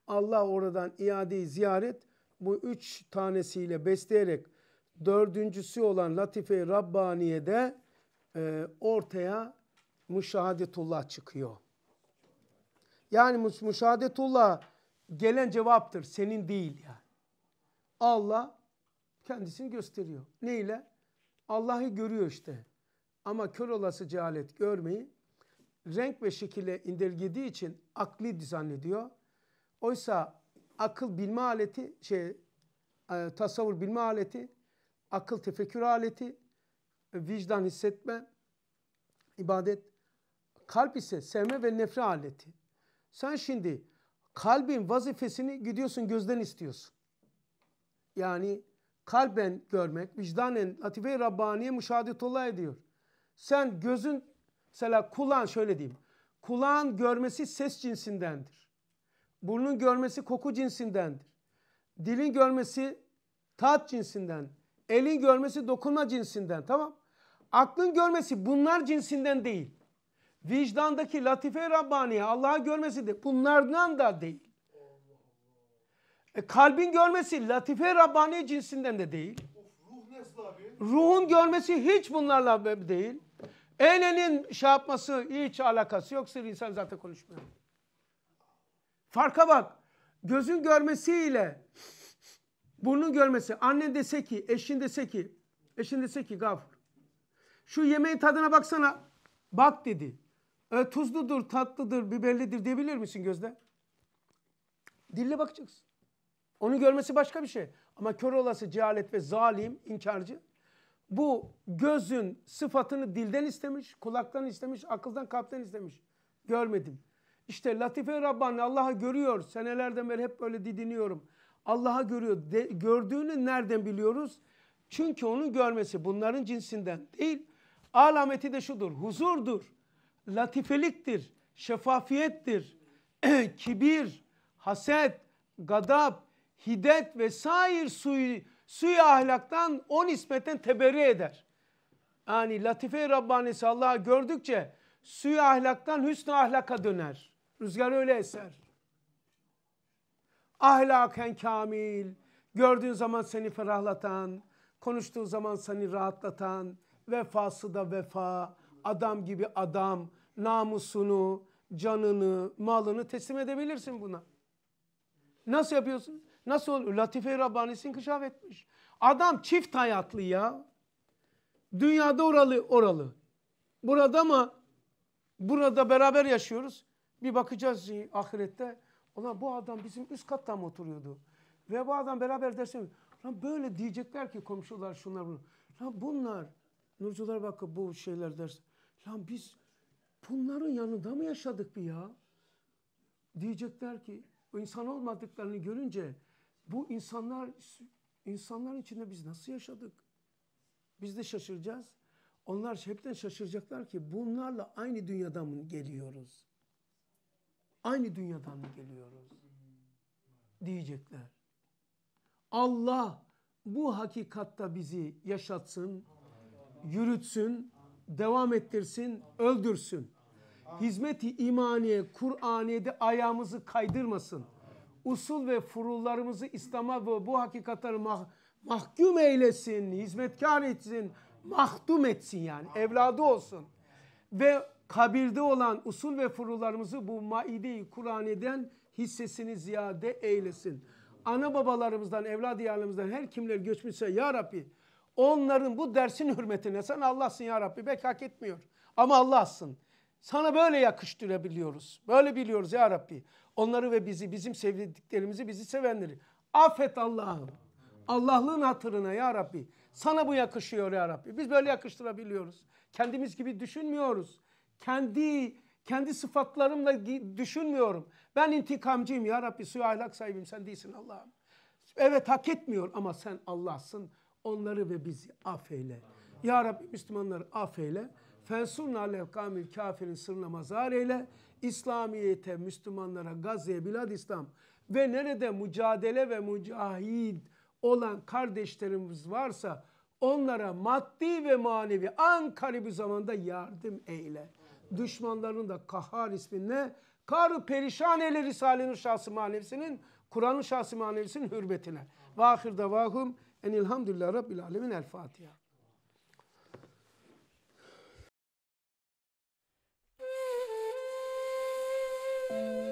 Allah oradan iade, ziyaret bu üç tanesiyle besleyerek dördüncüsü olan latife-i de e, ortaya müşahadetullah çıkıyor. Yani müşahadetullah gelen cevaptır senin değil ya. Allah kendisini gösteriyor. Neyle? Allah'ı görüyor işte. Ama kör olası cehalet görmeyi renk ve şekile indirgediği için akli zannediyor. Oysa akıl bilme aleti, şey e, tasavvur bilme aleti, akıl tefekkür aleti, e, vicdan hissetme, ibadet Kalp ise sevme ve nefret aleti. Sen şimdi kalbin vazifesini gidiyorsun gözden istiyorsun. Yani kalben görmek, vicdanen latife-i Rabbaniye müşahadetullah ediyor. Sen gözün, mesela kulağın şöyle diyeyim. Kulağın görmesi ses cinsindendir. Burnun görmesi koku cinsindendir. Dilin görmesi tat cinsinden. Elin görmesi dokunma cinsinden tamam. Aklın görmesi bunlar cinsinden değil. Vicdandaki latife Rabbaniye Allah'ı de Bunlardan da değil. E, kalbin görmesi latife Rabbaniye cinsinden de değil. Ruhun görmesi hiç bunlarla değil. Elenin şey yapması hiç alakası yok. Sır insan zaten konuşmuyor. Farka bak. Gözün görmesiyle burnun görmesi. Anne dese ki, eşin dese ki, eşin dese ki gaf. Şu yemeğin tadına baksana. Bak dedi e, tuzludur, tatlıdır, biberlidir diyebilir misin gözde? Dille bakacaksın. Onu görmesi başka bir şey. Ama kör olası cehalet ve zalim, inkarcı bu gözün sıfatını dilden istemiş, kulaktan istemiş, akıldan kalpten istemiş. Görmedim. İşte Latife Rabbani Allah'ı görüyor. Senelerden beri hep böyle didiniyorum. Allah'ı görüyor. De, gördüğünü nereden biliyoruz? Çünkü onun görmesi bunların cinsinden değil. Alameti de şudur. Huzurdur latifeliktir, şeffafiyettir, kibir, haset, gadab, hidet vesaire suyu, suyu ahlaktan o nispeten teberri eder. Yani latife-i Rabbanesi Allah'ı gördükçe suyu ahlaktan hüsnü ahlaka döner. Rüzgar öyle eser. Ahlaken kamil, gördüğün zaman seni ferahlatan, konuştuğu zaman seni rahatlatan, vefası da vefa, adam gibi adam, namusunu, canını, malını teslim edebilirsin buna. Nasıl yapıyorsun? Nasıl olur? Latife-i Rabbani'sin kışaf etmiş. Adam çift hayatlı ya. Dünyada oralı oralı. Burada mı? burada beraber yaşıyoruz. Bir bakacağız ahirette. Ulan bu adam bizim üst kattan mı oturuyordu? Ve bu adam beraber dersin. Lan böyle diyecekler ki komşular şunlar bunlar. Lan bunlar Nurcular Vakfı bu şeyler dersin. Lan biz bunların yanında mı yaşadık bir ya? Diyecekler ki o insan olmadıklarını görünce bu insanlar insanların içinde biz nasıl yaşadık? Biz de şaşıracağız. Onlar hepten şaşıracaklar ki bunlarla aynı dünyadan mı geliyoruz? Aynı dünyadan mı geliyoruz? Diyecekler. Allah bu hakikatta bizi yaşatsın, yürütsün devam ettirsin, öldürsün. Hizmet-i imaniye, Kur'aniye'de ayağımızı kaydırmasın. Usul ve furullarımızı İslam'a ve bu hakikatları mah mahkum eylesin, hizmetkar etsin, mahdum etsin yani, evladı olsun. Ve kabirde olan usul ve furullarımızı bu maide-i Kur'aniye'den hissesini ziyade eylesin. Ana babalarımızdan, evlad yarlarımızdan her kimler göçmüşse Ya Rabbi Onların bu dersin hürmetine sen Allah'sın ya Rabbi belki hak etmiyor. Ama Allah'sın. Sana böyle yakıştırabiliyoruz. Böyle biliyoruz ya Rabbi. Onları ve bizi, bizim sevdiklerimizi, bizi sevenleri. Affet Allah'ım. Allah'lığın hatırına ya Rabbi. Sana bu yakışıyor ya Rabbi. Biz böyle yakıştırabiliyoruz. Kendimiz gibi düşünmüyoruz. Kendi kendi sıfatlarımla düşünmüyorum. Ben intikamcıyım ya Rabbi. Suya ahlak sahibim sen değilsin Allah'ım. Evet hak etmiyor ama sen Allah'sın. Onları ve bizi affeyle. Ya Rabbi Müslümanları affeyle. Fensunna alel kamil kafirin sırrına mazar eyle. İslamiyete, Müslümanlara, Gazze'ye, Bilad İslam ve nerede mücadele ve mücahid olan kardeşlerimiz varsa onlara maddi ve manevi ankara bir zamanda yardım eyle. Düşmanların da kahar isminle karı perişan eyle Risale-i Şahsı Manevisinin, Kur'an'ın Şahsı Manevisinin hürmetine. Vahir davahum. En Enilhamdülillah Rabbil Alemin. El Fatiha. thank you